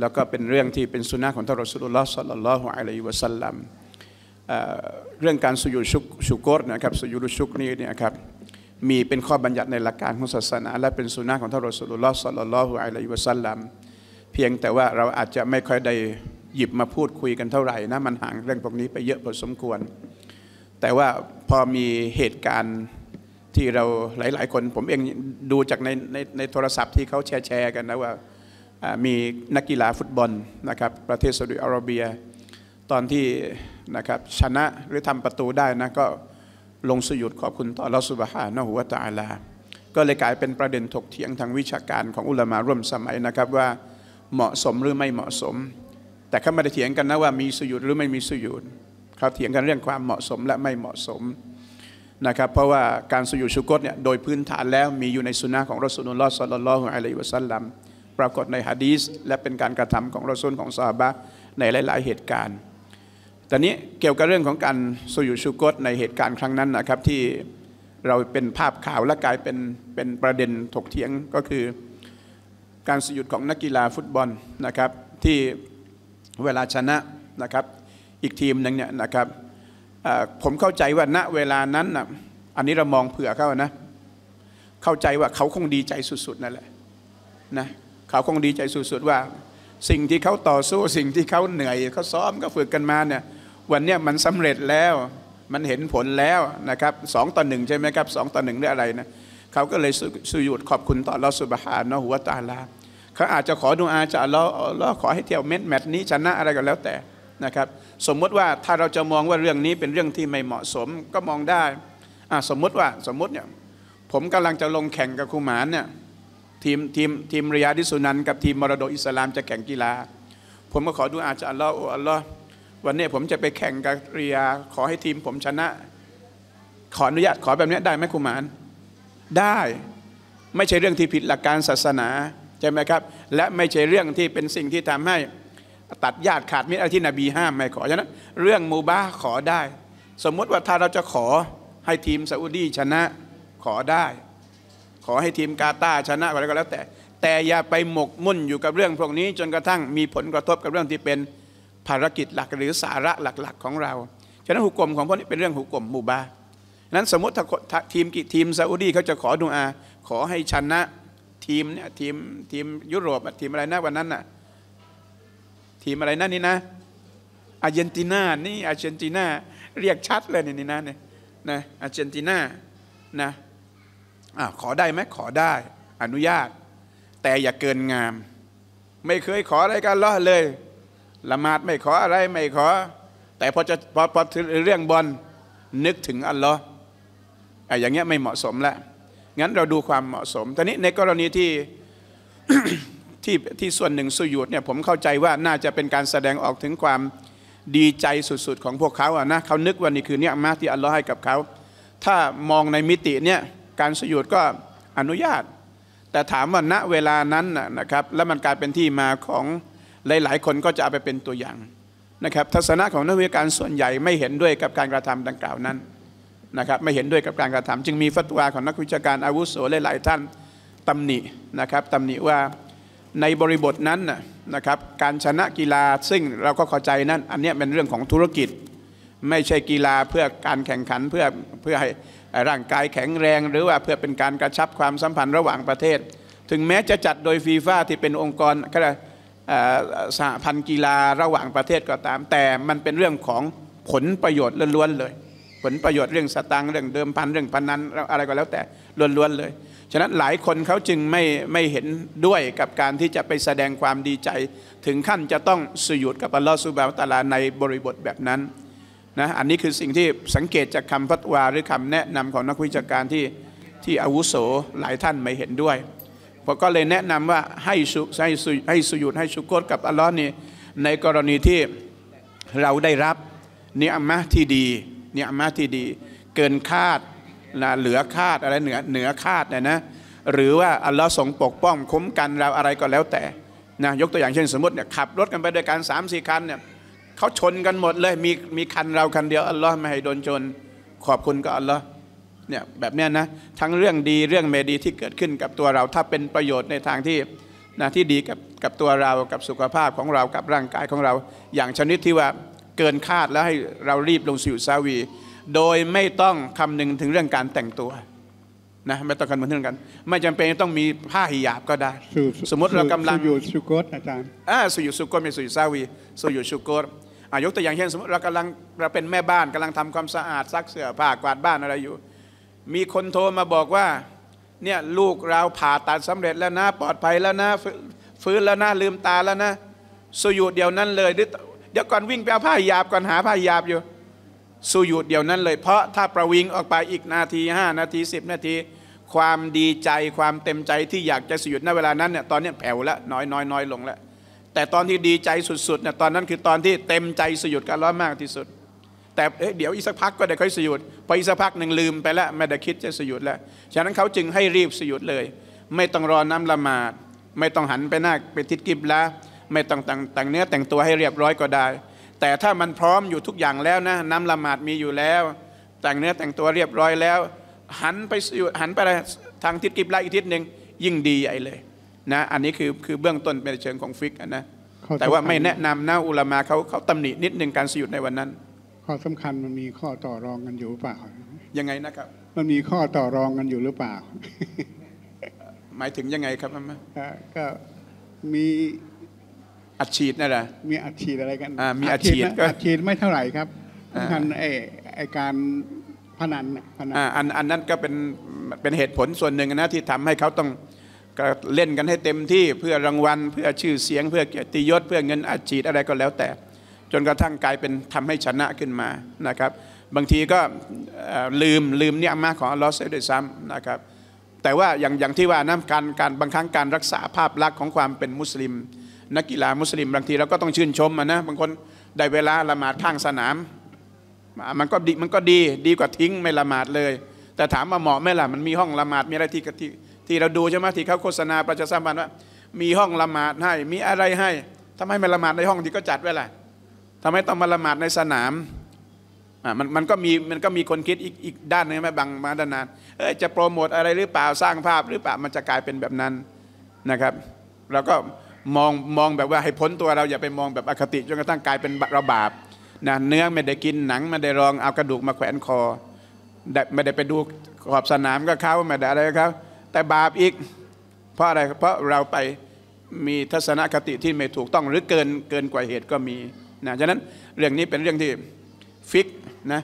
แล้วก็เป็นเรื่องที่เป็นสุนัขของท่านรอสุลลอฮสัลลัลลอฮุอะลัยฮิวะสัลลัมเรื่องการสุยุชุกชุกรนะครับสุยุรุชุกนี้เนี่ยครับมีเป็นข้อบัญญัติในหลักการของศาสนาและเป็นสุนัขของท่านรอสุลลอฮสัลลัลลอฮุอะลัยฮิวะสัลลัม เพียงแต่ว่าเราอาจจะไม่ค่อยได้หยิบมาพูดคุยกันเท่าไหร่นะ มันห่างเรื่องพวกนี้ไปเยอะพอสมควร แต่ว่าพอมีเหตุการณ์ที่เราหลาย ๆ คนผมเองดูจากในในในโทรศัพท์ที่เขาแชร์กันนะว่า มีนักกีฬาฟุตบอลนะครับประเทศซาอุดิอาระเบีย ตอนที่นะครับชนะหรือทำประตูได้นะ ก็ลงสยุดขอบคุณต่อรอสุบฮานะหัวตาลา ก็เลยกลายเป็นประเด็นถกเถียงทางวิชาการของอุลามาร่วมสมัยนะครับว่าเหมาะสมหรือไม่เหมาะสมแต่เขาไม่ได้เถียงกันนะว่ามีสุยุดหรือไม่มีสุยุดเขาเถียงกันเรื่องความเหมาะสมและไม่เหมาะสมนะครับเพราะว่าการสุยุดชุกตเนี่ยโดยพื้นฐานแล้วมีอยู่ในสุนนะของรสุนุลลอฮ์สัลลัลลอฮุอะลัยฮิวะสัลลัมปรากฏในฮะดีสและเป็นการกระทำของรสุนของซาบะในหลายๆเหตุการณ์ตอนนี้เกี่ยวกับเรื่องของการสุยุชุกตในเหตุการณ์ครั้งนั้นนะครับที่เราเป็นภาพข่าวและกลายเป็นเป็นประเด็นถกเถียงก็คือการสุยุดของนักกีฬาฟุตบอลนะครับที่เวลาชนะนะครับอีกทีมหนึ่งเนี่ยนะครับผมเข้าใจว่าณเวลานั้นนะอันนี้เรามองเผื่อเขานะ เข้าใจว่าเขาคงดีใจสุดๆนั่นแหละนะเขาคงดีใจสุดๆว่า สิ่งที่เขาต่อสู้ สิ่งที่เขาเหนื่อยเขาซ้อมก็ฝึกกันมาเนี่ย วันนี้มันสำเร็จแล้ว มันเห็นผลแล้วนะครับสองต่อหนึ่งใช่ไหมครับสองต่อหนึ่งหรืออะไรนะเขาก็เลยสุยุดขอบคุณต่อเราสุบฮานนะหัวตาลาเขาอาจจะขอดูอาจากอลล์ขอให้เที่ยวเม็ดแมตนี้ ชนะอะไรก็แล้วแต่นะครับ สมมติว่าถ้าเราจะมองว่าเรื่องนี้เป็นเรื่องที่ไม่เหมาะสมก็มองได้อ่าสมมติว่าสมมติเนี่ยผมกำลังจะลงแข่งกับครูหมานเนี่ยทีมทีมทีมริยาดิสุนันกับทีมมรดกอิสลามจะแข่งกีฬา ผมก็ขอดูอาจากอัลลออัลลอฮ์วันนี้ผมจะไปแข่งกับริยา ขอให้ทีมผมชนะ ขออนุญาตขอแบบนี้ได้ไหมครูหมานได้ไม่ใช่เรื่องที่ผิดหลักการศาสนาใช่ไหมครับ และไม่ใช่เรื่องที่เป็นสิ่งที่ทำให้ ตัดญาติขาดมิตรอะไรที่นบีห้ามไม่ขอ ฉะนั้นเรื่องมูบาขอได้ สมมุติว่าถ้าเราจะขอให้ทีมซาอุดีชนะขอได้ ขอให้ทีมกาตาชนะอะไรก็แล้วแต่ แต่อย่าไปหมกมุ่นอยู่กับเรื่องพวกนี้ จนกระทั่งมีผลกระทบกับเรื่องที่เป็นภารกิจหลักหรือสาระหลักๆ ของเรา ฉะนั้นหุกกลมของพวกนี้เป็นเรื่องหุกกลมมูบานั้นสมมติถ้าทีมทีมซาอุดีเขาจะขอดูอา ขอให้ชนะทีมเนี่ยทีมทีมยุโรปทีมอะไรนะวันนั้นน่ะทีมอะไรนั่นนี่นะอาร์เจนตินานี่อาร์เจนตินาเรียกชัดเลยนี่นะเนี่ยนะอาร์เจนตินานะอ่าขอได้ไหมขอได้ อนุญาต แต่อย่าเกินงาม ไม่เคยขออะไรกันล้อเลยละหมาดไม่ขออะไรไม่ขอ แต่พอจะพอพอเรื่องบอลนึกถึงอัลลอฮ์อย่างเงี้ยไม่เหมาะสมแล้วงั้นเราดูความเหมาะสมตอนนี้ในกรณีที่ที่ที่ส่วนหนึ่งสุยุดเนี่ยผมเข้าใจว่าน่าจะเป็นการแสดงออกถึงความดีใจสุดๆของพวกเขาอะนะเขานึกว่านี่คือเนี่ยมาที่อัลลอฮ์ให้กับเขา ถ้ามองในมิติเนี่ยการสุยุดก็อนุญาต แต่ถามว่าณเวลานั้นนะครับแล้วมันกลายเป็นที่มาของหลายๆคนก็จะเอาไปเป็นตัวอย่างนะครับทัศนะของนักวิชาการส่วนใหญ่ไม่เห็นด้วยกับการกระทำดังกล่าวนั้นนะครับไม่เห็นด้วยกับการกระทำจึงมีฟัตวาของนักวิชาการ อาวุโสหลายๆท่านตำหนินะครับตำหนิ ว่าในบริบทนั้นนะครับการชนะกีฬาซึ่งเราก็เข้าใจนั้นอันนี้เป็นเรื่องของธุรกิจ ไม่ใช่กีฬาเพื่อการแข่งขันเพื่อเพื่อให้ร่างกายแข็งแรง หรือว่าเพื่อเป็นการกระชับความสัมพันธ์ระหว่างประเทศ ถึงแม้จะจัดโดยฟีฟ่าที่เป็นองค์กรก็สหพันธ์กีฬาระหว่างประเทศก็ตามแต่มันเป็นเรื่องของผลประโยชน์ล้วนๆเลยผลประโยชน์เรื่องสตางค์เรื่องเดิมพันเรื่องพันนั้นอะไรก็แล้วแต่ล้วนๆเลย ฉะนั้นหลายคนเขาจึงไม่ไม่เห็นด้วยกับการที่จะไปแสดงความดีใจ ถึงขั้นจะต้องสยุดกับอัลลอฮฺสุบะตาลาในบริบทแบบนั้นนะ อันนี้คือสิ่งที่สังเกตจากคำพัตวาหรือคำแนะนำของนักวิชาการที่ที่อาวุโสหลายท่านไม่เห็นด้วยาะก็เลยแนะนำว่าให้สุให้สุให้สยุดให้สุกโกตกับอัลลอฮ์นี่ในกรณีที่เราได้รับเนื้อมะที่ดีเนี่ยมาที่ดีเกินคาดนะเหลือคาดอะไรเหนือเหนือคาดนะนะหรือว่าอัลลอฮ์ทรงปกป้องคุ้มกันเราอะไรก็แล้วแต่นะยกตัวอย่างเช่นสมมติเนี่ยขับรถกันไปด้วยกันสามสี่คันเนี่ยเขาชนกันหมดเลยมีมีคันเราคันเดียวอัลลอฮ์ไม่ให้โดนชน ขอบคุณก็อัลลอฮ์เนี่ยแบบเนี้ยนะทั้งเรื่องดีเรื่องไม่ดีที่เกิดขึ้นกับตัวเราถ้าเป็นประโยชน์ในทางที่นะที่ดีกับกับตัวเรากับสุขภาพของเรากับร่างกายของเรา อย่างชนิดที่ว่าเกินคาดแล้วให้เรารีบลงสู่ซาวี โดยไม่ต้องคำหนึ่งถึงเรื่องการแต่งตัวนะไม่ต้องคำนึงถึงเรื่องกัน ไม่จำเป็นต้องมีผ้าหิยาบก็ได้ สมมติเรากำลังสุยุสุโกตอาจารย์อ่าสุยุสุโกตไม่สุยุซาวีสุยุสุโกตอายกตัวอย่างเช่นสมมติเรากำลังเราเป็นแม่บ้านกำลังทำความสะอาดซักเสื้อผ้ากวาดบ้านอะไรอยู่ มีคนโทรมาบอกว่าเนี่ยลูกเราผ่าตัดสำเร็จแล้วนะปลอดภัยแล้วนะฟื้นแล้วนะลืมตาแล้วนะสยุเดียวนั้นเลยหรือเดี๋ยวก่อนวิ่งไปเอาผ้าหยาบก่อนหาผ้าหยาบอยู่ สู้อยู่เดี๋ยวนั้นเลยเพราะถ้าประวิงออกไปอีกนาทีห้านาทีสิบนาที ความดีใจความเต็มใจที่อยากจะสู้หยุดในเวลานั้นเนี่ยตอนนี้แผ่วแล้วน้อยน้อยน้อยลงแล้ว แต่ตอนที่ดีใจสุดๆเนี่ยตอนนั้นคือตอนที่เต็มใจสู้หยุดกันร้อนมากที่สุด แต่เดี๋ยวอีกสักพักก็ได้ค่อยสู้หยุด พออีกสักพักหนึ่งลืมไปแล้วไม่ได้คิดจะสู้หยุดแล้วฉะนั้นเขาจึงให้รีบสู้หยุดเลย ไม่ต้องรอน้ำละหมาดไม่ต้องหันไปหน้าไปทิศกิบแล้วไม่ต้องแต่งเนื้อแต่งตัวให้เรียบร้อยก็ได้ แต่ถ้ามันพร้อมอยู่ทุกอย่างแล้วนะน้ำละหมาดมีอยู่แล้ว แต่งเนื้อแต่งตัวเรียบร้อยแล้ว หันไปหันไปทางทิศกิบลาอีกทิศหนึ่งยิ่งดีใหญ่เลยนะอันนี้คือคือเบื้องต้นเป็นเชิงของฟิกนะแต่ว่าไม่แนะนำนะอุลามาเขาเขาตำหนินิดหนึ่งการสยุดในวันนั้น ข้อสำคัญมันมีข้อต่อรองกันอยู่หรือเปล่ายังไงนะครับ มันมีข้อต่อรองกันอยู่หรือเปล่า หมายถึงยังไงครับมัมก็มีอัดฉีดนั่นแหละมีอัดฉีดอะไรกัน อ่า มีอัดฉีดก็อัดฉีดไม่เท่าไหร่ครับ่ันไอไอการพนันพนันอัน อันนั้นก็เป็นเป็นเหตุผลส่วนหนึ่งนะที่ทำให้เขาต้องเล่นกันให้เต็มที่เพื่อรางวัลเพื่อชื่อเสียงเพื่อเกียรติยศเพื่อเงินอัดฉีดอะไรก็แล้วแต่ จนกระทั่งกลายเป็นทำให้ชนะขึ้นมานะครับ บางทีก็ลืมลืมเนี่ยมาของลอสเซด้วยซ้ำนะครับแต่ว่าอย่างอย่างที่ว่านะการการบางครั้งการรักษาภาพลักษณ์ของความเป็นมุสลิมนักกีฬามุสลิมบางที เราก็ต้องชื่นชมนะบางคนได้เวลาละหมาดข้างสนาม มันก็ดีมันก็ดีดีกว่าทิ้งไม่ละหมาดเลย แต่ถามว่าเหมาะไหมล่ะมันมีห้องละหมาด มีอะไรที่ ที่ที่เราดูใช่ไหมที่เขาโฆษณา ประชาสัมพันธ์ว่า มีห้องละหมาดให้ มีอะไรให้ ทำไมไม่ละหมาดในห้องที่ก็จัดไว้ล่ะทำไมต้องมาละหมาดในสนามมันมันก็มีมันก็มีคนคิดอีกอีกด้านนึงไหมบางมาดานานเอ้จะโปรโมทอะไรหรือเปล่าสร้างภาพหรือเปล่ามันจะกลายเป็นแบบนั้นนะครับเราก็มองมองแบบว่าให้พ้นตัวเราอย่าไปมองแบบอคติจนกระทั่งกลายเป็นเราบาปนะเนื้อไม่ได้กินหนังไม่ได้รองเอากระดูกมาแขวนคอ ไม่ได้ไปดูขอบสนามก็เขาไม่ได้อะไรเขาแต่บาปอีกเพราะอะไรเพราะเราไปมีทัศนคติที่ไม่ถูกต้องหรือเกินเกินกว่าเหตุก็มีนะฉะนั้นเรื่องนี้เป็นเรื่องที่ฟิกนะ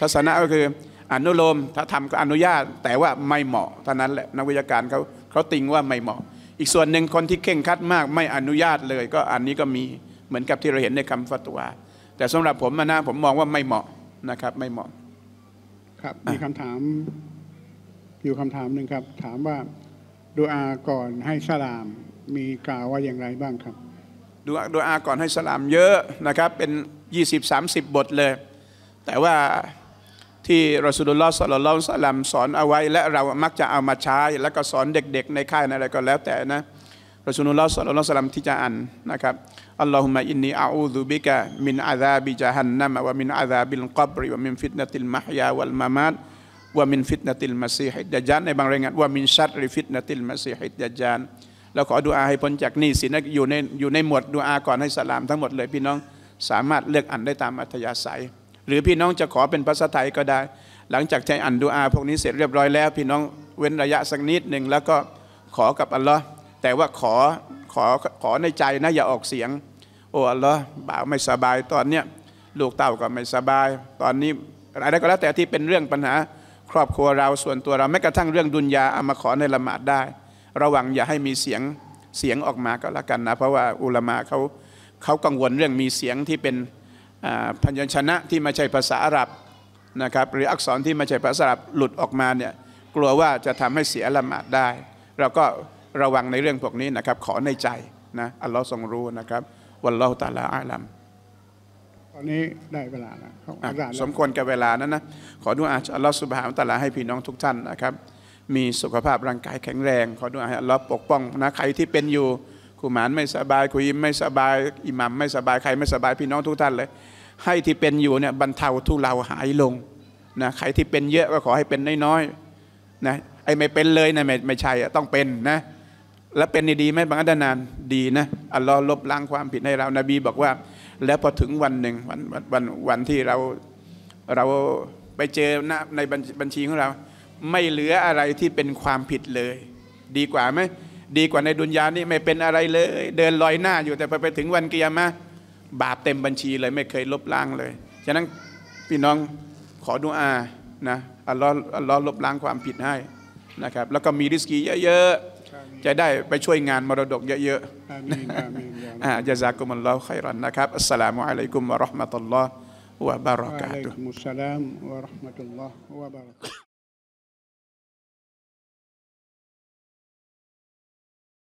ทัศนะก็คืออนุโลมถ้าทำก็อนุญาตแต่ว่าไม่เหมาะเท่านั้นแหละนักวิชาการเขาเขาติงว่าไม่เหมาะอีกส่วนหนึ่งคนที่เข่งคัดมากไม่อนุญาตเลย ก็อันนี้ก็มีเหมือนกับที่เราเห็นในคำฟัตวาแต่สำหรับผมนะผมมองว่าไม่เหมาะนะครับไม่เหมาะครับมีคำถามอยู่คำถามหนึ่งครับถามว่าดูอาก่อนให้สลามมีกล่าวว่าอย่างไรบ้างครับดูดูอาก่อนให้สลามเยอะนะครับ เป็น20-30บทเลย แต่ว่าที่รอสุลลอฮ์สัลลัลลอฮุสลัมสอนเอาไว้และเรามักจะเอามาใช้ แล้วก็สอนเด็กๆในค่ายอะไรก็แล้วแต่นะรอสุลลอฮ์สัลลัลลอฮุสลัมที่จะอ่านนะครับอัลลอฮุมะอินนีอาอูซุบิกะมินอาซาบิจฮันนัมวะมินอาซาบิลกับริวะมินฟิตนะติลมะฮยาวัลมามัดวะมินฟิตนะติลมัสีฮิดดะจานในบางรายงานว่ามินชัดริฟิตนะติลมัสีฮิดดะจานแล้วขอดูอาให้พ้นจากนี่สินะอยู่ในอยู่ในหมวดดูอาก่อนให้สลามทั้งหมดเลยพี่น้อง สามารถเลือกอ่านได้ตามอัธยาศัยหรือพี่น้องจะขอเป็นภาษาไทยก็ได้ หลังจากใช้อันดูอาพวกนี้เสร็จเรียบร้อยแล้ว พี่น้องเว้นระยะสักนิดหนึ่งแล้วก็ขอกับอัลลอฮ์แต่ว่าขอขอขอในใจนะอย่าออกเสียงโอ้อัลลอฮ์บ่าวไม่สบายตอนเนี้ยลูกเต่าก็ไม่สบาย ตอนนี้ อะไรก็แล้ว แต่ที่เป็นเรื่องปัญหา ครอบครัวเราส่วนตัวเราแม้กระทั่งเรื่องดุนยาเอามาขอในละหมาดได้ ระวังอย่าให้มีเสียงเสียงออกมาก็แล้วกันนะ เพราะว่าอุลามะเขาเขากังวลเรื่องมีเสียงที่เป็นพันยัญชนะที่ไม่ใช่ภาษาอาหรับนะครับ หรืออักษรที่ไม่ใช่ภาษาอาหรับหลุดออกมาเนี่ยกลัวว่าจะทำให้เสียละหมาดได้ เราก็ระวังในเรื่องพวกนี้นะครับ ขอในใจนะอัลลอฮ์ทรงรู้นะครับ วันลอาตาลาอาลัมตอนนี้ได้เวลาแล้วสมควรกับเวลานั้นนะขอดูอาอัลลอฮ์สุบฮามตาลาให้พี่น้องทุกท่านนะครับ มีสุขภาพร่างกายแข็งแรง ขอดูอาอัลลอฮ์ปกป้องนะใครที่เป็นอยู่คุหมานไม่สบายคุยิม ไม่สบายอิหมัมไม่สบายใครไม่สบายพี่น้องทุกท่านเลยให้ที่เป็นอยู่เนี่ยบรรเทาทุเลาหายลงนะใครที่เป็นเยอะก็ขอให้เป็นน้อยๆนะไอ้ไม่เป็นเลยนะไม่ไม่ใช่ต้องเป็นนะ แล้วเป็นดีไหมบางอันนานดีนะอัลลอฮ์ลบล้างความผิดให้เรานาบีบอกว่า แล้วพอถึงวันหนึ่งวันวันวันที่เราเราไปเจอหน้าในบัญชีของเรา ไม่เหลืออะไรที่เป็นความผิดเลย ดีกว่าไหมดีกว่าในดุนยานี่ไม่เป็นอะไรเลย เดินลอยหน้าอยู่แต่พอไปถึงวันกิยามะบาปเต็มบัญชีเลยไม่เคยลบล้างเลย ฉะนั้นพี่น้องขอดุอานะอัลลอฮ์อัลลอฮ์ลบล้างความผิดให้นะครับ แล้วก็มีริสกีเยอะๆจะได้ไปช่วยงานมรดกเยอะๆอาจะซากุมัลลอฮ์ไครันนะครับอัสสลามุอะลัยกุมวะราะห์มะตุลลอฮ์วะบารักาตุมมะาตุลลอฮ์